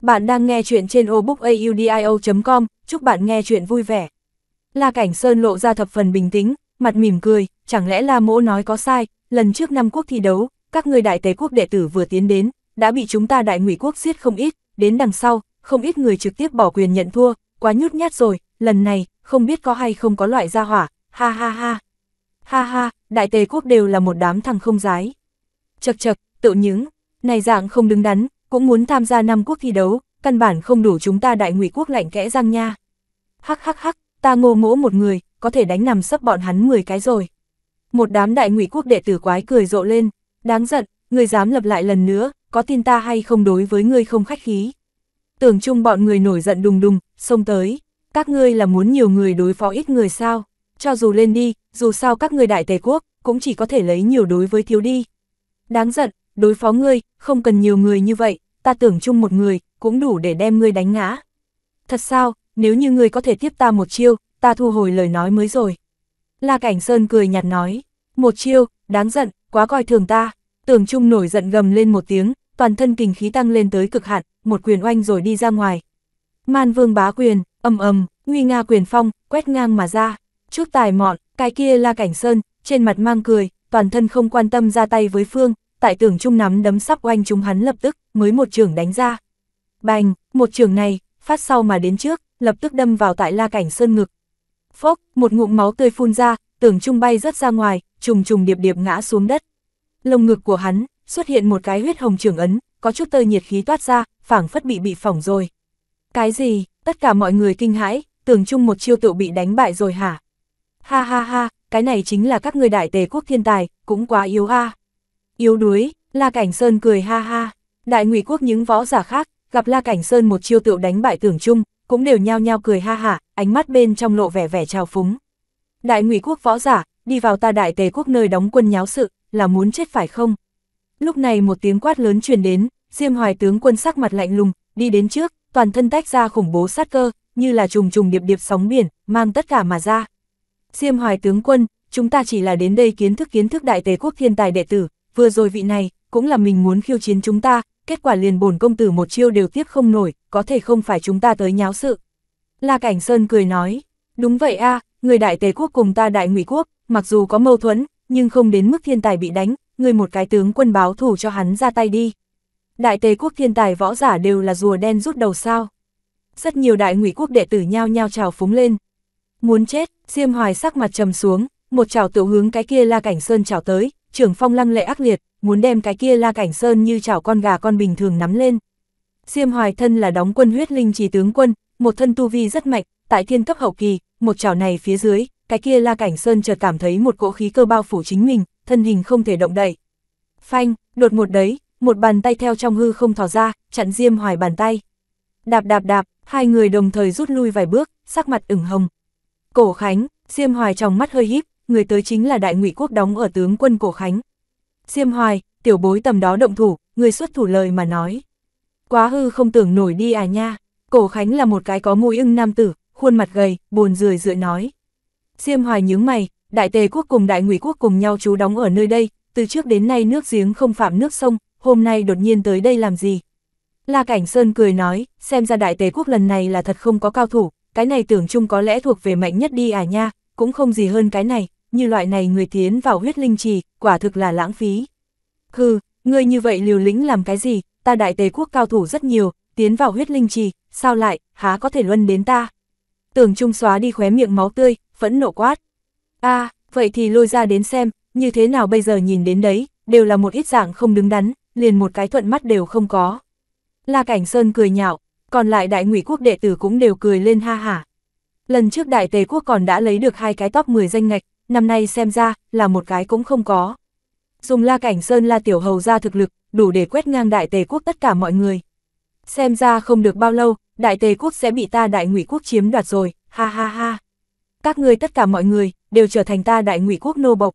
Bạn đang nghe chuyện trên obookaudio.com, chúc bạn nghe chuyện vui vẻ. La Cảnh Sơn lộ ra thập phần bình tĩnh, mặt mỉm cười, chẳng lẽ là mỗ nói có sai, lần trước năm quốc thi đấu, các người đại tế quốc đệ tử vừa tiến đến, đã bị chúng ta đại ngụy quốc giết không ít, đến đằng sau, không ít người trực tiếp bỏ quyền nhận thua, quá nhút nhát rồi, lần này, không biết có hay không có loại gia hỏa, ha ha ha. Ha ha, đại tề quốc đều là một đám thằng không giái. Chật chật, tự những, này dạng không đứng đắn, cũng muốn tham gia năm quốc thi đấu, căn bản không đủ chúng ta đại ngụy quốc lạnh kẽ răng nha. Hắc hắc hắc, ta ngô mỗ một người, có thể đánh nằm sấp bọn hắn 10 cái rồi. Một đám đại ngụy quốc đệ tử quái cười rộ lên, Đáng giận, người dám lập lại lần nữa, có tin ta hay không đối với ngươi không khách khí. Tưởng chung bọn người nổi giận đùng đùng, xông tới. Các ngươi là muốn nhiều người đối phó ít người sao? Cho dù lên đi, dù sao các ngươi đại tề quốc, cũng chỉ có thể lấy nhiều đối với thiếu đi. Đáng giận, đối phó ngươi, không cần nhiều người như vậy, ta tưởng chung một người, cũng đủ để đem ngươi đánh ngã. Thật sao, nếu như ngươi có thể tiếp ta một chiêu, ta thu hồi lời nói mới rồi. La Cảnh Sơn cười nhạt nói, một chiêu, đáng giận, quá coi thường ta, tưởng trung nổi giận gầm lên một tiếng, toàn thân kinh khí tăng lên tới cực hạn, một quyền oanh rồi đi ra ngoài. Man vương bá quyền, ầm ầm, nguy nga quyền phong, quét ngang mà ra, trước tài mọn, cái kia là cảnh sơn, trên mặt mang cười, toàn thân không quan tâm ra tay với phương, tại tưởng trung nắm đấm sắp oanh chúng hắn lập tức, mới một trường đánh ra. Bành, một trường này, phát sau mà đến trước, lập tức đâm vào tại la cảnh sơn ngực. Phốc, một ngụm máu tươi phun ra, tưởng trung bay rất ra ngoài, trùng trùng điệp điệp ngã xuống đất. Lồng ngực của hắn, xuất hiện một cái huyết hồng trường ấn, có chút tơi nhiệt khí toát ra, phảng phất bị bị phỏng rồi. Cái gì? Tất cả mọi người kinh hãi, tưởng chung một chiêu tự bị đánh bại rồi hả? Ha ha ha, cái này chính là các người đại tề quốc thiên tài, cũng quá yếu a. Yếu đuối, La Cảnh Sơn cười ha ha. Đại ngụy quốc những võ giả khác, gặp La Cảnh Sơn một chiêu tựu đánh bại tưởng chung, cũng đều nhao nhao cười ha hả, ánh mắt bên trong lộ vẻ vẻ trào phúng. Đại ngụy quốc võ giả, đi vào ta đại tề quốc nơi đóng quân nháo sự, là muốn chết phải không? Lúc này một tiếng quát lớn truyền đến, Diêm Hoài tướng quân sắc mặt lạnh lùng, đi đến trước, toàn thân tách ra khủng bố sát cơ, như là trùng trùng điệp điệp sóng biển, mang tất cả mà ra. Diêm Hoài tướng quân, chúng ta chỉ là đến đây kiến thức kiến thức đại tề quốc thiên tài đệ tử, vừa rồi vị này, cũng là mình muốn khiêu chiến chúng ta, kết quả liền bổn công tử một chiêu đều tiếp không nổi, có thể không phải chúng ta tới nháo sự. La Cảnh Sơn cười nói, đúng vậy a người đại tề quốc cùng ta đại ngụy quốc, mặc dù có mâu thuẫn, nhưng không đến mức thiên tài bị đánh, người một cái tướng quân báo thủ cho hắn ra tay đi. Đại tề quốc thiên tài võ giả đều là rùa đen rút đầu sao. Rất nhiều đại ngụy quốc đệ tử nhao nhao trào phúng lên. Muốn chết, Diêm Hoài sắc mặt trầm xuống, một trào tiểu hướng cái kia La Cảnh Sơn trào tới, trưởng phong lăng lệ ác liệt, muốn đem cái kia La Cảnh Sơn như chảo con gà con bình thường nắm lên. Diêm Hoài thân là đóng quân huyết linh chỉ tướng quân, một thân tu vi rất mạnh, tại thiên cấp hậu kỳ, một chảo này phía dưới, cái kia La Cảnh Sơn chợt cảm thấy một cỗ khí cơ bao phủ chính mình, thân hình không thể động đậy. Phanh, đột ngột đấy, một bàn tay theo trong hư không thò ra, chặn Diêm Hoài bàn tay. Đạp đạp đạp, hai người đồng thời rút lui vài bước, sắc mặt ửng hồng. Cổ Khánh, Diêm Hoài trong mắt hơi híp, người tới chính là Đại Ngụy quốc đóng ở tướng quân Cổ Khánh. Diêm Hoài, tiểu bối tầm đó động thủ, người xuất thủ lời mà nói. Quá hư không tưởng nổi đi à nha. Cổ Khánh là một cái có mũi ưng nam tử, khuôn mặt gầy, buồn rười rượi nói. Diêm hoài nhướng mày, đại tề quốc cùng đại ngụy quốc cùng nhau chú đóng ở nơi đây, từ trước đến nay nước giếng không phạm nước sông, hôm nay đột nhiên tới đây làm gì? La Cảnh Sơn cười nói, xem ra đại tề quốc lần này là thật không có cao thủ, cái này tưởng chung có lẽ thuộc về mạnh nhất đi à nha, cũng không gì hơn cái này, như loại này người tiến vào huyết linh trì, quả thực là lãng phí. Hừ, ngươi như vậy liều lĩnh làm cái gì, ta đại tề quốc cao thủ rất nhiều, tiến vào huyết linh trì, sao lại, há có thể luân đến ta? tưởng trung xóa đi khóe miệng máu tươi, phẫn nộ quát. a vậy thì lôi ra đến xem, như thế nào bây giờ nhìn đến đấy, đều là một ít dạng không đứng đắn, liền một cái thuận mắt đều không có. La Cảnh Sơn cười nhạo, còn lại đại ngụy quốc đệ tử cũng đều cười lên ha hả. Lần trước đại tề quốc còn đã lấy được hai cái top 10 danh ngạch, năm nay xem ra là một cái cũng không có. Dùng La Cảnh Sơn La Tiểu Hầu ra thực lực, đủ để quét ngang đại tề quốc tất cả mọi người. Xem ra không được bao lâu, đại tề quốc sẽ bị ta đại ngụy quốc chiếm đoạt rồi, ha ha ha. Các ngươi tất cả mọi người, đều trở thành ta đại ngụy quốc nô bộc.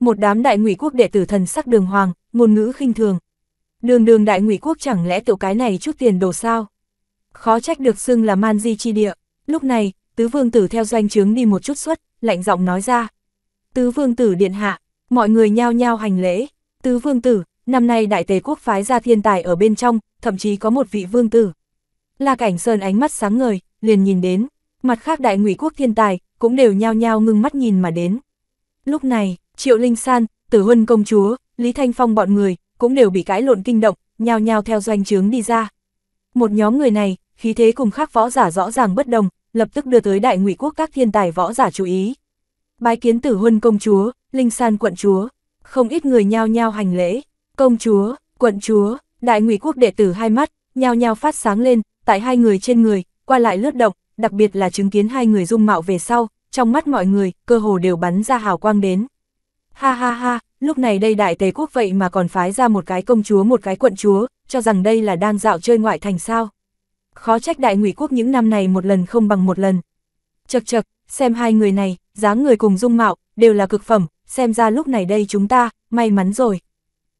Một đám đại ngụy quốc đệ tử thần sắc đường hoàng, ngôn ngữ khinh thường. Đường đường đại ngụy quốc chẳng lẽ tiểu cái này chút tiền đồ sao? Khó trách được xưng là man di chi địa. Lúc này, tứ vương tử theo doanh trướng đi một chút xuất, lạnh giọng nói ra. Tứ vương tử điện hạ, mọi người nhao nhao hành lễ. Tứ vương tử, năm nay đại tề quốc phái ra thiên tài ở bên trong, thậm chí có một vị vương tử. La Cảnh Sơn ánh mắt sáng ngời, liền nhìn đến, mặt khác đại ngụy quốc thiên tài, cũng đều nhao nhao ngưng mắt nhìn mà đến. Lúc này, Triệu Linh San, Tử Huân Công Chúa, Lý Thanh Phong bọn người, cũng đều bị cãi lộn kinh động, nhao nhao theo doanh trướng đi ra. Một nhóm người này, khí thế cùng khác võ giả rõ ràng bất đồng, lập tức đưa tới đại ngụy quốc các thiên tài võ giả chú ý. Bái kiến Tử Huân Công Chúa, Linh San Quận Chúa, không ít người nhao nhao hành lễ, Công Chúa, Quận Chúa, đại ngụy quốc đệ tử hai mắt, nhao nhao phát sáng lên, tại hai người trên người, qua lại lướt động, đặc biệt là chứng kiến hai người dung mạo về sau, trong mắt mọi người, cơ hồ đều bắn ra hào quang đến. Ha ha ha, lúc này đây đại tề quốc vậy mà còn phái ra một cái công chúa một cái quận chúa, cho rằng đây là đang dạo chơi ngoại thành sao. Khó trách đại ngụy quốc những năm này một lần không bằng một lần. Chật chật, xem hai người này, dáng người cùng dung mạo, đều là cực phẩm, xem ra lúc này đây chúng ta, may mắn rồi.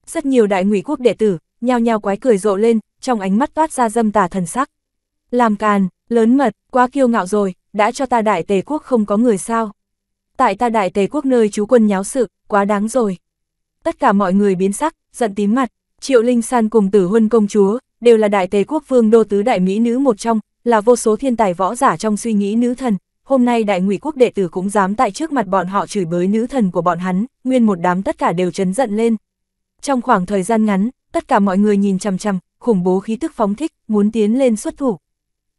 Rất nhiều đại ngụy quốc đệ tử, nhao nhao quái cười rộ lên, trong ánh mắt toát ra dâm tà thần sắc. Làm càn, lớn mật, quá kiêu ngạo rồi, đã cho ta đại tề quốc không có người sao. Tại ta đại tề quốc nơi chú quân nháo sự, quá đáng rồi. Tất cả mọi người biến sắc, giận tím mặt, Triệu Linh San cùng tử huân công chúa, đều là đại tề quốc vương đô tứ đại mỹ nữ một trong, là vô số thiên tài võ giả trong suy nghĩ nữ thần. Hôm nay đại ngụy quốc đệ tử cũng dám tại trước mặt bọn họ chửi bới nữ thần của bọn hắn, nguyên một đám tất cả đều chấn giận lên. Trong khoảng thời gian ngắn, tất cả mọi người nhìn chằm chằm, khủng bố khí tức phóng thích, muốn tiến lên xuất thủ.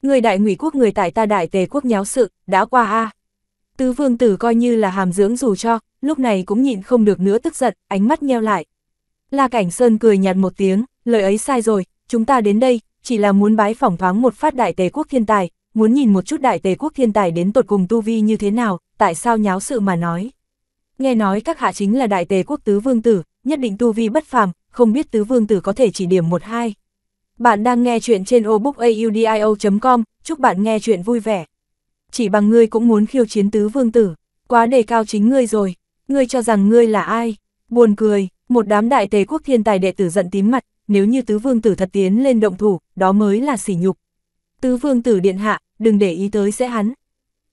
Người đại ngụy quốc người tại ta đại tề quốc nháo sự, đã qua a Tứ vương tử coi như là hàm dưỡng dù cho, lúc này cũng nhịn không được nữa tức giận, ánh mắt nheo lại. La Cảnh Sơn cười nhạt một tiếng, lời ấy sai rồi, chúng ta đến đây, chỉ là muốn bái phỏng thoáng một phát đại tề quốc thiên tài, muốn nhìn một chút đại tề quốc thiên tài đến tột cùng tu vi như thế nào, tại sao nháo sự mà nói. Nghe nói các hạ chính là đại tề quốc tứ vương tử, nhất định tu vi bất phàm, không biết tứ vương tử có thể chỉ điểm một hai. Bạn đang nghe chuyện trên obookaudio.com, chúc bạn nghe chuyện vui vẻ. Chỉ bằng ngươi cũng muốn khiêu chiến tứ vương tử, quá đề cao chính ngươi rồi, ngươi cho rằng ngươi là ai? Buồn cười, một đám đại tề quốc thiên tài đệ tử giận tím mặt, nếu như tứ vương tử thật tiến lên động thủ, đó mới là sỉ nhục. Tứ vương tử điện hạ, đừng để ý tới sẽ hắn.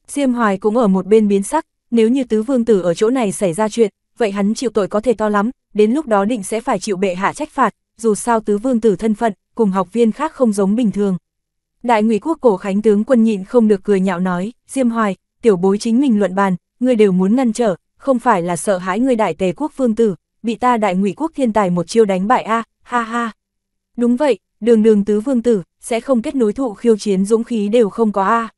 Diêm Hoài cũng ở một bên biến sắc, nếu như tứ vương tử ở chỗ này xảy ra chuyện, vậy hắn chịu tội có thể to lắm, đến lúc đó định sẽ phải chịu bệ hạ trách phạt, dù sao tứ vương tử thân phận, cùng học viên khác không giống bình thường. Đại ngụy quốc cổ khánh tướng quân nhịn không được cười nhạo nói, Diêm Hoài, tiểu bối chính mình luận bàn, ngươi đều muốn ngăn trở, không phải là sợ hãi ngươi đại tề quốc vương tử, bị ta đại ngụy quốc thiên tài một chiêu đánh bại a, ha ha. Đúng vậy, đường đường tứ vương tử, sẽ không kết nối thụ khiêu chiến dũng khí đều không có a.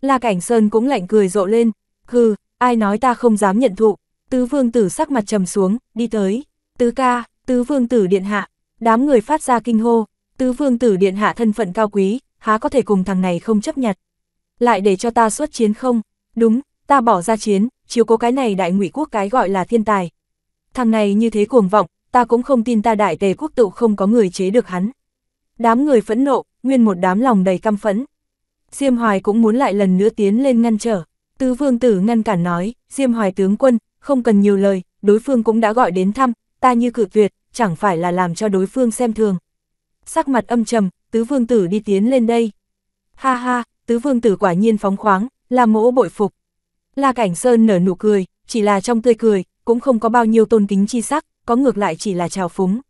La Cảnh Sơn cũng lạnh cười rộ lên, hừ, ai nói ta không dám nhận thụ, tứ vương tử sắc mặt trầm xuống, đi tới, tứ ca, tứ vương tử điện hạ, Đám người phát ra kinh hô, tứ vương tử điện hạ thân phận cao quý, há có thể cùng thằng này không chấp nhận Lại để cho ta xuất chiến không? Đúng, ta bỏ ra chiến, chiếu cố cái này đại ngụy quốc cái gọi là thiên tài. Thằng này như thế cuồng vọng, ta cũng không tin ta đại tề quốc tự không có người chế được hắn. Đám người phẫn nộ, nguyên một đám lòng đầy căm phẫn. Diêm Hoài cũng muốn lại lần nữa tiến lên ngăn trở. Tứ vương tử ngăn cản nói, Diêm Hoài tướng quân, không cần nhiều lời, đối phương cũng đã gọi đến thăm, ta như cự tuyệt, chẳng phải là làm cho đối phương xem thường. Sắc mặt âm trầm, tứ vương tử đi tiến lên đây. Ha ha, tứ vương tử quả nhiên phóng khoáng, là mỗ bội phục. La Cảnh Sơn nở nụ cười, chỉ là trong tươi cười, cũng không có bao nhiêu tôn kính chi sắc, có ngược lại chỉ là trào phúng.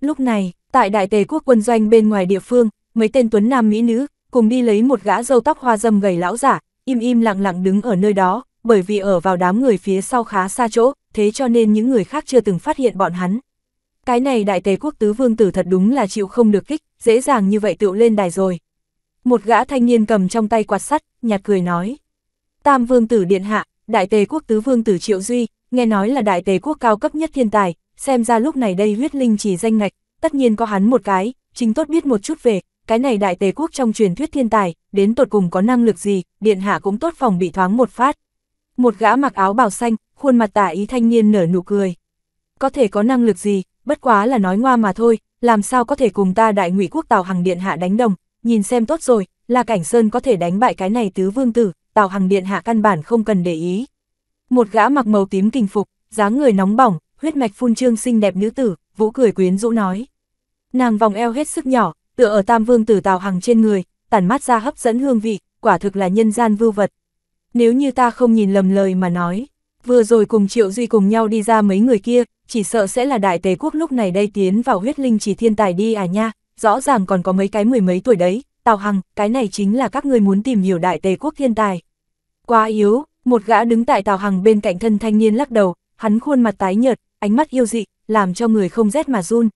Lúc này, tại đại tề quốc quân doanh bên ngoài địa phương, mấy tên tuấn nam mỹ nữ, cùng đi lấy một gã râu tóc hoa dâm gầy lão giả, im im lặng lặng đứng ở nơi đó, bởi vì ở vào đám người phía sau khá xa chỗ, thế cho nên những người khác chưa từng phát hiện bọn hắn cái này đại tề quốc tứ vương tử thật đúng là chịu không được kích, dễ dàng như vậy tựu lên đài rồi. Một gã thanh niên cầm trong tay quạt sắt, nhạt cười nói. Tam vương tử điện hạ, đại tề quốc tứ vương tử triệu duy, nghe nói là đại tề quốc cao cấp nhất thiên tài, xem ra lúc này đây huyết linh chỉ danh ngạch, tất nhiên có hắn một cái, chính tốt biết một chút về, cái này đại tề quốc trong truyền thuyết thiên tài, đến tột cùng có năng lực gì, điện hạ cũng tốt phòng bị thoáng một phát. Một gã mặc áo bào xanh, khuôn mặt tả ý thanh niên nở nụ cười. Có thể có năng lực gì, bất quá là nói ngoa mà thôi, làm sao có thể cùng ta đại ngụy quốc Tào Hằng Điện Hạ đánh đồng, nhìn xem tốt rồi, là Cảnh Sơn có thể đánh bại cái này tứ vương tử, Tào Hằng Điện Hạ căn bản không cần để ý. Một gã mặc màu tím kinh phục, dáng người nóng bỏng, huyết mạch phun trương xinh đẹp nữ tử, vũ cười quyến rũ nói. Nàng vòng eo hết sức nhỏ, tựa ở tam vương tử Tào Hằng trên người, tản mát ra hấp dẫn hương vị, quả thực là nhân gian vưu vật. Nếu như ta không nhìn lầm lời mà nói, vừa rồi cùng Triệu Duy cùng nhau đi ra mấy người kia, chỉ sợ sẽ là đại tế quốc lúc này đây tiến vào huyết linh chỉ thiên tài đi à nha, rõ ràng còn có mấy cái mười mấy tuổi đấy, Tào Hằng, cái này chính là các người muốn tìm hiểu đại tế quốc thiên tài. Quá yếu, một gã đứng tại Tào Hằng bên cạnh thân thanh niên lắc đầu, hắn khuôn mặt tái nhợt, ánh mắt yêu dị, làm cho người không rét mà run.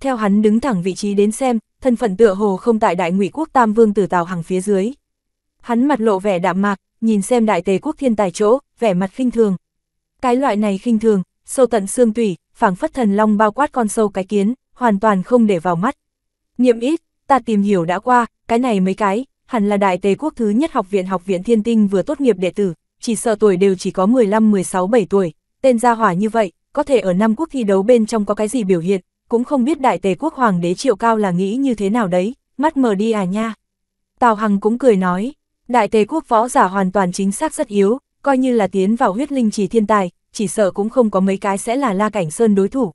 Theo hắn đứng thẳng vị trí đến xem, thân phận tựa hồ không tại đại ngụy quốc tam vương tử Tào Hằng phía dưới. Hắn mặt lộ vẻ đạm mạc, nhìn xem đại tề quốc thiên tài chỗ, vẻ mặt khinh thường. Cái loại này khinh thường, sâu tận xương tủy, phảng phất thần long bao quát con sâu cái kiến, hoàn toàn không để vào mắt. niệm ít, ta tìm hiểu đã qua, cái này mấy cái, hẳn là đại tề quốc thứ nhất học viện học viện thiên tinh vừa tốt nghiệp đệ tử, chỉ sợ tuổi đều chỉ có 15 16 7 tuổi, tên gia hỏa như vậy, có thể ở năm quốc thi đấu bên trong có cái gì biểu hiện, cũng không biết đại tề quốc hoàng đế Triệu Cao là nghĩ như thế nào đấy, mắt mở đi à nha. Tào Hằng cũng cười nói, đại tề quốc võ giả hoàn toàn chính xác rất yếu, coi như là tiến vào huyết linh chỉ thiên tài, chỉ sợ cũng không có mấy cái sẽ là La Cảnh Sơn đối thủ.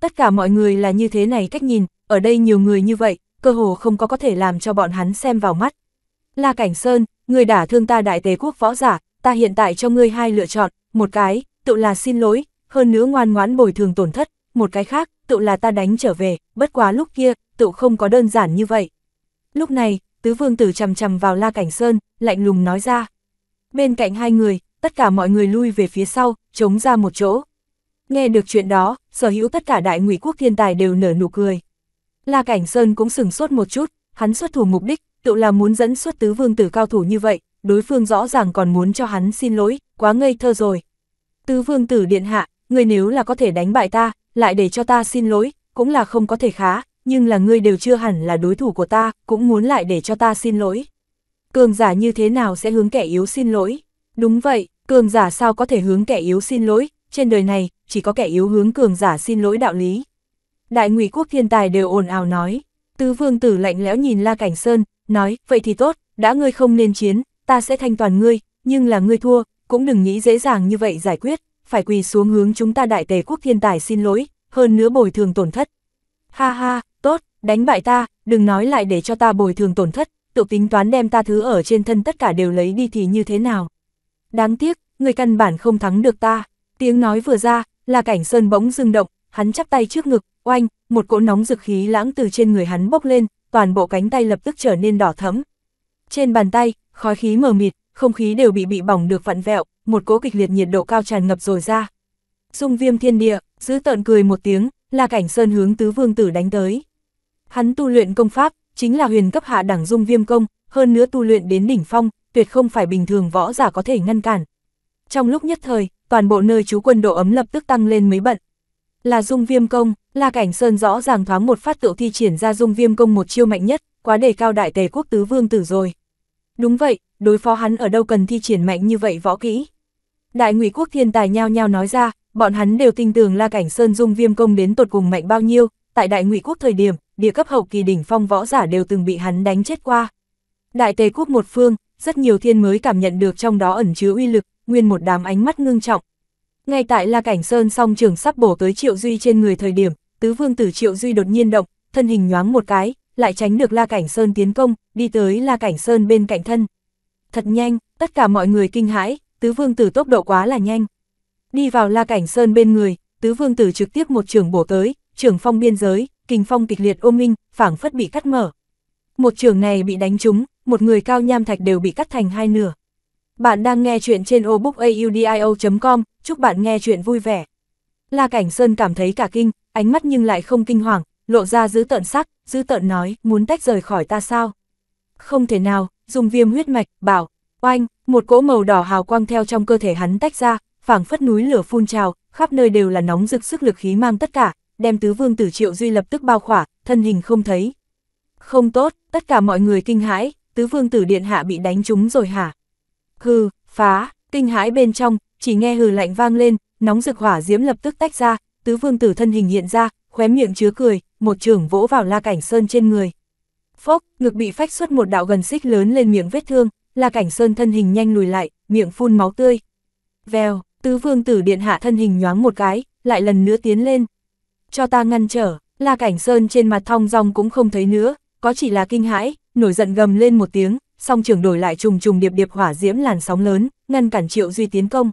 Tất cả mọi người là như thế này cách nhìn, ở đây nhiều người như vậy, cơ hồ không có có thể làm cho bọn hắn xem vào mắt. La Cảnh Sơn, người đả thương ta đại tế quốc võ giả, ta hiện tại cho ngươi hai lựa chọn, một cái, tự là xin lỗi, hơn nữa ngoan ngoãn bồi thường tổn thất, một cái khác, tự là ta đánh trở về, bất quá lúc kia, tự không có đơn giản như vậy. Lúc này, tứ vương tử chầm chầm vào La Cảnh Sơn, lạnh lùng nói ra. Bên cạnh hai người, tất cả mọi người lui về phía sau, chống ra một chỗ. Nghe được chuyện đó, sở hữu tất cả đại ngụy quốc thiên tài đều nở nụ cười. La Cảnh Sơn cũng sừng sốt một chút, hắn xuất thủ mục đích, tự là muốn dẫn xuất tứ vương tử cao thủ như vậy, đối phương rõ ràng còn muốn cho hắn xin lỗi, quá ngây thơ rồi. Tứ vương tử điện hạ, người nếu là có thể đánh bại ta, lại để cho ta xin lỗi, cũng là không có thể khá, nhưng là người đều chưa hẳn là đối thủ của ta, cũng muốn lại để cho ta xin lỗi. Cường giả như thế nào sẽ hướng kẻ yếu xin lỗi? Đúng vậy, cường giả sao có thể hướng kẻ yếu xin lỗi, trên đời này, chỉ có kẻ yếu hướng cường giả xin lỗi đạo lý. Đại ngụy quốc thiên tài đều ồn ào nói, tứ vương tử lạnh lẽo nhìn La Cảnh Sơn, nói, vậy thì tốt, đã ngươi không nên chiến, ta sẽ thanh toàn ngươi, nhưng là ngươi thua, cũng đừng nghĩ dễ dàng như vậy giải quyết, phải quỳ xuống hướng chúng ta đại tề quốc thiên tài xin lỗi, hơn nữa bồi thường tổn thất. Ha ha, tốt, đánh bại ta, đừng nói lại để cho ta bồi thường tổn thất, tự tính toán đem ta thứ ở trên thân tất cả đều lấy đi thì như thế nào. Đáng tiếc, người căn bản không thắng được ta. Tiếng nói vừa ra, là cảnh sơn bỗng rung động, hắn chắp tay trước ngực, oanh, một cỗ nóng dực khí lãng từ trên người hắn bốc lên, toàn bộ cánh tay lập tức trở nên đỏ thẫm. Trên bàn tay, khói khí mờ mịt, không khí đều bị bị bỏng được vặn vẹo, một cỗ kịch liệt nhiệt độ cao tràn ngập rồi ra. Dung viêm thiên địa, giữ tợn cười một tiếng, là cảnh sơn hướng tứ vương tử đánh tới. Hắn tu luyện công pháp, chính là huyền cấp hạ đẳng dung viêm công, hơn nữa tu luyện đến đỉnh phong, tuyệt không phải bình thường võ giả có thể ngăn cản. Trong lúc nhất thời, toàn bộ nơi chú quân độ ấm lập tức tăng lên mấy bận. Là dung viêm công, là Cảnh Sơn rõ ràng thoáng một phát tựu thi triển ra dung viêm công một chiêu mạnh nhất, quá đề cao đại tề quốc tứ vương tử rồi. Đúng vậy, đối phó hắn ở đâu cần thi triển mạnh như vậy võ kỹ. Đại ngụy quốc thiên tài nhao nhao nói ra, bọn hắn đều tin tưởng là Cảnh Sơn dung viêm công đến tột cùng mạnh bao nhiêu, tại đại ngụy quốc thời điểm, địa cấp hậu kỳ đỉnh phong võ giả đều từng bị hắn đánh chết qua. Đại tề quốc một phương, rất nhiều thiên mới cảm nhận được trong đó ẩn chứa uy lực, nguyên một đám ánh mắt ngưng trọng. Ngay tại La Cảnh Sơn song trường sắp bổ tới Triệu Duy trên người thời điểm, tứ vương tử Triệu Duy đột nhiên động, thân hình nhoáng một cái, lại tránh được La Cảnh Sơn tiến công, đi tới La Cảnh Sơn bên cạnh thân. Thật nhanh, tất cả mọi người kinh hãi, tứ vương tử tốc độ quá là nhanh. Đi vào La Cảnh Sơn bên người, tứ vương tử trực tiếp một trường bổ tới, trường phong biên giới, kình phong kịch liệt ôm minh, phảng phất bị cắt mở. Một trường này bị đánh trúng, một người cao nham thạch đều bị cắt thành hai nửa. Bạn đang nghe chuyện trên obookaudio.com, chúc bạn nghe chuyện vui vẻ. La Cảnh Sơn cảm thấy cả kinh, ánh mắt nhưng lại không kinh hoàng, lộ ra giữ tợn sắc, giữ tợn nói, muốn tách rời khỏi ta sao? Không thể nào, dùng viêm huyết mạch, bảo, oanh, một cỗ màu đỏ hào quang theo trong cơ thể hắn tách ra, phảng phất núi lửa phun trào, khắp nơi đều là nóng rực sức lực khí mang tất cả, đem tứ vương tử triệu duy lập tức bao khỏa, thân hình không thấy, không tốt, tất cả mọi người kinh hãi, tứ vương tử điện hạ bị đánh trúng rồi hả? Hừ, phá, kinh hãi bên trong, chỉ nghe hừ lạnh vang lên, nóng rực hỏa diễm lập tức tách ra, tứ vương tử thân hình hiện ra, khóe miệng chứa cười, một trường vỗ vào La Cảnh Sơn trên người. Phốc, ngực bị phách xuất một đạo gần xích lớn lên miệng vết thương, La Cảnh Sơn thân hình nhanh lùi lại, miệng phun máu tươi. Vèo, tứ vương tử điện hạ thân hình nhoáng một cái, lại lần nữa tiến lên. Cho ta ngăn trở, La Cảnh Sơn trên mặt thong dong cũng không thấy nữa, có chỉ là kinh hãi, nổi giận gầm lên một tiếng, song trưởng đổi lại trùng trùng điệp điệp hỏa diễm làn sóng lớn, ngăn cản Triệu Duy tiến công.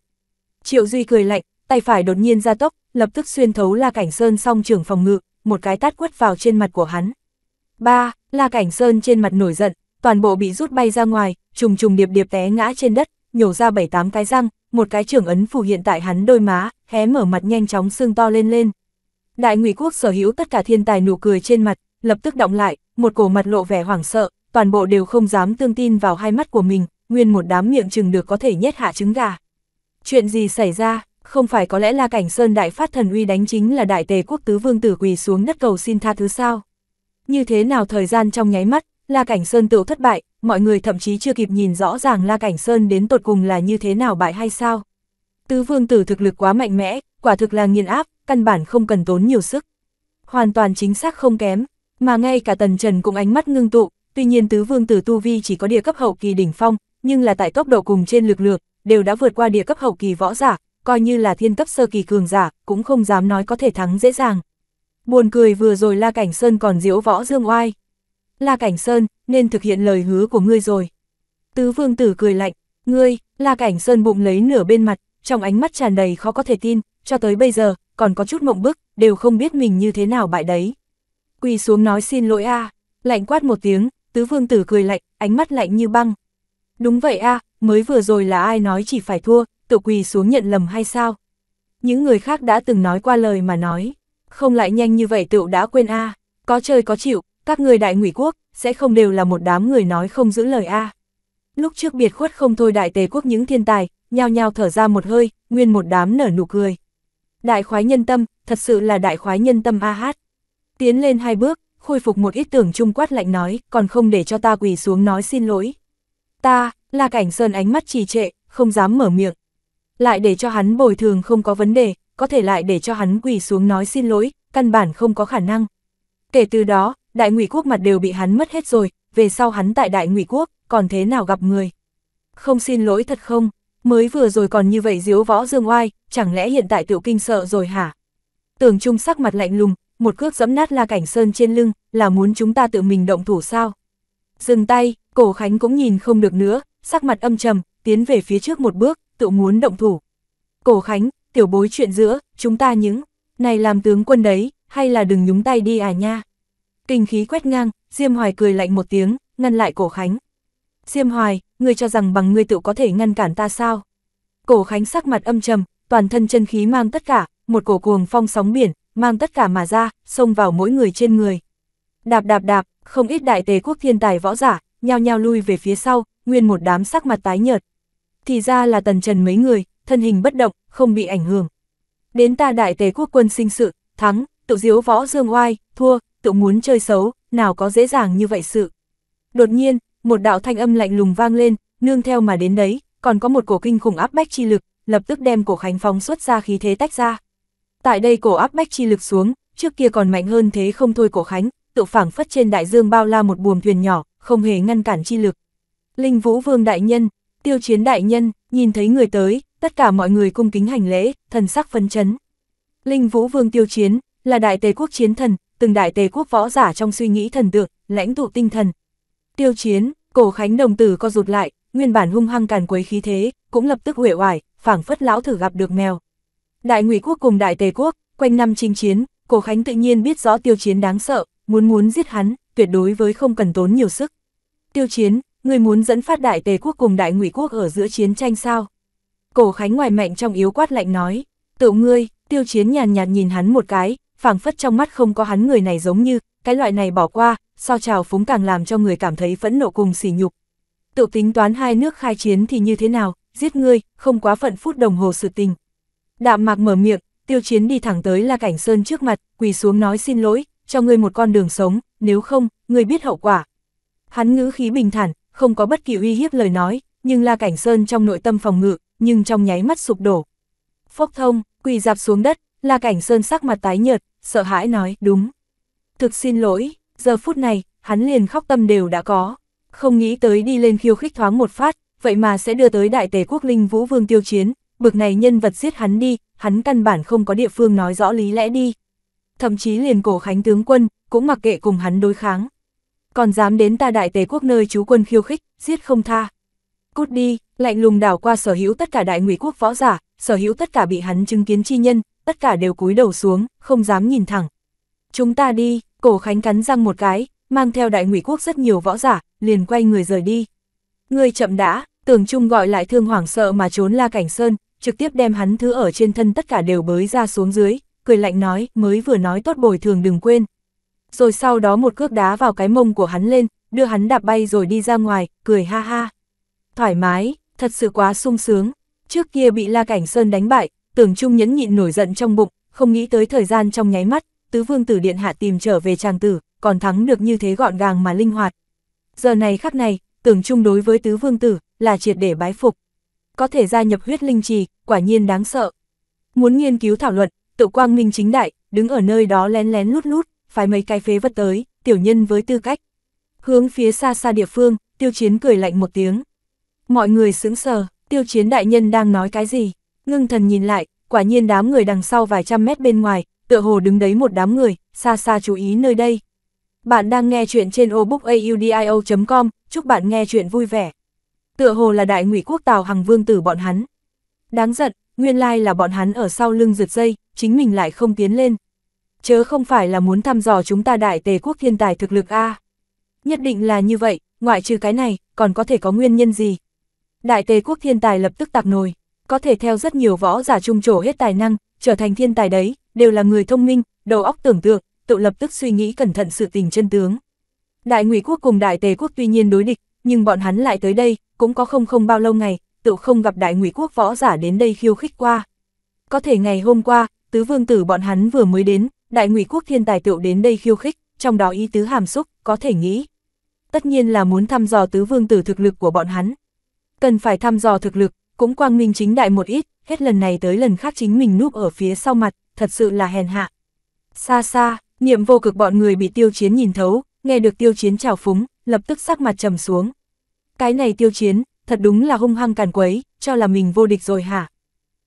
Triệu Duy cười lạnh, tay phải đột nhiên ra tốc, lập tức xuyên thấu La Cảnh Sơn song trưởng phòng ngự, một cái tát quất vào trên mặt của hắn. Ba, La Cảnh Sơn trên mặt nổi giận, toàn bộ bị rút bay ra ngoài, trùng trùng điệp điệp té ngã trên đất, nhổ ra bảy tám cái răng, một cái trưởng ấn phủ hiện tại hắn đôi má, hé mở mặt nhanh chóng xương to lên lên. Đại Ngụy quốc sở hữu tất cả thiên tài nụ cười trên mặt, lập tức động lại, một cổ mặt lộ vẻ hoảng sợ, toàn bộ đều không dám tương tin vào hai mắt của mình, nguyên một đám miệng chừng được có thể nhét hạ trứng gà. Chuyện gì xảy ra, không phải có lẽ là cảnh Sơn Đại Phát Thần Uy đánh chính là Đại Tề Quốc Tứ Vương Tử quỳ xuống đất cầu xin tha thứ sao? Như thế nào thời gian trong nháy mắt, La Cảnh Sơn tự thất bại, mọi người thậm chí chưa kịp nhìn rõ ràng La Cảnh Sơn đến tột cùng là như thế nào bại hay sao? Tứ Vương Tử thực lực quá mạnh mẽ, quả thực là nghiền áp, căn bản không cần tốn nhiều sức. Hoàn toàn chính xác không kém, mà ngay cả Tần Trần cũng ánh mắt ngưng tụ, tuy nhiên tứ vương tử tu vi chỉ có địa cấp hậu kỳ đỉnh phong, nhưng là tại tốc độ cùng trên lực lượng, đều đã vượt qua địa cấp hậu kỳ võ giả, coi như là thiên cấp sơ kỳ cường giả, cũng không dám nói có thể thắng dễ dàng. Buồn cười vừa rồi La Cảnh Sơn còn diễu võ dương oai. La Cảnh Sơn, nên thực hiện lời hứa của ngươi rồi. Tứ vương tử cười lạnh, ngươi, La Cảnh Sơn bụng lấy nửa bên mặt, trong ánh mắt tràn đầy khó có thể tin, cho tới bây giờ, còn có chút mộng bức, đều không biết mình như thế nào bại đấy quỳ xuống nói xin lỗi a lạnh quát một tiếng, tứ vương tử cười lạnh, ánh mắt lạnh như băng. Đúng vậy a mới vừa rồi là ai nói chỉ phải thua, tự quỳ xuống nhận lầm hay sao? Những người khác đã từng nói qua lời mà nói, không lại nhanh như vậy tựu đã quên a có chơi có chịu, các người đại ngụy quốc, sẽ không đều là một đám người nói không giữ lời a Lúc trước biệt khuất không thôi đại tề quốc những thiên tài, nhao nhao thở ra một hơi, nguyên một đám nở nụ cười. Đại khoái nhân tâm, thật sự là đại khoái nhân tâm a hát. Tiến lên hai bước, khôi phục một ít tưởng trung quát lạnh nói, còn không để cho ta quỳ xuống nói xin lỗi. Ta, là cảnh sơn ánh mắt trì trệ, không dám mở miệng. Lại để cho hắn bồi thường không có vấn đề, có thể lại để cho hắn quỳ xuống nói xin lỗi, căn bản không có khả năng. Kể từ đó, đại ngụy quốc mặt đều bị hắn mất hết rồi, về sau hắn tại đại ngụy quốc, còn thế nào gặp người. Không xin lỗi thật không, mới vừa rồi còn như vậy diếu võ dương oai, chẳng lẽ hiện tại tiểu kinh sợ rồi hả? Tưởng trung sắc mặt lạnh lùng, một cước dẫm nát La Cảnh Sơn trên lưng, là muốn chúng ta tự mình động thủ sao? Dừng tay, cổ Khánh cũng nhìn không được nữa, sắc mặt âm trầm, tiến về phía trước một bước, tự muốn động thủ. Cổ Khánh, tiểu bối chuyện giữa, chúng ta những, này làm tướng quân đấy, hay là đừng nhúng tay đi à nha? Kinh khí quét ngang, Diêm Hoài cười lạnh một tiếng, ngăn lại cổ Khánh. Diêm Hoài, ngươi cho rằng bằng ngươi tự có thể ngăn cản ta sao? Cổ Khánh sắc mặt âm trầm, toàn thân chân khí mang tất cả, một cổ cuồng phong sóng biển, mang tất cả mà ra, xông vào mỗi người trên người. Đạp đạp đạp, không ít đại tề quốc thiên tài võ giả, nhao nhao lui về phía sau, nguyên một đám sắc mặt tái nhợt. Thì ra là tần trần mấy người, thân hình bất động, không bị ảnh hưởng. Đến ta đại tề quốc quân sinh sự, thắng, tự diếu võ dương oai, thua, tự muốn chơi xấu, nào có dễ dàng như vậy sự. Đột nhiên, một đạo thanh âm lạnh lùng vang lên, nương theo mà đến đấy, còn có một cổ kinh khủng áp bách chi lực, lập tức đem cổ Khánh phóng xuất ra khí thế tách ra. Tại đây cổ áp bách chi lực xuống, trước kia còn mạnh hơn thế không thôi cổ khánh, tự phảng phất trên đại dương bao la một buồm thuyền nhỏ, không hề ngăn cản chi lực. Linh Vũ Vương đại nhân, Tiêu Chiến đại nhân, nhìn thấy người tới, tất cả mọi người cung kính hành lễ, thần sắc phấn chấn. Linh Vũ Vương Tiêu Chiến là đại tề quốc chiến thần, từng đại tề quốc võ giả trong suy nghĩ thần tượng, lãnh tụ tinh thần. Tiêu Chiến, cổ khánh đồng tử co rụt lại, nguyên bản hung hăng càn quấy khí thế, cũng lập tức huệ oải, phảng phất lão thử gặp được mèo. Đại ngụy quốc cùng đại tề quốc, quanh năm chinh chiến, Cổ Khánh tự nhiên biết rõ tiêu chiến đáng sợ, muốn muốn giết hắn, tuyệt đối với không cần tốn nhiều sức. Tiêu chiến, người muốn dẫn phát đại tề quốc cùng đại ngụy quốc ở giữa chiến tranh sao? Cổ Khánh ngoài mạnh trong yếu quát lạnh nói, tự ngươi, tiêu chiến nhàn nhạt nhìn hắn một cái, phảng phất trong mắt không có hắn người này giống như, cái loại này bỏ qua, so trào phúng càng làm cho người cảm thấy phẫn nộ cùng sỉ nhục. Tự tính toán hai nước khai chiến thì như thế nào, giết ngươi, không quá phận phút đồng hồ sự tình, Đạm mạc mở miệng, tiêu chiến đi thẳng tới La Cảnh Sơn trước mặt, quỳ xuống nói xin lỗi, cho ngươi một con đường sống, nếu không, ngươi biết hậu quả. Hắn ngữ khí bình thản, không có bất kỳ uy hiếp lời nói, nhưng La Cảnh Sơn trong nội tâm phòng ngự, nhưng trong nháy mắt sụp đổ. Phốc thông, quỳ dạp xuống đất, La Cảnh Sơn sắc mặt tái nhợt, sợ hãi nói, đúng. Thực xin lỗi, giờ phút này, hắn liền khóc tâm đều đã có. Không nghĩ tới đi lên khiêu khích thoáng một phát, vậy mà sẽ đưa tới đại tề quốc linh vũ vương tiêu chiến, bực này nhân vật giết hắn đi, hắn căn bản không có địa phương nói rõ lý lẽ đi. Thậm chí liền cổ khánh tướng quân, cũng mặc kệ cùng hắn đối kháng. Còn dám đến ta đại tế quốc nơi chú quân khiêu khích, giết không tha. Cút đi, lạnh lùng đảo qua sở hữu tất cả đại ngụy quốc võ giả, sở hữu tất cả bị hắn chứng kiến chi nhân, tất cả đều cúi đầu xuống, không dám nhìn thẳng. Chúng ta đi, cổ khánh cắn răng một cái, mang theo đại ngụy quốc rất nhiều võ giả, liền quay người rời đi. Người chậm đã, tưởng chung gọi lại thương hoảng sợ mà trốn la cảnh sơn, trực tiếp đem hắn thứ ở trên thân tất cả đều bới ra xuống dưới, cười lạnh nói, mới vừa nói tốt bồi thường đừng quên. Rồi sau đó một cước đá vào cái mông của hắn lên, đưa hắn đạp bay rồi đi ra ngoài, cười ha ha. Thoải mái, thật sự quá sung sướng. Trước kia bị La Cảnh Sơn đánh bại, tưởng trung nhẫn nhịn nổi giận trong bụng, không nghĩ tới thời gian trong nháy mắt, tứ vương tử điện hạ tìm trở về chàng tử, còn thắng được như thế gọn gàng mà linh hoạt. Giờ này khắc này, tưởng trung đối với tứ vương tử, là triệt để bái phục có thể gia nhập huyết linh trì, quả nhiên đáng sợ. Muốn nghiên cứu thảo luận, tự quang minh chính đại, đứng ở nơi đó lén lén lút lút, phải mấy cái phế vật tới, tiểu nhân với tư cách. Hướng phía xa xa địa phương, tiêu chiến cười lạnh một tiếng. Mọi người sững sờ, tiêu chiến đại nhân đang nói cái gì? Ngưng thần nhìn lại, quả nhiên đám người đằng sau vài trăm mét bên ngoài, tựa hồ đứng đấy một đám người, xa xa chú ý nơi đây. Bạn đang nghe chuyện trên obookaudio.com, chúc bạn nghe chuyện vui vẻ tựa hồ là đại ngụy quốc Tào Hằng Vương tử bọn hắn. Đáng giận, nguyên lai là bọn hắn ở sau lưng rượt dây, chính mình lại không tiến lên. Chớ không phải là muốn thăm dò chúng ta đại tề quốc thiên tài thực lực a à. Nhất định là như vậy, ngoại trừ cái này, còn có thể có nguyên nhân gì. Đại tề quốc thiên tài lập tức tạc nồi, có thể theo rất nhiều võ giả trung trổ hết tài năng, trở thành thiên tài đấy, đều là người thông minh, đầu óc tưởng tượng, tự lập tức suy nghĩ cẩn thận sự tình chân tướng. Đại ngụy quốc cùng đại tề quốc tuy nhiên đối địch, nhưng bọn hắn lại tới đây, cũng có không không bao lâu ngày, tự không gặp đại ngụy quốc võ giả đến đây khiêu khích qua. Có thể ngày hôm qua, tứ vương tử bọn hắn vừa mới đến, đại ngụy quốc thiên tài tựu đến đây khiêu khích, trong đó ý tứ hàm xúc, có thể nghĩ. Tất nhiên là muốn thăm dò tứ vương tử thực lực của bọn hắn. Cần phải thăm dò thực lực, cũng quang minh chính đại một ít, hết lần này tới lần khác chính mình núp ở phía sau mặt, thật sự là hèn hạ. Xa xa, niệm vô cực bọn người bị tiêu chiến nhìn thấu, nghe được tiêu chiến trào phúng, lập tức sắc mặt trầm xuống. Cái này tiêu chiến, thật đúng là hung hăng càn quấy, cho là mình vô địch rồi hả?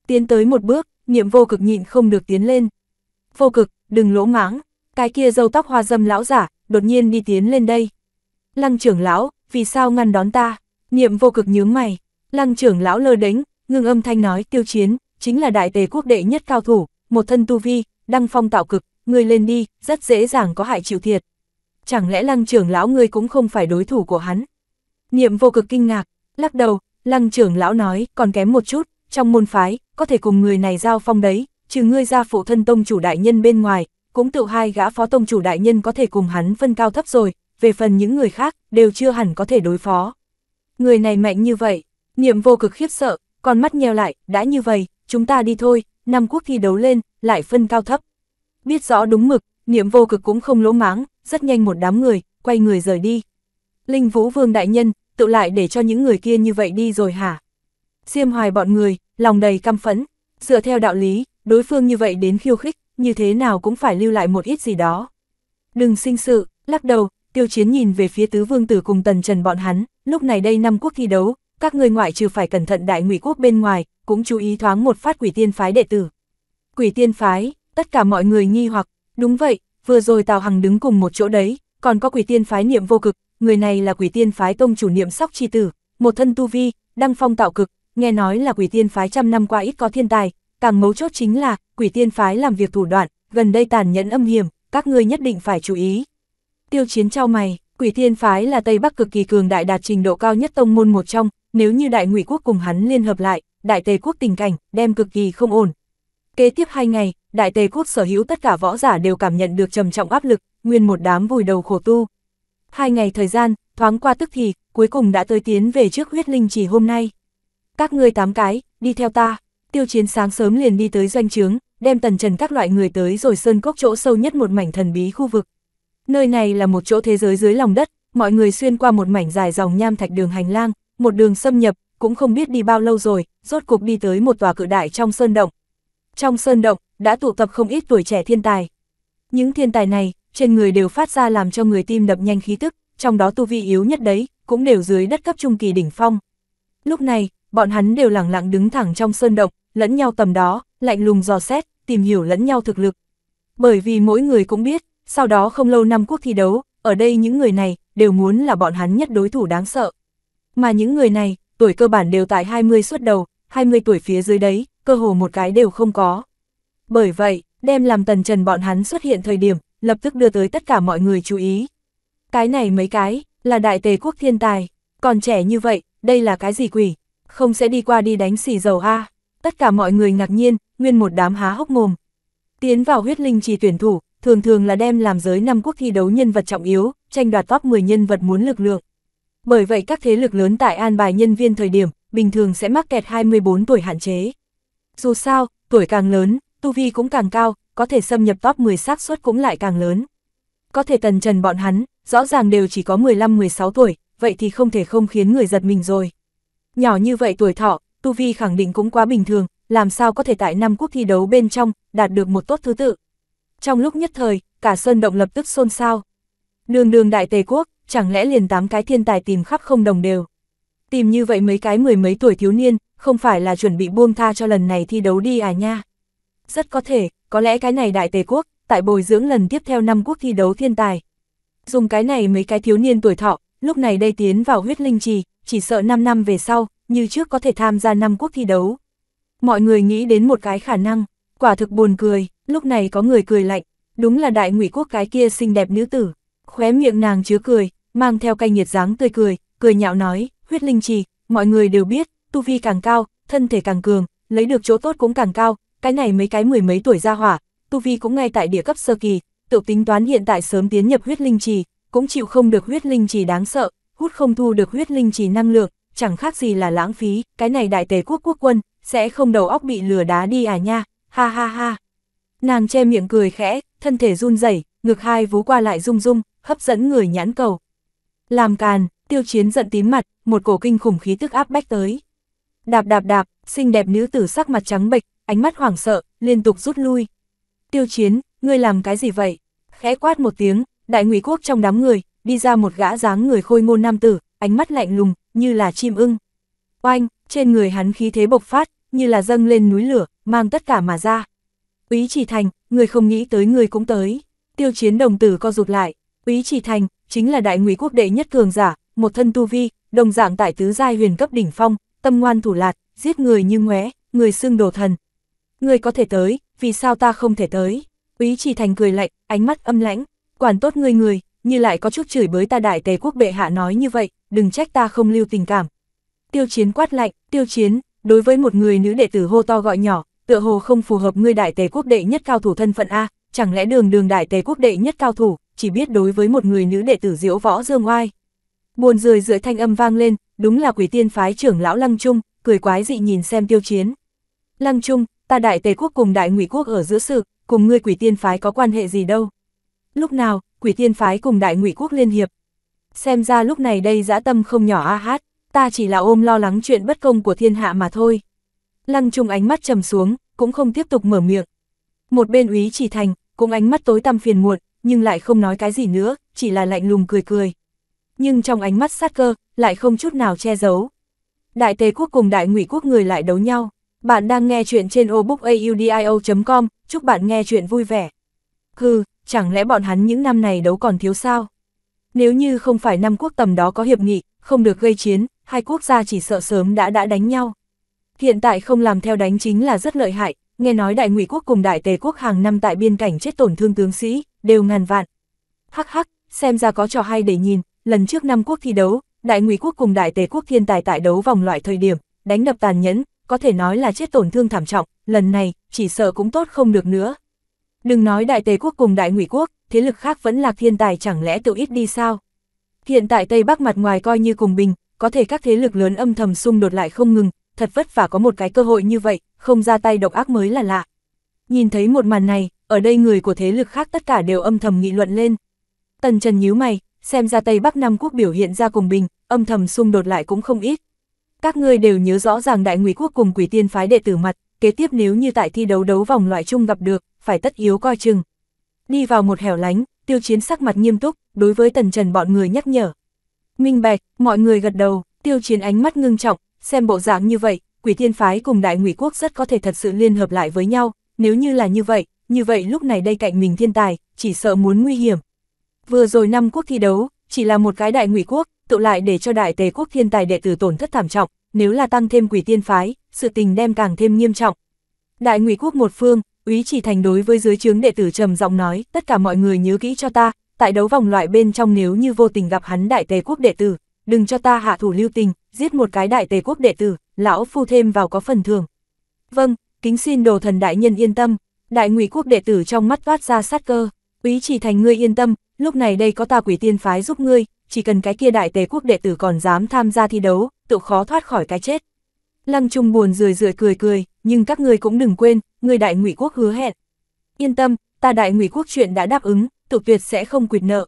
Tiến tới một bước, niệm vô cực nhịn không được tiến lên. Vô cực, đừng lỗ mãng, cái kia dâu tóc hoa dâm lão giả, đột nhiên đi tiến lên đây. Lăng trưởng lão, vì sao ngăn đón ta? Niệm vô cực nhướng mày, lăng trưởng lão lơ đánh, ngưng âm thanh nói tiêu chiến, chính là đại tề quốc đệ nhất cao thủ, một thân tu vi, đăng phong tạo cực, người lên đi, rất dễ dàng có hại chịu thiệt chẳng lẽ lăng trưởng lão ngươi cũng không phải đối thủ của hắn? Niệm vô cực kinh ngạc, lắc đầu, lăng trưởng lão nói, còn kém một chút, trong môn phái, có thể cùng người này giao phong đấy, trừ ngươi ra phụ thân tông chủ đại nhân bên ngoài, cũng tự hai gã phó tông chủ đại nhân có thể cùng hắn phân cao thấp rồi, về phần những người khác, đều chưa hẳn có thể đối phó. Người này mạnh như vậy, niệm vô cực khiếp sợ, con mắt nheo lại, đã như vậy, chúng ta đi thôi, năm quốc thi đấu lên, lại phân cao thấp. Biết rõ đúng mực, niệm vô cực cũng không lỗ máng, rất nhanh một đám người, quay người rời đi. Linh Vũ Vương Đại Nhân, tự lại để cho những người kia như vậy đi rồi hả? xiêm hoài bọn người, lòng đầy căm phẫn, dựa theo đạo lý, đối phương như vậy đến khiêu khích, như thế nào cũng phải lưu lại một ít gì đó. Đừng sinh sự, lắc đầu, tiêu chiến nhìn về phía tứ vương tử cùng tần trần bọn hắn, lúc này đây năm quốc thi đấu, các người ngoại trừ phải cẩn thận đại ngụy quốc bên ngoài, cũng chú ý thoáng một phát quỷ tiên phái đệ tử. Quỷ tiên phái, tất cả mọi người nghi hoặc, Đúng vậy, vừa rồi Tào Hằng đứng cùng một chỗ đấy, còn có quỷ tiên phái niệm vô cực, người này là quỷ tiên phái tông chủ niệm sóc chi tử, một thân tu vi, đăng phong tạo cực, nghe nói là quỷ tiên phái trăm năm qua ít có thiên tài, càng mấu chốt chính là, quỷ tiên phái làm việc thủ đoạn, gần đây tàn nhẫn âm hiểm, các ngươi nhất định phải chú ý. Tiêu chiến trao mày, quỷ tiên phái là Tây Bắc cực kỳ cường đại đạt trình độ cao nhất tông môn một trong, nếu như đại ngụy quốc cùng hắn liên hợp lại, đại tề quốc tình cảnh, đem cực kỳ không ổn. Kế tiếp hai ngày, đại tề quốc sở hữu tất cả võ giả đều cảm nhận được trầm trọng áp lực, nguyên một đám vùi đầu khổ tu. Hai ngày thời gian, thoáng qua tức thì, cuối cùng đã tới tiến về trước huyết linh chỉ hôm nay. Các ngươi tám cái, đi theo ta, tiêu chiến sáng sớm liền đi tới doanh trướng, đem tần trần các loại người tới rồi sơn cốc chỗ sâu nhất một mảnh thần bí khu vực. Nơi này là một chỗ thế giới dưới lòng đất, mọi người xuyên qua một mảnh dài dòng nham thạch đường hành lang, một đường xâm nhập, cũng không biết đi bao lâu rồi, rốt cục đi tới một tòa cự đại trong sơn động. Trong sơn động, đã tụ tập không ít tuổi trẻ thiên tài. Những thiên tài này, trên người đều phát ra làm cho người tim đập nhanh khí tức, trong đó tu vi yếu nhất đấy, cũng đều dưới đất cấp trung kỳ đỉnh phong. Lúc này, bọn hắn đều lẳng lặng đứng thẳng trong sơn động, lẫn nhau tầm đó, lạnh lùng dò xét, tìm hiểu lẫn nhau thực lực. Bởi vì mỗi người cũng biết, sau đó không lâu năm quốc thi đấu, ở đây những người này đều muốn là bọn hắn nhất đối thủ đáng sợ. Mà những người này, tuổi cơ bản đều tại 20 xuất đầu, 20 tuổi phía dưới đấy, cơ hồ một cái đều không có. Bởi vậy, đem làm tần trần bọn hắn xuất hiện thời điểm, lập tức đưa tới tất cả mọi người chú ý. Cái này mấy cái, là đại tề quốc thiên tài, còn trẻ như vậy, đây là cái gì quỷ, không sẽ đi qua đi đánh xì dầu a Tất cả mọi người ngạc nhiên, nguyên một đám há hốc mồm. Tiến vào huyết linh trì tuyển thủ, thường thường là đem làm giới năm quốc thi đấu nhân vật trọng yếu, tranh đoạt top 10 nhân vật muốn lực lượng. Bởi vậy các thế lực lớn tại an bài nhân viên thời điểm, bình thường sẽ mắc kẹt 24 tuổi hạn chế. Dù sao, tuổi càng lớn, tu vi cũng càng cao, có thể xâm nhập top 10 xác suất cũng lại càng lớn. Có thể tần trần bọn hắn, rõ ràng đều chỉ có 15-16 tuổi, vậy thì không thể không khiến người giật mình rồi. Nhỏ như vậy tuổi thọ, tu vi khẳng định cũng quá bình thường, làm sao có thể tại năm quốc thi đấu bên trong, đạt được một tốt thứ tự. Trong lúc nhất thời, cả sơn động lập tức xôn xao. Đường đường đại tề quốc, chẳng lẽ liền tám cái thiên tài tìm khắp không đồng đều. Tìm như vậy mấy cái mười mấy tuổi thiếu niên, không phải là chuẩn bị buông tha cho lần này thi đấu đi à nha. Rất có thể, có lẽ cái này đại tề quốc, tại bồi dưỡng lần tiếp theo năm quốc thi đấu thiên tài. Dùng cái này mấy cái thiếu niên tuổi thọ, lúc này đây tiến vào huyết linh trì, chỉ sợ 5 năm về sau, như trước có thể tham gia năm quốc thi đấu. Mọi người nghĩ đến một cái khả năng, quả thực buồn cười, lúc này có người cười lạnh, đúng là đại ngụy quốc cái kia xinh đẹp nữ tử. Khóe miệng nàng chứa cười, mang theo cay nghiệt dáng tươi cười, cười nhạo nói, huyết linh trì, mọi người đều biết, tu vi càng cao, thân thể càng cường, lấy được chỗ tốt cũng càng cao, cái này mấy cái mười mấy tuổi ra hỏa, tu vi cũng ngay tại địa cấp sơ kỳ, tự tính toán hiện tại sớm tiến nhập huyết linh trì, cũng chịu không được huyết linh trì đáng sợ, hút không thu được huyết linh trì năng lượng, chẳng khác gì là lãng phí, cái này đại tề quốc quốc quân, sẽ không đầu óc bị lừa đá đi à nha, ha ha ha. Nàng che miệng cười khẽ, thân thể run rẩy, ngực hai vú qua lại rung rung, hấp dẫn người nhãn cầu. Làm càn, tiêu chiến giận tím mặt, một cổ kinh khủng khí tức áp bách tới đạp đạp đạp, xinh đẹp nữ tử sắc mặt trắng bệch, ánh mắt hoảng sợ, liên tục rút lui. Tiêu chiến, ngươi làm cái gì vậy? Khẽ quát một tiếng, đại ngụy quốc trong đám người, đi ra một gã dáng người khôi ngôn nam tử, ánh mắt lạnh lùng, như là chim ưng. Oanh, trên người hắn khí thế bộc phát, như là dâng lên núi lửa, mang tất cả mà ra. Úy chỉ thành, người không nghĩ tới người cũng tới. Tiêu chiến đồng tử co rụt lại, Úy chỉ thành, chính là đại ngụy quốc đệ nhất cường giả, một thân tu vi, đồng dạng tại tứ giai huyền cấp đỉnh phong, tâm ngoan thủ lạt, giết người như ngoé, người xưng đồ thần. Người có thể tới, vì sao ta không thể tới? Úy chỉ thành cười lạnh, ánh mắt âm lãnh, quản tốt người người, như lại có chút chửi bới ta đại tề quốc bệ hạ nói như vậy, đừng trách ta không lưu tình cảm. Tiêu chiến quát lạnh, tiêu chiến, đối với một người nữ đệ tử hô to gọi nhỏ, tựa hồ không phù hợp ngươi đại tề quốc đệ nhất cao thủ thân phận A, chẳng lẽ đường đường đại tề quốc đệ nhất cao thủ, chỉ biết đối với một người nữ đệ tử diễu võ dương oai. Buồn rười rượi thanh âm vang lên, đúng là quỷ tiên phái trưởng lão Lăng Trung, cười quái dị nhìn xem tiêu chiến. Lăng Trung, ta đại tề quốc cùng đại ngụy quốc ở giữa sự, cùng ngươi quỷ tiên phái có quan hệ gì đâu. Lúc nào, quỷ tiên phái cùng đại ngụy quốc liên hiệp. Xem ra lúc này đây dã tâm không nhỏ a hát, ta chỉ là ôm lo lắng chuyện bất công của thiên hạ mà thôi. Lăng Trung ánh mắt trầm xuống, cũng không tiếp tục mở miệng. Một bên úy chỉ thành, cũng ánh mắt tối tăm phiền muộn, nhưng lại không nói cái gì nữa, chỉ là lạnh lùng cười cười nhưng trong ánh mắt sát cơ, lại không chút nào che giấu. Đại Tề quốc cùng Đại Ngụy quốc người lại đấu nhau. Bạn đang nghe chuyện trên obookaudio.com, chúc bạn nghe chuyện vui vẻ. Hừ, chẳng lẽ bọn hắn những năm này đấu còn thiếu sao? Nếu như không phải năm quốc tầm đó có hiệp nghị, không được gây chiến, hai quốc gia chỉ sợ sớm đã đã đánh nhau. Hiện tại không làm theo đánh chính là rất lợi hại, nghe nói Đại Ngụy quốc cùng Đại Tề quốc hàng năm tại biên cảnh chết tổn thương tướng sĩ, đều ngàn vạn. Hắc hắc, xem ra có trò hay để nhìn, lần trước năm quốc thi đấu, Đại Ngụy quốc cùng Đại Tề quốc thiên tài tại đấu vòng loại thời điểm, đánh đập tàn nhẫn, có thể nói là chết tổn thương thảm trọng, lần này, chỉ sợ cũng tốt không được nữa. Đừng nói Đại Tề quốc cùng Đại Ngụy quốc, thế lực khác vẫn là thiên tài chẳng lẽ tự ít đi sao? Hiện tại Tây Bắc mặt ngoài coi như cùng bình, có thể các thế lực lớn âm thầm xung đột lại không ngừng, thật vất vả có một cái cơ hội như vậy, không ra tay độc ác mới là lạ. Nhìn thấy một màn này, ở đây người của thế lực khác tất cả đều âm thầm nghị luận lên. Tần Trần nhíu mày, xem ra Tây Bắc Nam quốc biểu hiện ra cùng bình, âm thầm xung đột lại cũng không ít. Các ngươi đều nhớ rõ ràng Đại Ngụy quốc cùng Quỷ Tiên phái đệ tử mặt, kế tiếp nếu như tại thi đấu đấu vòng loại chung gặp được, phải tất yếu coi chừng. Đi vào một hẻo lánh, Tiêu Chiến sắc mặt nghiêm túc, đối với Tần Trần bọn người nhắc nhở. Minh Bạch, mọi người gật đầu, Tiêu Chiến ánh mắt ngưng trọng, xem bộ dạng như vậy, Quỷ Tiên phái cùng Đại Ngụy quốc rất có thể thật sự liên hợp lại với nhau, nếu như là như vậy, như vậy lúc này đây cạnh mình thiên tài, chỉ sợ muốn nguy hiểm, Vừa rồi năm quốc thi đấu, chỉ là một cái đại ngụy quốc, tụ lại để cho đại tề quốc thiên tài đệ tử tổn thất thảm trọng, nếu là tăng thêm quỷ tiên phái, sự tình đem càng thêm nghiêm trọng. Đại ngụy quốc một phương, úy chỉ thành đối với dưới trướng đệ tử trầm giọng nói, tất cả mọi người nhớ kỹ cho ta, tại đấu vòng loại bên trong nếu như vô tình gặp hắn đại tề quốc đệ tử, đừng cho ta hạ thủ lưu tình, giết một cái đại tề quốc đệ tử, lão phu thêm vào có phần thưởng. Vâng, kính xin đồ thần đại nhân yên tâm, đại ngụy quốc đệ tử trong mắt toát ra sát cơ, úy chỉ thành ngươi yên tâm, lúc này đây có ta quỷ tiên phái giúp ngươi, chỉ cần cái kia đại tề quốc đệ tử còn dám tham gia thi đấu, tự khó thoát khỏi cái chết. Lăng Trung buồn rười rượi cười cười, nhưng các ngươi cũng đừng quên, người đại ngụy quốc hứa hẹn. Yên tâm, ta đại ngụy quốc chuyện đã đáp ứng, tục tuyệt sẽ không quyệt nợ.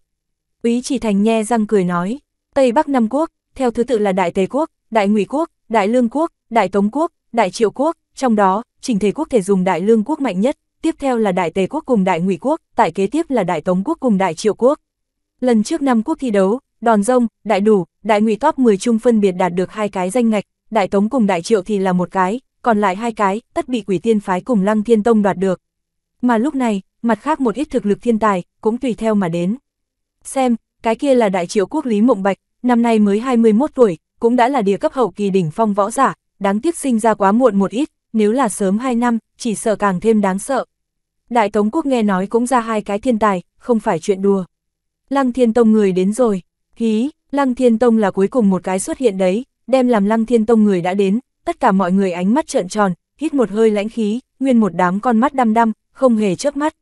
Úy chỉ thành nhe răng cười nói, Tây Bắc năm quốc, theo thứ tự là Đại Tề quốc, Đại Ngụy quốc, Đại Lương quốc, Đại Tống quốc, Đại Triệu quốc, trong đó, trình thể quốc thể dùng Đại Lương quốc mạnh nhất, tiếp theo là Đại Tề Quốc cùng Đại Ngụy Quốc, tại kế tiếp là Đại Tống Quốc cùng Đại Triệu Quốc. Lần trước năm quốc thi đấu, Đòn Rông, Đại Đủ, Đại Ngụy top 10 chung phân biệt đạt được hai cái danh ngạch, Đại Tống cùng Đại Triệu thì là một cái, còn lại hai cái, tất bị Quỷ Tiên Phái cùng Lăng Thiên Tông đoạt được. Mà lúc này, mặt khác một ít thực lực thiên tài, cũng tùy theo mà đến. Xem, cái kia là Đại Triệu Quốc Lý Mộng Bạch, năm nay mới 21 tuổi, cũng đã là địa cấp hậu kỳ đỉnh phong võ giả, đáng tiếc sinh ra quá muộn một ít, nếu là sớm 2 năm, chỉ sợ càng thêm đáng sợ. Đại Tống Quốc nghe nói cũng ra hai cái thiên tài, không phải chuyện đùa. Lăng Thiên Tông người đến rồi, hí, Lăng Thiên Tông là cuối cùng một cái xuất hiện đấy, đem làm Lăng Thiên Tông người đã đến, tất cả mọi người ánh mắt trợn tròn, hít một hơi lãnh khí, nguyên một đám con mắt đăm đăm, không hề chớp mắt.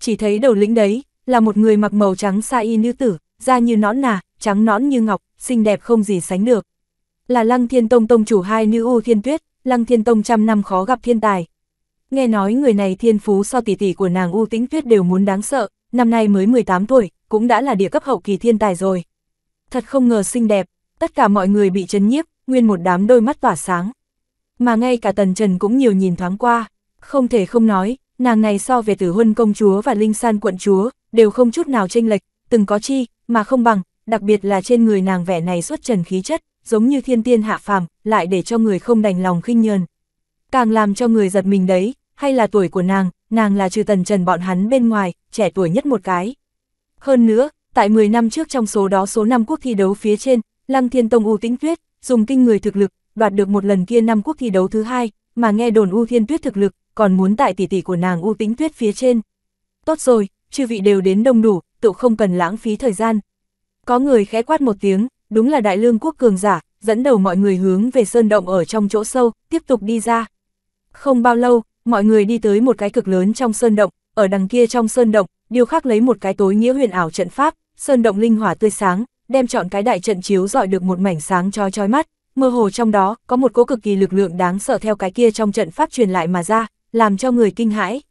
Chỉ thấy đầu lĩnh đấy, là một người mặc màu trắng sa y nữ tử, da như nõn nà, trắng nõn như ngọc, xinh đẹp không gì sánh được. Là Lăng Thiên Tông tông chủ hai nữ U Thiên Tuyết, Lăng Thiên Tông trăm năm khó gặp thiên tài. Nghe nói người này thiên phú so tỷ tỷ của nàng U Tĩnh Tuyết đều muốn đáng sợ, năm nay mới 18 tuổi, cũng đã là địa cấp hậu kỳ thiên tài rồi. Thật không ngờ xinh đẹp, tất cả mọi người bị chấn nhiếp, nguyên một đám đôi mắt tỏa sáng. Mà ngay cả Tần Trần cũng nhiều nhìn thoáng qua, không thể không nói, nàng này so về tử huân công chúa và linh san quận chúa, đều không chút nào chênh lệch, từng có chi, mà không bằng, đặc biệt là trên người nàng vẻ này xuất trần khí chất giống như thiên tiên hạ phàm, lại để cho người không đành lòng khinh nhờn. Càng làm cho người giật mình đấy, hay là tuổi của nàng, nàng là trừ tần trần bọn hắn bên ngoài, trẻ tuổi nhất một cái. Hơn nữa, tại 10 năm trước trong số đó số năm quốc thi đấu phía trên, Lăng Thiên Tông U Tĩnh Tuyết, dùng kinh người thực lực, đoạt được một lần kia năm quốc thi đấu thứ hai, mà nghe đồn U Thiên Tuyết thực lực, còn muốn tại tỷ tỷ của nàng U Tĩnh Tuyết phía trên. Tốt rồi, chư vị đều đến đông đủ, tự không cần lãng phí thời gian. Có người khẽ quát một tiếng, đúng là đại lương quốc cường giả, dẫn đầu mọi người hướng về sơn động ở trong chỗ sâu, tiếp tục đi ra. Không bao lâu, mọi người đi tới một cái cực lớn trong sơn động, ở đằng kia trong sơn động, điều khác lấy một cái tối nghĩa huyền ảo trận pháp, sơn động linh hỏa tươi sáng, đem chọn cái đại trận chiếu dọi được một mảnh sáng chói chói mắt, mơ hồ trong đó có một cỗ cực kỳ lực lượng đáng sợ theo cái kia trong trận pháp truyền lại mà ra, làm cho người kinh hãi.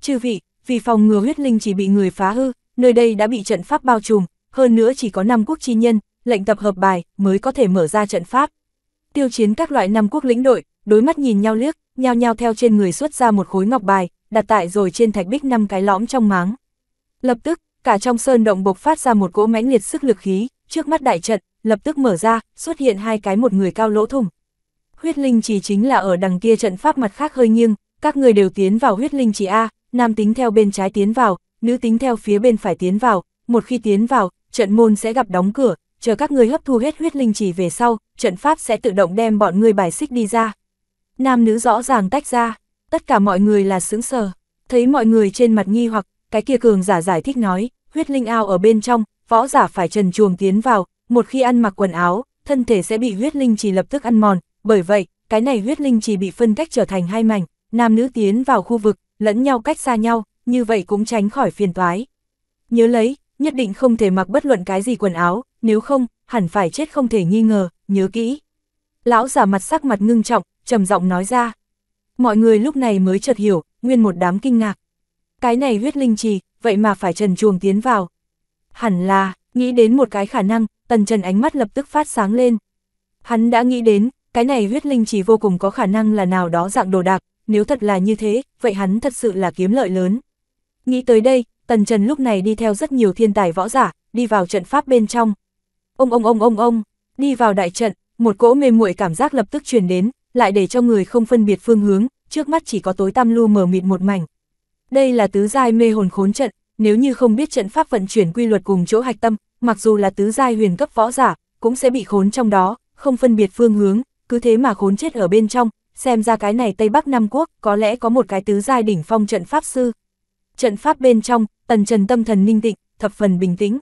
Chư vị, vì phòng ngừa huyết linh chỉ bị người phá hư, nơi đây đã bị trận pháp bao trùm, hơn nữa chỉ có năm quốc chi nhân, lệnh tập hợp bài mới có thể mở ra trận pháp. Tiêu chiến các loại năm quốc lĩnh đội, đối mắt nhìn nhau liếc, nhao nhao theo trên người xuất ra một khối ngọc bài, đặt tại rồi trên thạch bích năm cái lõm trong máng. Lập tức, cả trong sơn động bộc phát ra một cỗ mãnh liệt sức lực khí, trước mắt đại trận, lập tức mở ra, xuất hiện hai cái một người cao lỗ thủng. Huyết linh chỉ chính là ở đằng kia trận pháp mặt khác hơi nghiêng, các người đều tiến vào huyết linh chỉ A, nam tính theo bên trái tiến vào, nữ tính theo phía bên phải tiến vào, một khi tiến vào, trận môn sẽ gặp đóng cửa, chờ các ngươi hấp thu hết huyết linh chỉ về sau, trận pháp sẽ tự động đem bọn ngươi bài xích đi ra. Nam nữ rõ ràng tách ra, tất cả mọi người là sững sờ, thấy mọi người trên mặt nghi hoặc, cái kia cường giả giải thích nói, huyết linh ao ở bên trong, võ giả phải trần chuồng tiến vào, một khi ăn mặc quần áo, thân thể sẽ bị huyết linh chỉ lập tức ăn mòn, bởi vậy, cái này huyết linh chỉ bị phân cách trở thành hai mảnh, nam nữ tiến vào khu vực, lẫn nhau cách xa nhau, như vậy cũng tránh khỏi phiền toái. Nhớ lấy, nhất định không thể mặc bất luận cái gì quần áo, nếu không, hẳn phải chết không thể nghi ngờ, nhớ kỹ. Lão giả mặt sắc mặt ngưng trọng, trầm giọng nói ra. Mọi người lúc này mới chợt hiểu, nguyên một đám kinh ngạc. Cái này huyết linh trì, vậy mà phải trần chuồng tiến vào. Hẳn là, nghĩ đến một cái khả năng, tần trần ánh mắt lập tức phát sáng lên. Hắn đã nghĩ đến, cái này huyết linh trì vô cùng có khả năng là nào đó dạng đồ đạc, nếu thật là như thế, vậy hắn thật sự là kiếm lợi lớn. Nghĩ tới đây, Tần Trần lúc này đi theo rất nhiều thiên tài võ giả, đi vào trận pháp bên trong. Ông ông ông ông ông, đi vào đại trận, một cỗ mê muội cảm giác lập tức truyền đến, lại để cho người không phân biệt phương hướng, trước mắt chỉ có tối tăm lu mờ mịt một mảnh. Đây là tứ giai mê hồn khốn trận, nếu như không biết trận pháp vận chuyển quy luật cùng chỗ hạch tâm, mặc dù là tứ giai huyền cấp võ giả, cũng sẽ bị khốn trong đó, không phân biệt phương hướng, cứ thế mà khốn chết ở bên trong, xem ra cái này Tây Bắc Nam Quốc có lẽ có một cái tứ giai đỉnh phong trận pháp sư. Trận pháp bên trong, tần trần tâm thần ninh tịnh, thập phần bình tĩnh.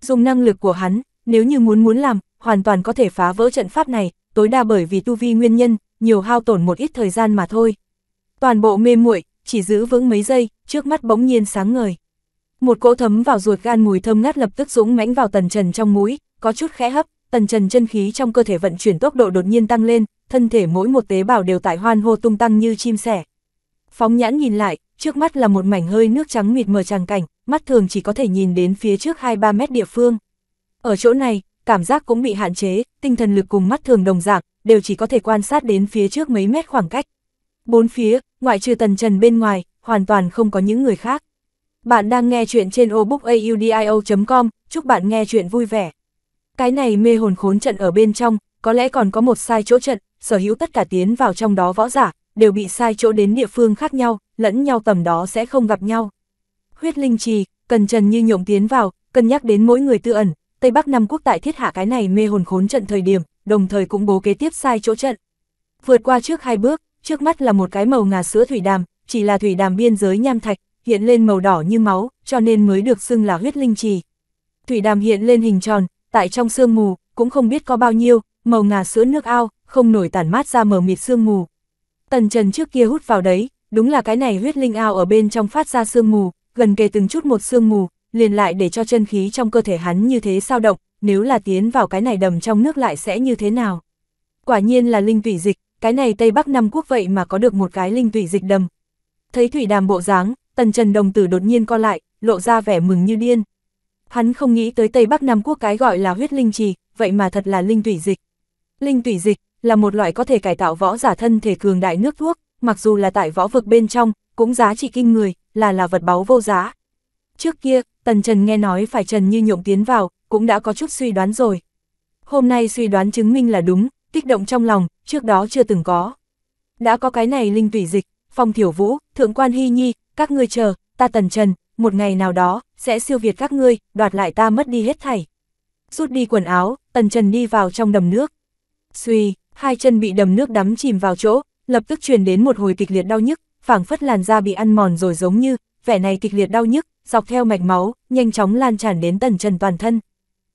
Dùng năng lực của hắn, nếu như muốn muốn làm, hoàn toàn có thể phá vỡ trận pháp này, tối đa bởi vì tu vi nguyên nhân, nhiều hao tổn một ít thời gian mà thôi. Toàn bộ mê muội, chỉ giữ vững mấy giây, trước mắt bỗng nhiên sáng ngời. Một cỗ thấm vào ruột gan mùi thơm ngát lập tức dũng mãnh vào tần trần trong mũi, có chút khẽ hấp, tần trần chân khí trong cơ thể vận chuyển tốc độ đột nhiên tăng lên, thân thể mỗi một tế bào đều tại hoan hô tung tăng như chim sẻ. Phóng nhãn nhìn lại, trước mắt là một mảnh hơi nước trắng mịt mờ tràng cảnh, mắt thường chỉ có thể nhìn đến phía trước 2-3 mét địa phương. Ở chỗ này, cảm giác cũng bị hạn chế, tinh thần lực cùng mắt thường đồng dạng, đều chỉ có thể quan sát đến phía trước mấy mét khoảng cách. Bốn phía, ngoại trừ tần trần bên ngoài, hoàn toàn không có những người khác. Bạn đang nghe chuyện trên obookaudio.com, chúc bạn nghe chuyện vui vẻ. Cái này mê hồn khốn trận ở bên trong, có lẽ còn có một sai chỗ trận, sở hữu tất cả tiến vào trong đó võ giả, đều bị sai chỗ đến địa phương khác nhau, lẫn nhau tầm đó sẽ không gặp nhau. Huyết linh trì, cần trần như nhộng tiến vào, cân nhắc đến mỗi người tự ẩn, Tây Bắc Năm Quốc tại thiết hạ cái này mê hồn khốn trận thời điểm, đồng thời cũng bố kế tiếp sai chỗ trận. Vượt qua trước hai bước, trước mắt là một cái màu ngà sữa thủy đàm, chỉ là thủy đàm biên giới nham thạch, hiện lên màu đỏ như máu, cho nên mới được xưng là huyết linh trì. Thủy đàm hiện lên hình tròn, tại trong sương mù, cũng không biết có bao nhiêu, màu ngà sữa nước ao, không nổi tản mát ra mờ mịt sương mù. Tần Trần trước kia hút vào đấy, đúng là cái này huyết linh ao ở bên trong phát ra sương mù, gần kề từng chút một sương mù, liền lại để cho chân khí trong cơ thể hắn như thế sao động, nếu là tiến vào cái này đầm trong nước lại sẽ như thế nào. Quả nhiên là linh tủy dịch, cái này Tây Bắc năm quốc vậy mà có được một cái linh tủy dịch đầm. Thấy thủy đàm bộ dáng, tần trần đồng tử đột nhiên co lại, lộ ra vẻ mừng như điên. Hắn không nghĩ tới Tây Bắc Nam Quốc cái gọi là huyết linh trì, vậy mà thật là linh tủy dịch. Linh tủy dịch là một loại có thể cải tạo võ giả thân thể cường đại nước thuốc, mặc dù là tại võ vực bên trong, cũng giá trị kinh người, là là vật báu vô giá. Trước kia, Tần Trần nghe nói phải Trần Như Nhộng tiến vào, cũng đã có chút suy đoán rồi. Hôm nay suy đoán chứng minh là đúng, kích động trong lòng, trước đó chưa từng có. Đã có cái này linh tủy dịch, phong thiểu vũ, thượng quan hy nhi, các ngươi chờ, ta Tần Trần, một ngày nào đó, sẽ siêu việt các ngươi, đoạt lại ta mất đi hết thảy. Rút đi quần áo, Tần Trần đi vào trong đầm nước. Suy, hai chân bị đầm nước đắm chìm vào chỗ, lập tức truyền đến một hồi kịch liệt đau nhức, phảng phất làn da bị ăn mòn rồi giống như, vẻ này kịch liệt đau nhức, dọc theo mạch máu, nhanh chóng lan tràn đến tần trần toàn thân.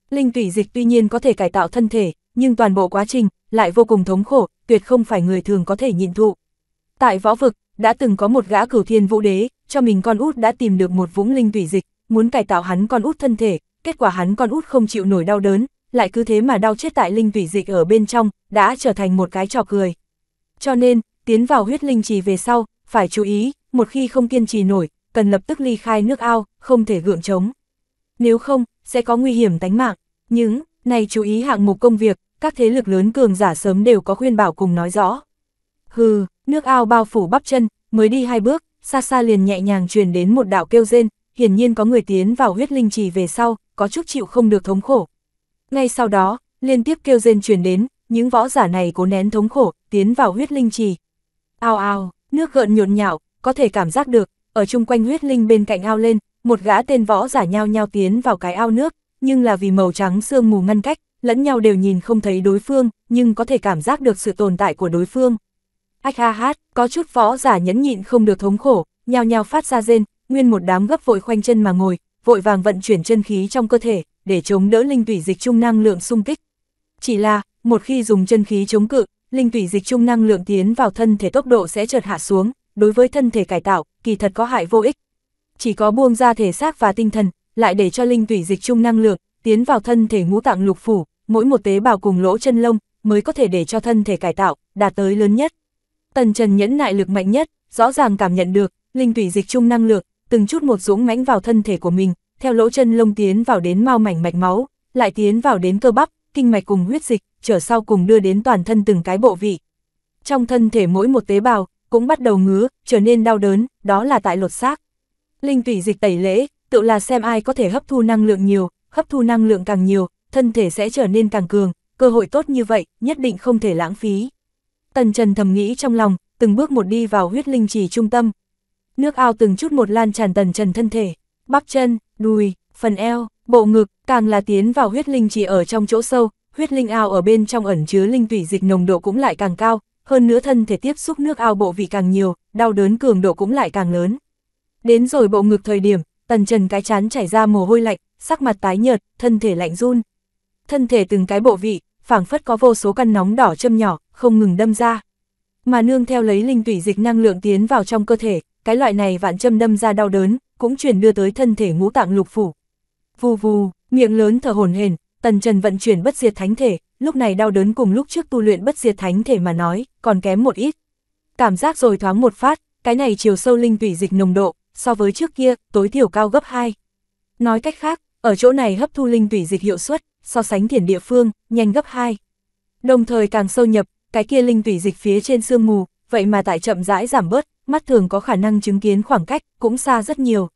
Linh tủy dịch tuy nhiên có thể cải tạo thân thể, nhưng toàn bộ quá trình lại vô cùng thống khổ, tuyệt không phải người thường có thể nhịn thụ. Tại võ vực, đã từng có một gã cửu thiên vũ đế, cho mình con út đã tìm được một vũng linh tủy dịch, muốn cải tạo hắn con út thân thể, kết quả hắn con út không chịu nổi đau đớn, lại cứ thế mà đau chết tại linh tủy dịch ở bên trong, đã trở thành một cái trò cười. Cho nên, tiến vào huyết linh trì về sau, phải chú ý, một khi không kiên trì nổi, cần lập tức ly khai nước ao, không thể gượng chống. Nếu không, sẽ có nguy hiểm tánh mạng. Những, này chú ý hạng mục công việc, các thế lực lớn cường giả sớm đều có khuyên bảo cùng nói rõ. Hừ, nước ao bao phủ bắp chân, mới đi hai bước, xa xa liền nhẹ nhàng truyền đến một đạo kêu rên, hiển nhiên có người tiến vào huyết linh trì về sau, có chút chịu không được thống khổ. Ngay sau đó, liên tiếp kêu rên truyền đến, những võ giả này cố nén thống khổ, tiến vào huyết linh trì. Ao ao, nước gợn nhộn nhạo, có thể cảm giác được, ở chung quanh huyết linh bên cạnh ao lên, một gã tên võ giả nhao nhao tiến vào cái ao nước, nhưng là vì màu trắng sương mù ngăn cách, lẫn nhau đều nhìn không thấy đối phương, nhưng có thể cảm giác được sự tồn tại của đối phương. Ách ha hát, có chút võ giả nhẫn nhịn không được thống khổ, nhao nhao phát ra rên, nguyên một đám gấp vội khoanh chân mà ngồi, vội vàng vận chuyển chân khí trong cơ thể, để chống đỡ linh tủy dịch trung năng lượng xung kích. Chỉ là, một khi dùng chân khí chống cự, linh tủy dịch trung năng lượng tiến vào thân thể tốc độ sẽ chợt hạ xuống, đối với thân thể cải tạo, kỳ thật có hại vô ích. Chỉ có buông ra thể xác và tinh thần, lại để cho linh tủy dịch trung năng lượng, tiến vào thân thể ngũ tạng lục phủ, mỗi một tế bào cùng lỗ chân lông, mới có thể để cho thân thể cải tạo, đạt tới lớn nhất. Tần Trần nhẫn nại lực mạnh nhất, rõ ràng cảm nhận được, linh tủy dịch trung năng lượng, từng chút một dũng mãnh vào thân thể của mình, theo lỗ chân lông tiến vào đến mau mảnh mạch máu, lại tiến vào đến cơ bắp, kinh mạch cùng huyết dịch, trở sau cùng đưa đến toàn thân từng cái bộ vị. Trong thân thể mỗi một tế bào, cũng bắt đầu ngứa, trở nên đau đớn, đó là tại lột xác. Linh tủy dịch tẩy lễ, tự là xem ai có thể hấp thu năng lượng nhiều, hấp thu năng lượng càng nhiều, thân thể sẽ trở nên càng cường, cơ hội tốt như vậy, nhất định không thể lãng phí. Tần Trần thầm nghĩ trong lòng, từng bước một đi vào huyết linh trì trung tâm. Nước ao từng chút một lan tràn Tần Trần thân thể, bắp chân, đùi, phần eo, bộ ngực, càng là tiến vào huyết linh trì ở trong chỗ sâu, huyết linh ao ở bên trong ẩn chứa linh tủy dịch nồng độ cũng lại càng cao, hơn nữa thân thể tiếp xúc nước ao bộ vị càng nhiều, đau đớn cường độ cũng lại càng lớn. Đến rồi bộ ngực thời điểm, tần trần cái chán chảy ra mồ hôi lạnh, sắc mặt tái nhợt, thân thể lạnh run. Thân thể từng cái bộ vị, phảng phất có vô số căn nóng đỏ châm nhỏ, không ngừng đâm ra. Mà nương theo lấy linh tủy dịch năng lượng tiến vào trong cơ thể, cái loại này vạn châm đâm ra đau đớn, cũng truyền đưa tới thân thể ngũ tạng lục phủ. Vù vù, miệng lớn thở hổn hển, Tần Trần vận chuyển bất diệt thánh thể, lúc này đau đớn cùng lúc trước tu luyện bất diệt thánh thể mà nói, còn kém một ít. Cảm giác rồi thoáng một phát, cái này chiều sâu linh tủy dịch nồng độ, so với trước kia, tối thiểu cao gấp 2. Nói cách khác, ở chỗ này hấp thu linh tủy dịch hiệu suất, so sánh thiền địa phương, nhanh gấp 2. Đồng thời càng sâu nhập, cái kia linh tủy dịch phía trên sương mù, vậy mà tại chậm rãi giảm bớt, mắt thường có khả năng chứng kiến khoảng cách, cũng xa rất nhiều.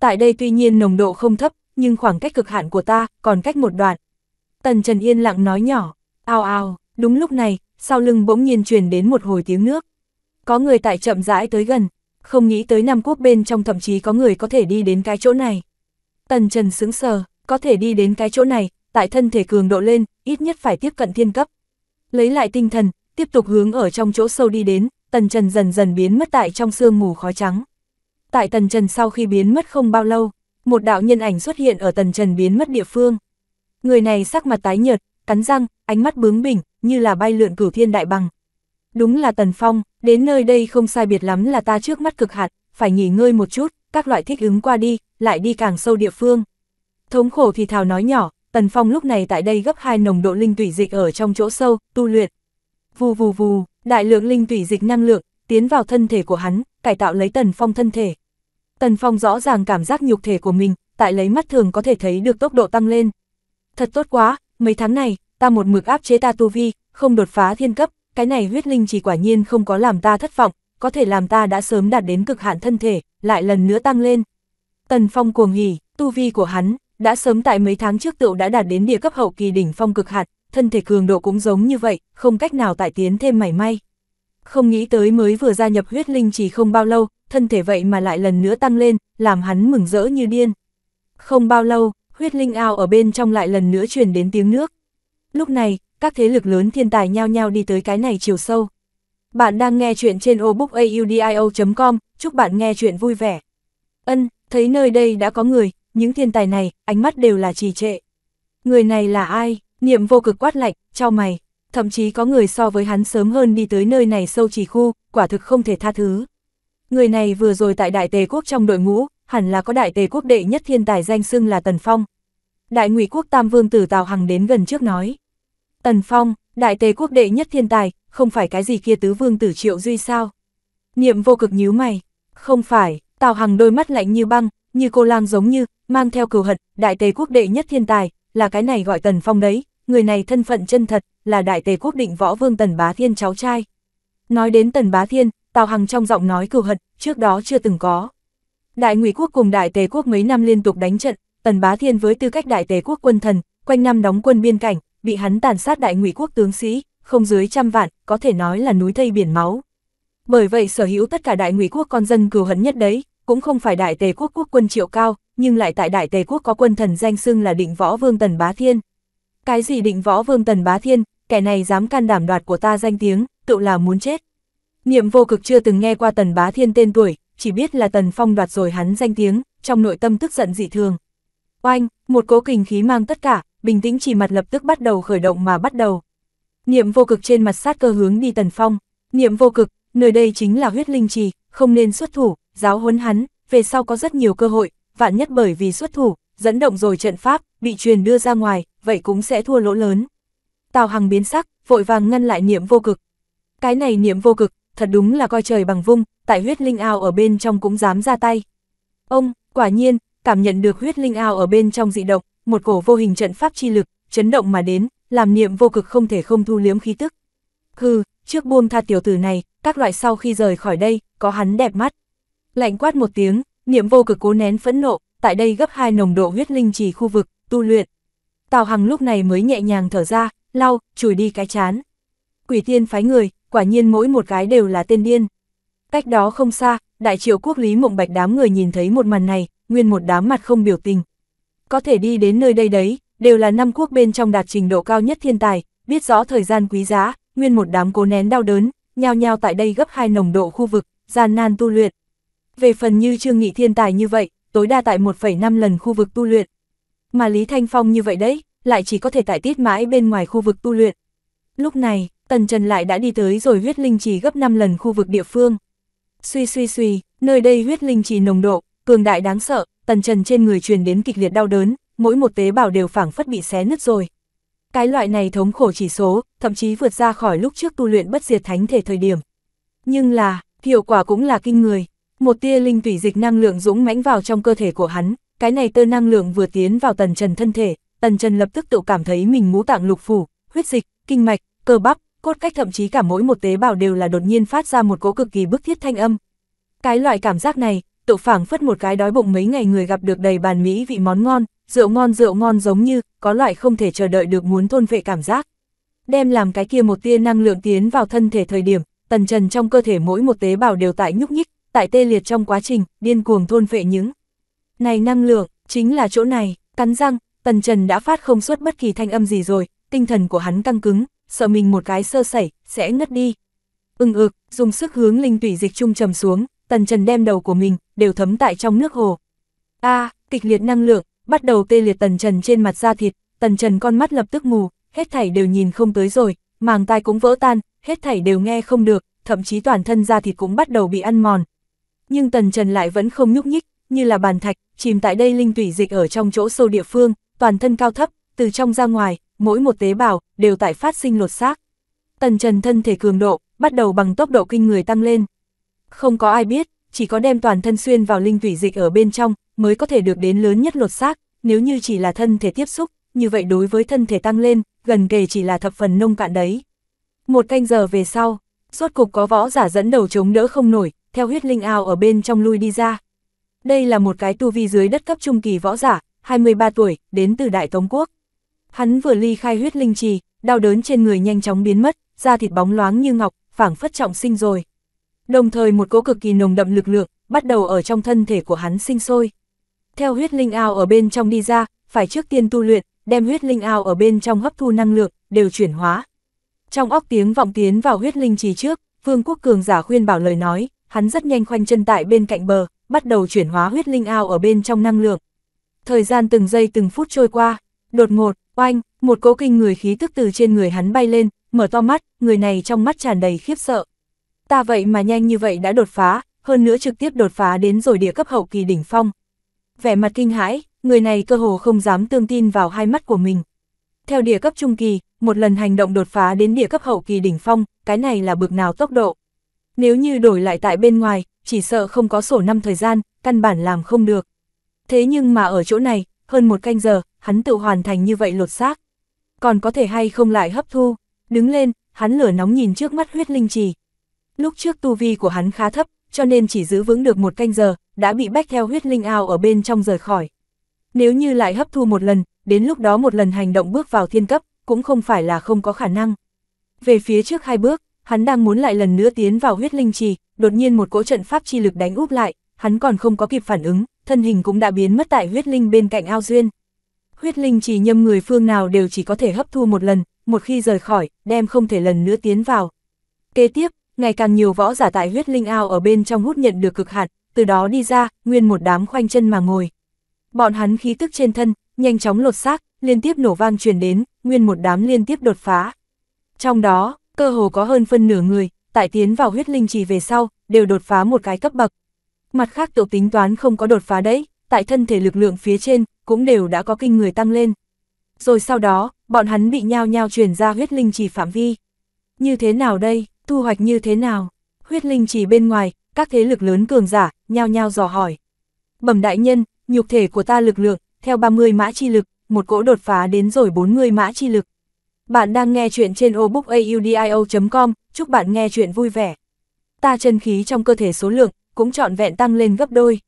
Tại đây tuy nhiên nồng độ không thấp, nhưng khoảng cách cực hạn của ta còn cách một đoạn. Tần Trần yên lặng nói nhỏ, ao ao, đúng lúc này, sau lưng bỗng nhiên truyền đến một hồi tiếng nước. Có người tại chậm rãi tới gần, không nghĩ tới Nam Quốc bên trong thậm chí có người có thể đi đến cái chỗ này. Tần Trần sững sờ, có thể đi đến cái chỗ này, tại thân thể cường độ lên, ít nhất phải tiếp cận thiên cấp. Lấy lại tinh thần, tiếp tục hướng ở trong chỗ sâu đi đến, Tần Trần dần dần biến mất tại trong sương mù khói trắng. Tại Tần Trần sau khi biến mất không bao lâu, một đạo nhân ảnh xuất hiện ở tần trần biến mất địa phương. Người này sắc mặt tái nhợt, cắn răng, ánh mắt bướng bỉnh, như là bay lượn cửu thiên đại bằng. Đúng là Tần Phong, đến nơi đây không sai biệt lắm là ta trước mắt cực hạn, phải nghỉ ngơi một chút, các loại thích ứng qua đi, lại đi càng sâu địa phương. Thống khổ thì thào nói nhỏ, Tần Phong lúc này tại đây gấp hai nồng độ linh tủy dịch ở trong chỗ sâu, tu luyện. Vù vù vù, đại lượng linh tủy dịch năng lượng, tiến vào thân thể của hắn, cải tạo lấy Tần Phong thân thể, Tần Phong rõ ràng cảm giác nhục thể của mình, tại lấy mắt thường có thể thấy được tốc độ tăng lên. Thật tốt quá, mấy tháng này, ta một mực áp chế ta tu vi, không đột phá thiên cấp, cái này huyết linh chỉ quả nhiên không có làm ta thất vọng, có thể làm ta đã sớm đạt đến cực hạn thân thể, lại lần nữa tăng lên. Tần Phong cuồng hỉ, tu vi của hắn, đã sớm tại mấy tháng trước tựu đã đạt đến địa cấp hậu kỳ đỉnh phong cực hạn, thân thể cường độ cũng giống như vậy, không cách nào tại tiến thêm mảy may. Không nghĩ tới mới vừa gia nhập huyết linh chỉ không bao lâu, thân thể vậy mà lại lần nữa tăng lên, làm hắn mừng rỡ như điên. Không bao lâu, huyết linh ao ở bên trong lại lần nữa truyền đến tiếng nước. Lúc này, các thế lực lớn thiên tài nhao nhao đi tới cái này chiều sâu. Bạn đang nghe chuyện trên obookaudio.com, chúc bạn nghe chuyện vui vẻ. Ân, thấy nơi đây đã có người, những thiên tài này, ánh mắt đều là trì trệ. Người này là ai? Niệm vô cực quát lạnh, cho mày. Thậm chí có người so với hắn sớm hơn đi tới nơi này sâu trì khu, quả thực không thể tha thứ. Người này vừa rồi tại Đại Tề Quốc trong đội ngũ, hẳn là có Đại Tề Quốc đệ nhất thiên tài danh xưng là Tần Phong. Đại ngụy Quốc Tam Vương Tử Tào Hằng đến gần trước nói. Tần Phong, Đại Tề Quốc đệ nhất thiên tài, không phải cái gì kia tứ vương tử triệu duy sao? Niệm vô cực nhíu mày. Không phải, Tào Hằng đôi mắt lạnh như băng, như cô lang giống như, mang theo cừu hận, Đại Tề Quốc đệ nhất thiên tài, là cái này gọi Tần Phong đấy, người này thân phận chân thật, là Đại Tề Quốc định võ vương Tần Bá Thiên cháu trai. Nói đến Tần Bá Thiên, Tào Hằng trong giọng nói cừu hận, trước đó chưa từng có. Đại Ngụy quốc cùng Đại Tề quốc mấy năm liên tục đánh trận, Tần Bá Thiên với tư cách Đại Tề quốc quân thần, quanh năm đóng quân biên cảnh, bị hắn tàn sát Đại Ngụy quốc tướng sĩ, không dưới trăm vạn, có thể nói là núi thây biển máu. Bởi vậy sở hữu tất cả Đại Ngụy quốc con dân cừu hận nhất đấy, cũng không phải Đại Tề quốc quốc quân Triệu Cao, nhưng lại tại Đại Tề quốc có quân thần danh xưng là Định Võ Vương Tần Bá Thiên. Cái gì Định Võ Vương Tần Bá Thiên, kẻ này dám can đảm đoạt của ta danh tiếng, tự là muốn chết. Niệm vô cực chưa từng nghe qua tần bá thiên tên tuổi, chỉ biết là tần phong đoạt rồi hắn danh tiếng, trong nội tâm tức giận dị thường. Oanh, một cố kình khí mang tất cả, bình tĩnh chỉ mặt lập tức bắt đầu khởi động mà bắt đầu. Niệm vô cực trên mặt sát cơ hướng đi tần phong. Niệm vô cực, nơi đây chính là huyết linh trì, không nên xuất thủ, giáo huấn hắn, về sau có rất nhiều cơ hội, vạn nhất bởi vì xuất thủ, dẫn động rồi trận pháp, bị truyền đưa ra ngoài, vậy cũng sẽ thua lỗ lớn. Tào Hằng biến sắc, vội vàng ngăn lại niệm vô cực. Cái này niệm vô cực, thật đúng là coi trời bằng vung, tại huyết linh ao ở bên trong cũng dám ra tay. Ông, quả nhiên, cảm nhận được huyết linh ao ở bên trong dị động, một cổ vô hình trận pháp chi lực, chấn động mà đến, làm niệm vô cực không thể không thu liếm khí tức. Hừ, trước buông tha tiểu tử này, các loại sau khi rời khỏi đây, có hắn đẹp mắt. Lạnh quát một tiếng, niệm vô cực cố nén phẫn nộ, tại đây gấp hai nồng độ huyết linh trì khu vực, tu luyện. Tào Hằng lúc này mới nhẹ nhàng thở ra, lau, chùi đi cái chán quỷ tiên phái người, quả nhiên mỗi một cái đều là tên điên. Cách đó không xa, đại triều quốc Lý Mộng Bạch đám người nhìn thấy một màn này, nguyên một đám mặt không biểu tình. Có thể đi đến nơi đây đấy, đều là năm quốc bên trong đạt trình độ cao nhất thiên tài, biết rõ thời gian quý giá, nguyên một đám cố nén đau đớn, nhao nhao tại đây gấp hai nồng độ khu vực, gian nan tu luyện. Về phần như Trương Nghị thiên tài như vậy, tối đa tại 1,5 lần khu vực tu luyện. Mà Lý Thanh Phong như vậy đấy, lại chỉ có thể tại tiết mãi bên ngoài khu vực tu luyện. Lúc này, Tần Trần lại đã đi tới rồi huyết linh trì gấp 5 lần khu vực địa phương. Suy suy suy, nơi đây huyết linh trì nồng độ, cường đại đáng sợ, Tần Trần trên người truyền đến kịch liệt đau đớn, mỗi một tế bào đều phảng phất bị xé nứt rồi. Cái loại này thống khổ chỉ số, thậm chí vượt ra khỏi lúc trước tu luyện bất diệt thánh thể thời điểm. Nhưng là, hiệu quả cũng là kinh người. Một tia linh tủy dịch năng lượng dũng mãnh vào trong cơ thể của hắn, cái này tơ năng lượng vừa tiến vào tần trần thân thể, tần trần lập tức tự cảm thấy mình ngũ tạng lục phủ, huyết dịch, kinh mạch, cơ bắp, cốt cách thậm chí cả mỗi một tế bào đều là đột nhiên phát ra một cỗ cực kỳ bức thiết thanh âm. Cái loại cảm giác này, tổ phảng phất một cái đói bụng mấy ngày người gặp được đầy bàn mỹ vị món ngon, rượu ngon rượu ngon giống như, có loại không thể chờ đợi được muốn thôn vệ cảm giác. Đem làm cái kia một tia năng lượng tiến vào thân thể thời điểm, tần trần trong cơ thể mỗi một tế bào đều tại nhúc nhích, tại tê liệt trong quá trình, điên cuồng thôn vệ những. Này năng lượng, chính là chỗ này, cắn răng, tần trần đã phát không xuất bất kỳ thanh âm gì rồi, tinh thần của hắn căng cứng, sợ mình một cái sơ sẩy, sẽ ngất đi. Ưng ừ, ực, dùng sức hướng linh tủy dịch trung trầm xuống, tần trần đem đầu của mình, đều thấm tại trong nước hồ. a kịch liệt năng lượng, bắt đầu tê liệt tần trần trên mặt da thịt, tần trần con mắt lập tức mù, hết thảy đều nhìn không tới rồi, màng tai cũng vỡ tan, hết thảy đều nghe không được, thậm chí toàn thân da thịt cũng bắt đầu bị ăn mòn. Nhưng tần trần lại vẫn không nhúc nhích, như là bàn thạch, chìm tại đây linh tủy dịch ở trong chỗ sâu địa phương, toàn thân cao thấp, từ trong ra ngoài, mỗi một tế bào đều tại phát sinh lột xác. Tần Trần thân thể cường độ, bắt đầu bằng tốc độ kinh người tăng lên. Không có ai biết, chỉ có đem toàn thân xuyên vào linh thủy dịch ở bên trong, mới có thể được đến lớn nhất lột xác, nếu như chỉ là thân thể tiếp xúc, như vậy đối với thân thể tăng lên, gần kề chỉ là thập phần nông cạn đấy. Một canh giờ về sau, rốt cục có võ giả dẫn đầu chống đỡ không nổi, theo huyết linh ao ở bên trong lui đi ra. Đây là một cái tu vi dưới đất cấp trung kỳ võ giả, 23 tuổi, đến từ Đại Tống Quốc. Hắn vừa ly khai huyết linh trì, đau đớn trên người nhanh chóng biến mất, da thịt bóng loáng như ngọc, phảng phất trọng sinh rồi. Đồng thời một cỗ cực kỳ nồng đậm lực lượng, bắt đầu ở trong thân thể của hắn sinh sôi. Theo huyết linh ao ở bên trong đi ra, phải trước tiên tu luyện, đem huyết linh ao ở bên trong hấp thu năng lượng, đều chuyển hóa. Trong óc tiếng vọng tiến vào huyết linh trì trước, Vương Quốc Cường giả khuyên bảo lời nói, hắn rất nhanh khoanh chân tại bên cạnh bờ, bắt đầu chuyển hóa huyết linh ao ở bên trong năng lượng. Thời gian từng giây từng phút trôi qua, đột ngột, Oanh, một cỗ kinh người khí tức từ trên người hắn bay lên, mở to mắt, người này trong mắt tràn đầy khiếp sợ. Ta vậy mà nhanh như vậy đã đột phá, hơn nữa trực tiếp đột phá đến rồi địa cấp hậu kỳ đỉnh phong. Vẻ mặt kinh hãi, người này cơ hồ không dám tương tin vào hai mắt của mình. Theo địa cấp trung kỳ, một lần hành động đột phá đến địa cấp hậu kỳ đỉnh phong, cái này là bực nào tốc độ. Nếu như đổi lại tại bên ngoài, chỉ sợ không có sổ năm thời gian, căn bản làm không được. Thế nhưng mà ở chỗ này, hơn một canh giờ, hắn tự hoàn thành như vậy lột xác. Còn có thể hay không lại hấp thu, đứng lên, hắn lửa nóng nhìn trước mắt huyết linh trì. Lúc trước tu vi của hắn khá thấp, cho nên chỉ giữ vững được một canh giờ, đã bị bách theo huyết linh ao ở bên trong rời khỏi. Nếu như lại hấp thu một lần, đến lúc đó một lần hành động bước vào thiên cấp, cũng không phải là không có khả năng. Về phía trước hai bước, hắn đang muốn lại lần nữa tiến vào huyết linh trì, đột nhiên một cỗ trận pháp chi lực đánh úp lại, hắn còn không có kịp phản ứng, thân hình cũng đã biến mất tại huyết linh bên cạnh ao duyên. Huyết linh chỉ nhâm người phương nào đều chỉ có thể hấp thu một lần, một khi rời khỏi, đem không thể lần nữa tiến vào. Kế tiếp, ngày càng nhiều võ giả tại huyết linh ao ở bên trong hút nhận được cực hạn, từ đó đi ra, nguyên một đám khoanh chân mà ngồi. Bọn hắn khí tức trên thân, nhanh chóng lột xác, liên tiếp nổ vang truyền đến, nguyên một đám liên tiếp đột phá. Trong đó, cơ hồ có hơn phân nửa người, tại tiến vào huyết linh trì về sau, đều đột phá một cái cấp bậc, Mặt khác tổ tính toán không có đột phá đấy, tại thân thể lực lượng phía trên, cũng đều đã có kinh người tăng lên. Rồi sau đó, bọn hắn bị nhao nhao chuyển ra huyết linh chỉ phạm vi. Như thế nào đây, thu hoạch như thế nào? Huyết linh chỉ bên ngoài, các thế lực lớn cường giả, nhao nhao dò hỏi. Bẩm đại nhân, nhục thể của ta lực lượng, theo 30 mã chi lực, một cỗ đột phá đến rồi 40 mã chi lực. Bạn đang nghe chuyện trên obookaudio.com, chúc bạn nghe chuyện vui vẻ. Ta chân khí trong cơ thể số lượng, cũng trọn vẹn tăng lên gấp đôi.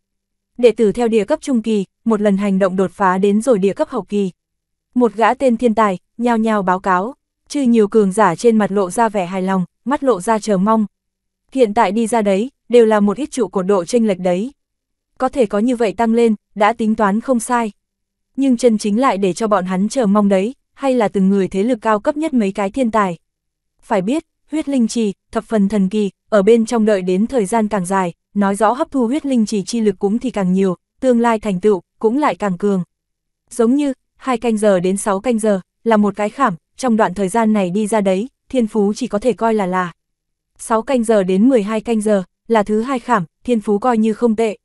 Đệ tử theo địa cấp trung kỳ, một lần hành động đột phá đến rồi địa cấp hậu kỳ. Một gã tên thiên tài, nhao nhao báo cáo, chư nhiều cường giả trên mặt lộ ra vẻ hài lòng, mắt lộ ra chờ mong. Hiện tại đi ra đấy, đều là một ít trụ cột độ chênh lệch đấy. Có thể có như vậy tăng lên, đã tính toán không sai. Nhưng chân chính lại để cho bọn hắn chờ mong đấy, hay là từng người thế lực cao cấp nhất mấy cái thiên tài. Phải biết, huyết linh trì, thập phần thần kỳ, ở bên trong đợi đến thời gian càng dài, nói rõ hấp thu huyết linh trì chi lực cũng thì càng nhiều, tương lai thành tựu cũng lại càng cường. Giống như, hai canh giờ đến 6 canh giờ, là một cái khảm, trong đoạn thời gian này đi ra đấy, thiên phú chỉ có thể coi là là. 6 canh giờ đến 12 canh giờ, là thứ hai khảm, thiên phú coi như không tệ.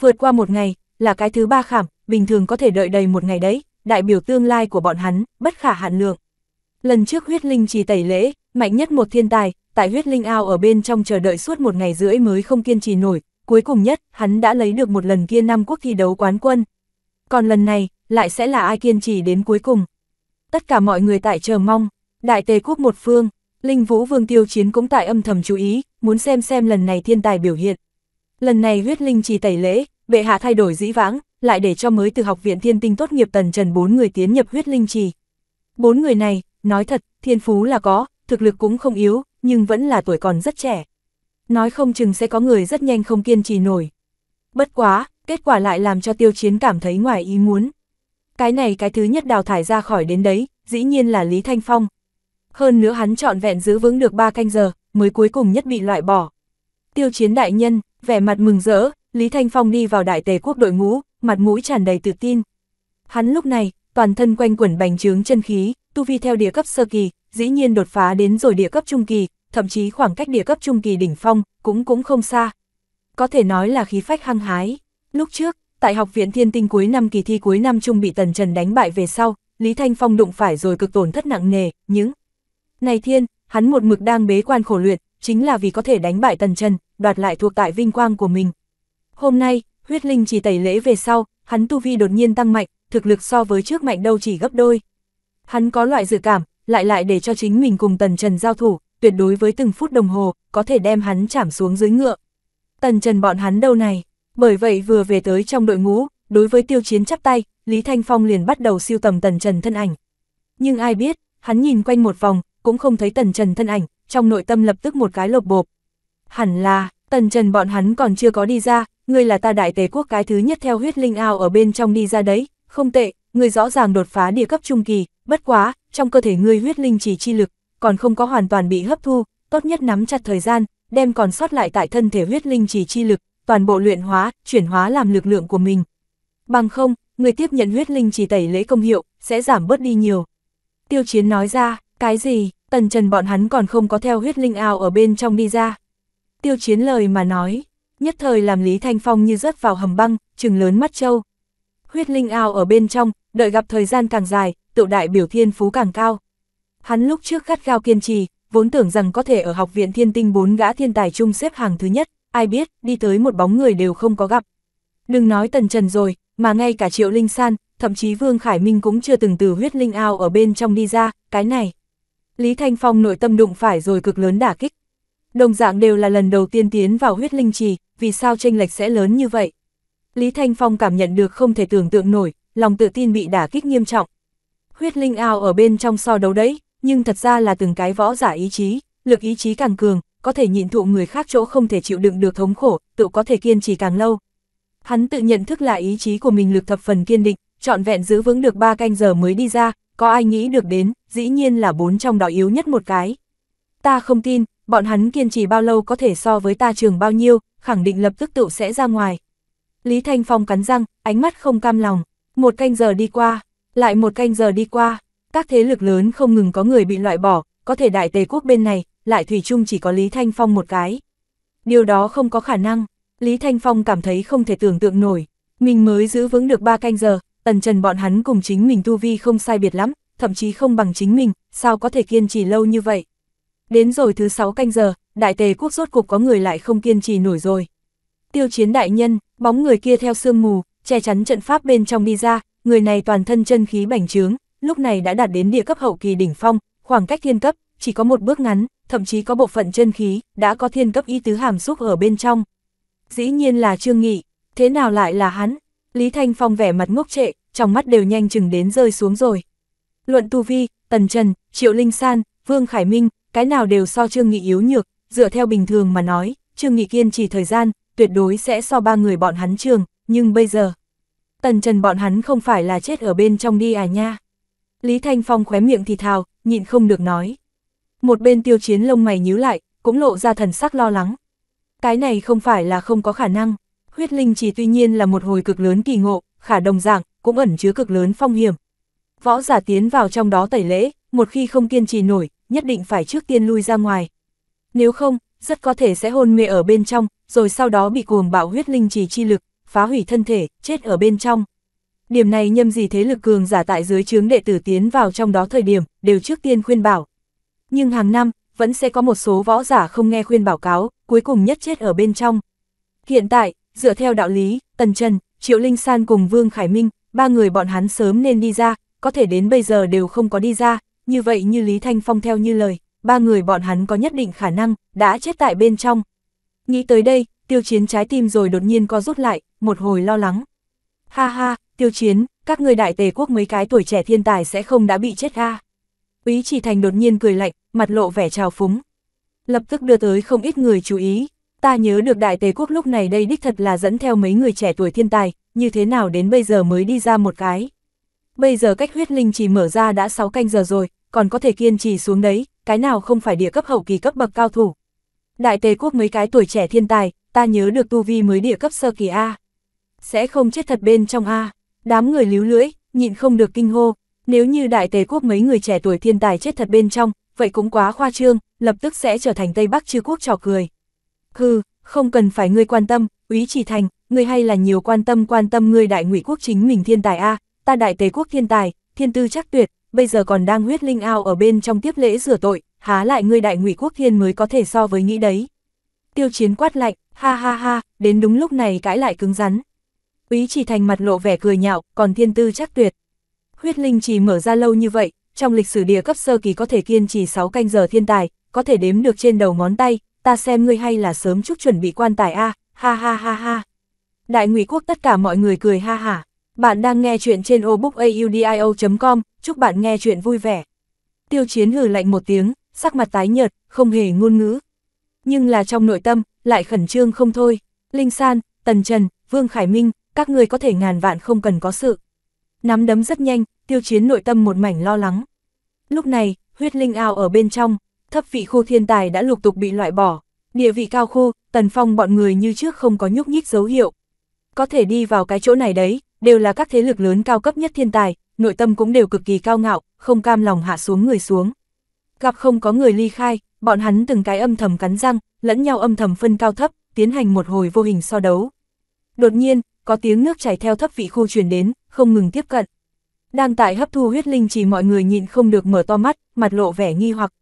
Vượt qua một ngày, là cái thứ ba khảm, bình thường có thể đợi đầy một ngày đấy, đại biểu tương lai của bọn hắn, bất khả hạn lượng. Lần trước huyết linh trì tẩy lễ, mạnh nhất một thiên tài, tại huyết linh ao ở bên trong chờ đợi suốt một ngày rưỡi mới không kiên trì nổi, cuối cùng nhất, hắn đã lấy được một lần kia năm quốc thi đấu quán quân. Còn lần này, lại sẽ là ai kiên trì đến cuối cùng. Tất cả mọi người tại chờ mong, đại tề quốc một phương, Linh Vũ Vương Tiêu Chiến cũng tại âm thầm chú ý, muốn xem xem lần này thiên tài biểu hiện. Lần này huyết linh trì tẩy lễ, bệ hạ thay đổi dĩ vãng, lại để cho mới từ học viện thiên tinh tốt nghiệp tần trần bốn người tiến nhập huyết linh trì. Bốn người này, nói thật, thiên phú là có, thực lực cũng không yếu, nhưng vẫn là tuổi còn rất trẻ. Nói không chừng sẽ có người rất nhanh không kiên trì nổi. Bất quá, kết quả lại làm cho tiêu chiến cảm thấy ngoài ý muốn. Cái này cái thứ nhất đào thải ra khỏi đến đấy, dĩ nhiên là Lý Thanh Phong. Hơn nữa hắn trọn vẹn giữ vững được 3 canh giờ, mới cuối cùng nhất bị loại bỏ. Tiêu chiến đại nhân, vẻ mặt mừng rỡ, Lý Thanh Phong đi vào đại tề quốc đội ngũ, mặt mũi tràn đầy tự tin. Hắn lúc này, toàn thân quanh quẩn bành trướng chân khí, tu vi theo địa cấp sơ kỳ, dĩ nhiên đột phá đến rồi địa cấp trung kỳ, thậm chí khoảng cách địa cấp trung kỳ đỉnh phong, cũng cũng không xa. Có thể nói là khí phách hăng hái. Lúc trước, tại học viện thiên tinh cuối năm kỳ thi cuối năm trung bị Tần Trần đánh bại về sau, Lý Thanh Phong đụng phải rồi cực tổn thất nặng nề, những... Này thiên, hắn một mực đang bế quan khổ luyện, chính là vì có thể đánh bại Tần Trần, đoạt lại thuộc tại vinh quang của mình. Hôm nay, huyết linh chỉ tẩy lễ về sau, hắn tu vi đột nhiên tăng mạnh, thực lực so với trước mạnh đâu chỉ gấp đôi. Hắn có loại dự cảm, lại lại để cho chính mình cùng Tần Trần giao thủ, tuyệt đối với từng phút đồng hồ, có thể đem hắn chảm xuống dưới ngựa. Tần Trần bọn hắn đâu này, bởi vậy vừa về tới trong đội ngũ, đối với tiêu chiến chắp tay, Lý Thanh Phong liền bắt đầu siêu tầm Tần Trần thân ảnh. Nhưng ai biết, hắn nhìn quanh một vòng, cũng không thấy Tần Trần thân ảnh, trong nội tâm lập tức một cái lột bộp. Hẳn là, Tần Trần bọn hắn còn chưa có đi ra, ngươi là ta đại tế quốc cái thứ nhất theo huyết linh ao ở bên trong đi ra đấy, không tệ, ngươi rõ ràng đột phá địa cấp trung kỳ, bất quá, trong cơ thể ngươi huyết linh chỉ chi lực, còn không có hoàn toàn bị hấp thu, tốt nhất nắm chặt thời gian, đem còn sót lại tại thân thể huyết linh chỉ chi lực, toàn bộ luyện hóa, chuyển hóa làm lực lượng của mình. Bằng không, người tiếp nhận huyết linh chỉ tẩy lễ công hiệu, sẽ giảm bớt đi nhiều. Tiêu Chiến nói ra, cái gì, tần trần bọn hắn còn không có theo huyết linh ao ở bên trong đi ra. Tiêu Chiến lời mà nói, nhất thời làm Lý Thanh Phong như rớt vào hầm băng, trừng lớn mắt trâu. Huyết linh ao ở bên trong, đợi gặp thời gian càng dài, tự đại biểu thiên phú càng cao. Hắn lúc trước khát khao kiên trì, vốn tưởng rằng có thể ở học viện thiên tinh bốn gã thiên tài chung xếp hàng thứ nhất, ai biết, đi tới một bóng người đều không có gặp. Đừng nói tần trần rồi, mà ngay cả triệu linh san, thậm chí Vương Khải Minh cũng chưa từng từ huyết linh ao ở bên trong đi ra, cái này. Lý Thanh Phong nội tâm đụng phải rồi cực lớn đả kích. Đồng dạng đều là lần đầu tiên tiến vào huyết linh trì, vì sao tranh lệch sẽ lớn như vậy? Lý Thanh Phong cảm nhận được không thể tưởng tượng nổi, lòng tự tin bị đả kích nghiêm trọng, huyết linh ao ở bên trong so đấu đấy, nhưng thật ra là từng cái võ giả ý chí, lực ý chí càng cường, có thể nhịn thụ người khác chỗ không thể chịu đựng được thống khổ, tự có thể kiên trì càng lâu. Hắn tự nhận thức là ý chí của mình lực thập phần kiên định, trọn vẹn giữ vững được 3 canh giờ mới đi ra, có ai nghĩ được đến, dĩ nhiên là bốn trong đó yếu nhất một cái. Ta không tin, bọn hắn kiên trì bao lâu có thể so với ta trường bao nhiêu, khẳng định lập tức tự sẽ ra ngoài. Lý Thanh Phong cắn răng, ánh mắt không cam lòng, một canh giờ đi qua, lại một canh giờ đi qua, các thế lực lớn không ngừng có người bị loại bỏ, có thể đại tề quốc bên này, lại Thủy chung chỉ có Lý Thanh Phong một cái. Điều đó không có khả năng, Lý Thanh Phong cảm thấy không thể tưởng tượng nổi. Mình mới giữ vững được ba canh giờ, tần trần bọn hắn cùng chính mình tu vi không sai biệt lắm, thậm chí không bằng chính mình, sao có thể kiên trì lâu như vậy. Đến rồi thứ sáu canh giờ, đại tề quốc rốt cục có người lại không kiên trì nổi rồi. Tiêu chiến đại nhân, bóng người kia theo sương mù, che chắn trận pháp bên trong đi ra, người này toàn thân chân khí bành trướng, lúc này đã đạt đến địa cấp hậu kỳ đỉnh phong, khoảng cách thiên cấp, chỉ có một bước ngắn, thậm chí có bộ phận chân khí, đã có thiên cấp y tứ hàm xúc ở bên trong. Dĩ nhiên là Trương Nghị, thế nào lại là hắn? Lý Thanh Phong vẻ mặt ngốc trệ, trong mắt đều nhanh chừng đến rơi xuống rồi. Luận Tu Vi, Tần Trần, Triệu Linh San, Vương Khải Minh, cái nào đều so Trương Nghị yếu nhược, dựa theo bình thường mà nói, Trương Nghị kiên trì thời gian, tuyệt đối sẽ so ba người bọn hắn trường, nhưng bây giờ tần trần bọn hắn không phải là chết ở bên trong đi à nha. Lý Thanh Phong khóe miệng thì thào, nhịn không được nói. Một bên tiêu chiến lông mày nhíu lại, cũng lộ ra thần sắc lo lắng. Cái này không phải là không có khả năng, huyết linh chỉ tuy nhiên là một hồi cực lớn kỳ ngộ, khả đồng dạng, cũng ẩn chứa cực lớn phong hiểm. Võ giả tiến vào trong đó tẩy lễ, một khi không kiên trì nổi, nhất định phải trước tiên lui ra ngoài. Nếu không, rất có thể sẽ hôn mê ở bên trong, rồi sau đó bị cuồng bạo huyết linh trì chi lực, phá hủy thân thể, chết ở bên trong. Điểm này nhâm gì thế lực cường giả tại dưới chướng đệ tử tiến vào trong đó thời điểm, đều trước tiên khuyên bảo. Nhưng hàng năm, vẫn sẽ có một số võ giả không nghe khuyên bảo cáo, cuối cùng nhất chết ở bên trong. Hiện tại, dựa theo đạo lý, Tần Trần, Triệu Linh San cùng Vương Khải Minh, ba người bọn hắn sớm nên đi ra, có thể đến bây giờ đều không có đi ra, như vậy như Lý Thanh Phong theo như lời, ba người bọn hắn có nhất định khả năng, đã chết tại bên trong. Nghĩ tới đây, tiêu chiến trái tim rồi đột nhiên co rút lại, một hồi lo lắng. Ha ha, tiêu chiến, các người đại tề quốc mấy cái tuổi trẻ thiên tài sẽ không đã bị chết ha. Úy chỉ thành đột nhiên cười lạnh, mặt lộ vẻ trào phúng. Lập tức đưa tới không ít người chú ý, ta nhớ được đại tề quốc lúc này đây đích thật là dẫn theo mấy người trẻ tuổi thiên tài, như thế nào đến bây giờ mới đi ra một cái. Bây giờ cách huyết linh chỉ mở ra đã 6 canh giờ rồi, còn có thể kiên trì xuống đấy, cái nào không phải địa cấp hậu kỳ cấp bậc cao thủ. Đại tề quốc mấy cái tuổi trẻ thiên tài, ta nhớ được tu vi mới địa cấp sơ kỳ A. Sẽ không chết thật bên trong A. Đám người líu lưỡi, nhịn không được kinh hô, nếu như đại tề quốc mấy người trẻ tuổi thiên tài chết thật bên trong, vậy cũng quá khoa trương, lập tức sẽ trở thành Tây Bắc chư quốc trò cười. Hừ, không cần phải ngươi quan tâm, úy chỉ thành, ngươi hay là nhiều quan tâm quan tâm ngươi đại ngụy quốc chính mình thiên tài A, ta đại tề quốc thiên tài, thiên tư chắc tuyệt, bây giờ còn đang huyết linh ao ở bên trong tiếp lễ rửa tội, há lại ngươi đại ngụy quốc thiên mới có thể so với nghĩ đấy. Tiêu chiến quát lạnh, Ha ha ha, đến đúng lúc này cãi lại cứng rắn. Úy chỉ thành mặt lộ vẻ cười nhạo, còn thiên tư chắc tuyệt. Huyết linh chỉ mở ra lâu như vậy, trong lịch sử địa cấp sơ kỳ có thể kiên trì 6 canh giờ thiên tài, có thể đếm được trên đầu ngón tay, ta xem ngươi hay là sớm chút chuẩn bị quan tài a, ha ha ha ha. Đại ngụy quốc tất cả mọi người cười ha hả. Bạn đang nghe chuyện trên obookaudio.com, chúc bạn nghe chuyện vui vẻ. Tiêu chiến hừ lạnh một tiếng, sắc mặt tái nhợt, không hề ngôn ngữ. Nhưng là trong nội tâm, lại khẩn trương không thôi. Linh San, Tần Trần, Vương Khải Minh, các người có thể ngàn vạn không cần có sự. Nắm đấm rất nhanh, tiêu chiến nội tâm một mảnh lo lắng. Lúc này, huyết linh ao ở bên trong, thấp vị khu thiên tài đã lục tục bị loại bỏ, địa vị cao khu, tần phong bọn người như trước không có nhúc nhích dấu hiệu. Có thể đi vào cái chỗ này đấy, đều là các thế lực lớn cao cấp nhất thiên tài, nội tâm cũng đều cực kỳ cao ngạo, không cam lòng hạ xuống người xuống. Gặp không có người ly khai, bọn hắn từng cái âm thầm cắn răng, lẫn nhau âm thầm phân cao thấp, tiến hành một hồi vô hình so đấu. Đột nhiên, có tiếng nước chảy theo thấp vị khu truyền đến, không ngừng tiếp cận. Đang tại hấp thu huyết linh chỉ mọi người nhịn không được mở to mắt, mặt lộ vẻ nghi hoặc.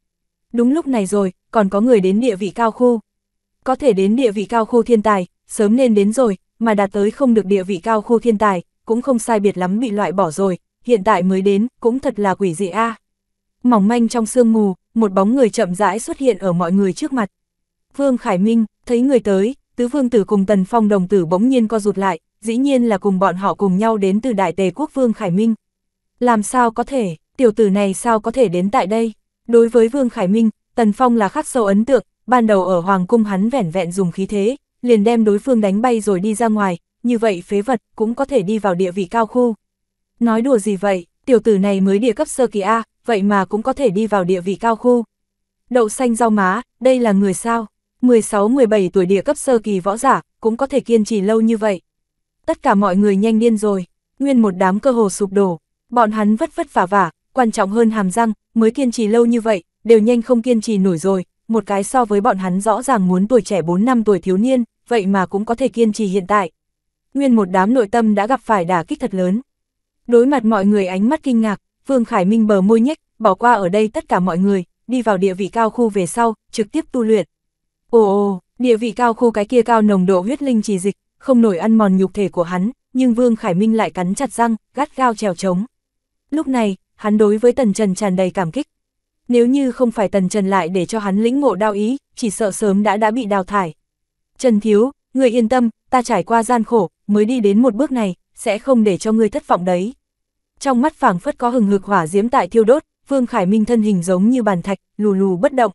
Đúng lúc này rồi, còn có người đến địa vị cao khu. Có thể đến địa vị cao khu thiên tài, sớm nên đến rồi, mà đạt tới không được địa vị cao khu thiên tài, cũng không sai biệt lắm bị loại bỏ rồi, hiện tại mới đến, cũng thật là quỷ dị a mỏng manh trong sương mù, một bóng người chậm rãi xuất hiện ở mọi người trước mặt. Vương Khải Minh, thấy người tới, tứ vương tử cùng tần phong đồng tử bỗng nhiên co rụt lại, dĩ nhiên là cùng bọn họ cùng nhau đến từ đại tề quốc Vương Khải Minh. Làm sao có thể, tiểu tử này sao có thể đến tại đây? Đối với Vương Khải Minh, Tần Phong là khắc sâu ấn tượng, ban đầu ở Hoàng Cung hắn vẻn vẹn dùng khí thế, liền đem đối phương đánh bay rồi đi ra ngoài, như vậy phế vật cũng có thể đi vào địa vị cao khu. Nói đùa gì vậy, tiểu tử này mới địa cấp sơ kỳ A, vậy mà cũng có thể đi vào địa vị cao khu. Đậu xanh rau má, đây là người sao? 16-17 tuổi địa cấp sơ kỳ võ giả, cũng có thể kiên trì lâu như vậy. Tất cả mọi người nhanh điên rồi, nguyên một đám cơ hồ sụp đổ, bọn hắn vất vất vả vả, quan trọng hơn hàm răng, mới kiên trì lâu như vậy, đều nhanh không kiên trì nổi rồi, một cái so với bọn hắn rõ ràng muốn tuổi trẻ 4 năm tuổi thiếu niên, vậy mà cũng có thể kiên trì hiện tại. Nguyên một đám nội tâm đã gặp phải đả kích thật lớn. Đối mặt mọi người ánh mắt kinh ngạc, Vương Khải Minh bờ môi nhếch, bỏ qua ở đây tất cả mọi người, đi vào địa vị cao khu về sau, trực tiếp tu luyện. Ồ ồ, địa vị cao khu cái kia cao nồng độ huyết linh trì dịch, không nổi ăn mòn nhục thể của hắn, nhưng Vương Khải Minh lại cắn chặt răng, gắt gao trèo trống. Lúc này, hắn đối với Tần Trần tràn đầy cảm kích. Nếu như không phải Tần Trần lại để cho hắn lĩnh ngộ đao ý, chỉ sợ sớm đã đã bị đào thải. Trần Thiếu, người yên tâm, ta trải qua gian khổ, mới đi đến một bước này, sẽ không để cho ngươi thất vọng đấy trong mắt phảng phất có hừng hực hỏa diễm tại thiêu đốt, Vương Khải Minh thân hình giống như bàn thạch, lù lù bất động.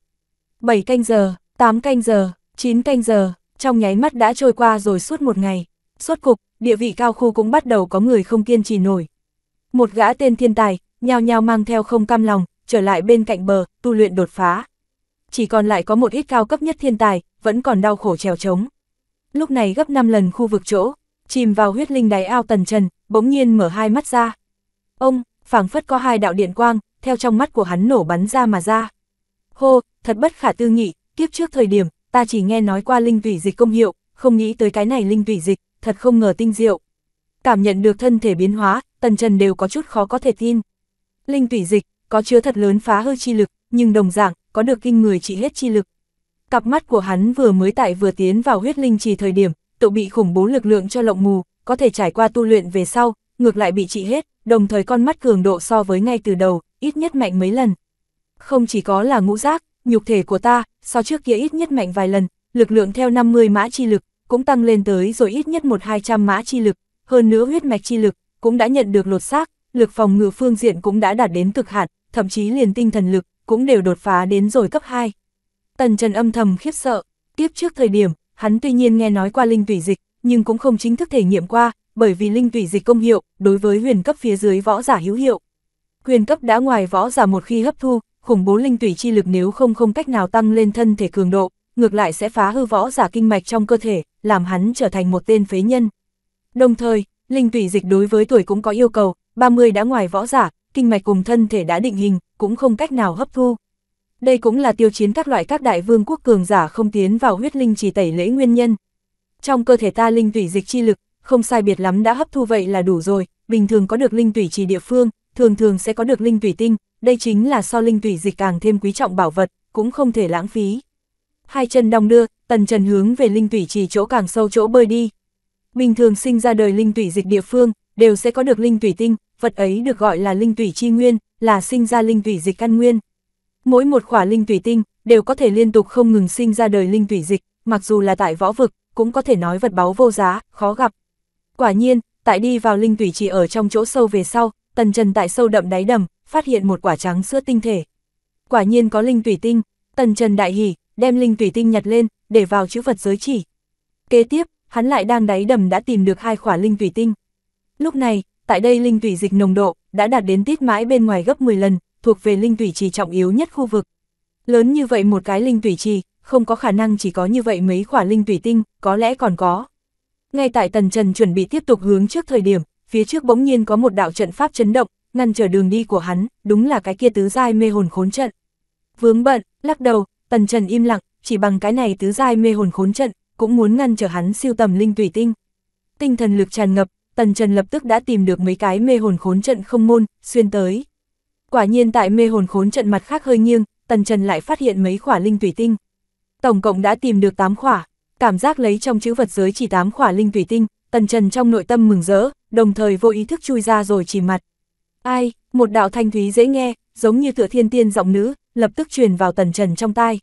7 canh giờ, 8 canh giờ, 9 canh giờ, trong nháy mắt đã trôi qua rồi suốt một ngày. Suốt cục, địa vị cao khu cũng bắt đầu có người không kiên trì nổi. Một gã tên thiên tài, nhao nhao mang theo không cam lòng, trở lại bên cạnh bờ, tu luyện đột phá. Chỉ còn lại có một ít cao cấp nhất thiên tài, vẫn còn đau khổ trèo trống. Lúc này gấp 5 lần khu vực chỗ, chìm vào huyết linh đáy ao tần trần, bỗng nhiên mở hai mắt ra. Ông, phảng phất có hai đạo điện quang, theo trong mắt của hắn nổ bắn ra mà ra. Hô, thật bất khả tư nghị, kiếp trước thời điểm, ta chỉ nghe nói qua linh thủy dịch công hiệu, không nghĩ tới cái này linh thủy dịch, thật không ngờ tinh diệu. Cảm nhận được thân thể biến hóa, tần trần đều có chút khó có thể tin. Linh thủy dịch, có chứa thật lớn phá hư chi lực, nhưng đồng dạng, có được kinh người trị hết chi lực. Cặp mắt của hắn vừa mới tại vừa tiến vào huyết linh trì thời điểm, tự bị khủng bố lực lượng cho lộng mù, có thể trải qua tu luyện về sau, ngược lại bị trị hết, đồng thời con mắt cường độ so với ngay từ đầu, ít nhất mạnh mấy lần. Không chỉ có là ngũ giác, nhục thể của ta, so trước kia ít nhất mạnh vài lần, lực lượng theo 50 mã chi lực, cũng tăng lên tới rồi ít nhất 1-200 mã chi lực, hơn nữa huyết mạch chi lực, cũng đã nhận được lột xác, lực phòng ngự phương diện cũng đã đạt đến cực hạn, thậm chí liền tinh thần lực, cũng đều đột phá đến rồi cấp 2. Tần Trần âm thầm khiếp sợ, tiếp trước thời điểm, hắn tuy nhiên nghe nói qua linh tủy dịch, nhưng cũng không chính thức thể nghiệm qua, bởi vì linh tủy dịch công hiệu, đối với huyền cấp phía dưới võ giả hữu hiệu. Huyền cấp đã ngoài võ giả một khi hấp thu, khủng bố linh tủy chi lực nếu không không cách nào tăng lên thân thể cường độ, ngược lại sẽ phá hư võ giả kinh mạch trong cơ thể, làm hắn trở thành một tên phế nhân. Đồng thời, linh tủy dịch đối với tuổi cũng có yêu cầu, 30 đã ngoài võ giả, kinh mạch cùng thân thể đã định hình, cũng không cách nào hấp thu. Đây cũng là tiêu chiến các loại các đại vương quốc cường giả không tiến vào huyết linh chỉ tẩy lễ nguyên nhân. Trong cơ thể ta linh tủy dịch chi lực, không sai biệt lắm đã hấp thu vậy là đủ rồi, bình thường có được linh tủy trì địa phương, thường thường sẽ có được linh tủy tinh, đây chính là so linh tủy dịch càng thêm quý trọng bảo vật, cũng không thể lãng phí. Hai chân đong đưa, tần trần hướng về linh tủy trì chỗ càng sâu chỗ bơi đi. Bình thường sinh ra đời linh tủy dịch địa phương, đều sẽ có được linh tủy tinh, vật ấy được gọi là linh tủy chi nguyên, là sinh ra linh tủy dịch căn nguyên. Mỗi một khỏa linh tủy tinh, đều có thể liên tục không ngừng sinh ra đời linh tủy dịch, mặc dù là tại võ vực, cũng có thể nói vật báu vô giá, khó gặp, Quả nhiên, tại đi vào linh tủy chỉ ở trong chỗ sâu về sau, tần trần tại sâu đậm đáy đầm, phát hiện một quả trắng sữa tinh thể. Quả nhiên có linh tủy tinh, tần trần đại hỉ, đem linh tủy tinh nhặt lên, để vào chữ vật giới chỉ. Kế tiếp, hắn lại đang đáy đầm đã tìm được hai quả linh tủy tinh. Lúc này, tại đây linh tủy dịch nồng độ đã đạt đến tít mãi bên ngoài gấp 10 lần, thuộc về linh tủy trì trọng yếu nhất khu vực. Lớn như vậy một cái linh tủy trì, không có khả năng chỉ có như vậy mấy quả linh tủy tinh, có lẽ còn có. Ngay tại Tần Trần chuẩn bị tiếp tục hướng trước thời điểm, phía trước bỗng nhiên có một đạo trận pháp chấn động, ngăn trở đường đi của hắn, đúng là cái kia tứ giai mê hồn khốn trận. Vướng bận, lắc đầu, Tần Trần im lặng, chỉ bằng cái này tứ giai mê hồn khốn trận, cũng muốn ngăn trở hắn siêu tầm linh tùy tinh. Tinh thần lực tràn ngập, Tần Trần lập tức đã tìm được mấy cái mê hồn khốn trận không môn, xuyên tới. Quả nhiên tại mê hồn khốn trận mặt khác hơi nghiêng, Tần Trần lại phát hiện mấy khỏa linh tùy tinh. Tổng cộng đã tìm được 8 khỏa, cảm giác lấy trong chữ vật giới chỉ tám khỏa linh thủy tinh, tần trần trong nội tâm mừng rỡ, đồng thời vô ý thức chui ra rồi chỉ mặt. Ai, một đạo thanh thúy dễ nghe, giống như tựa thiên tiên giọng nữ, lập tức truyền vào tần trần trong tai.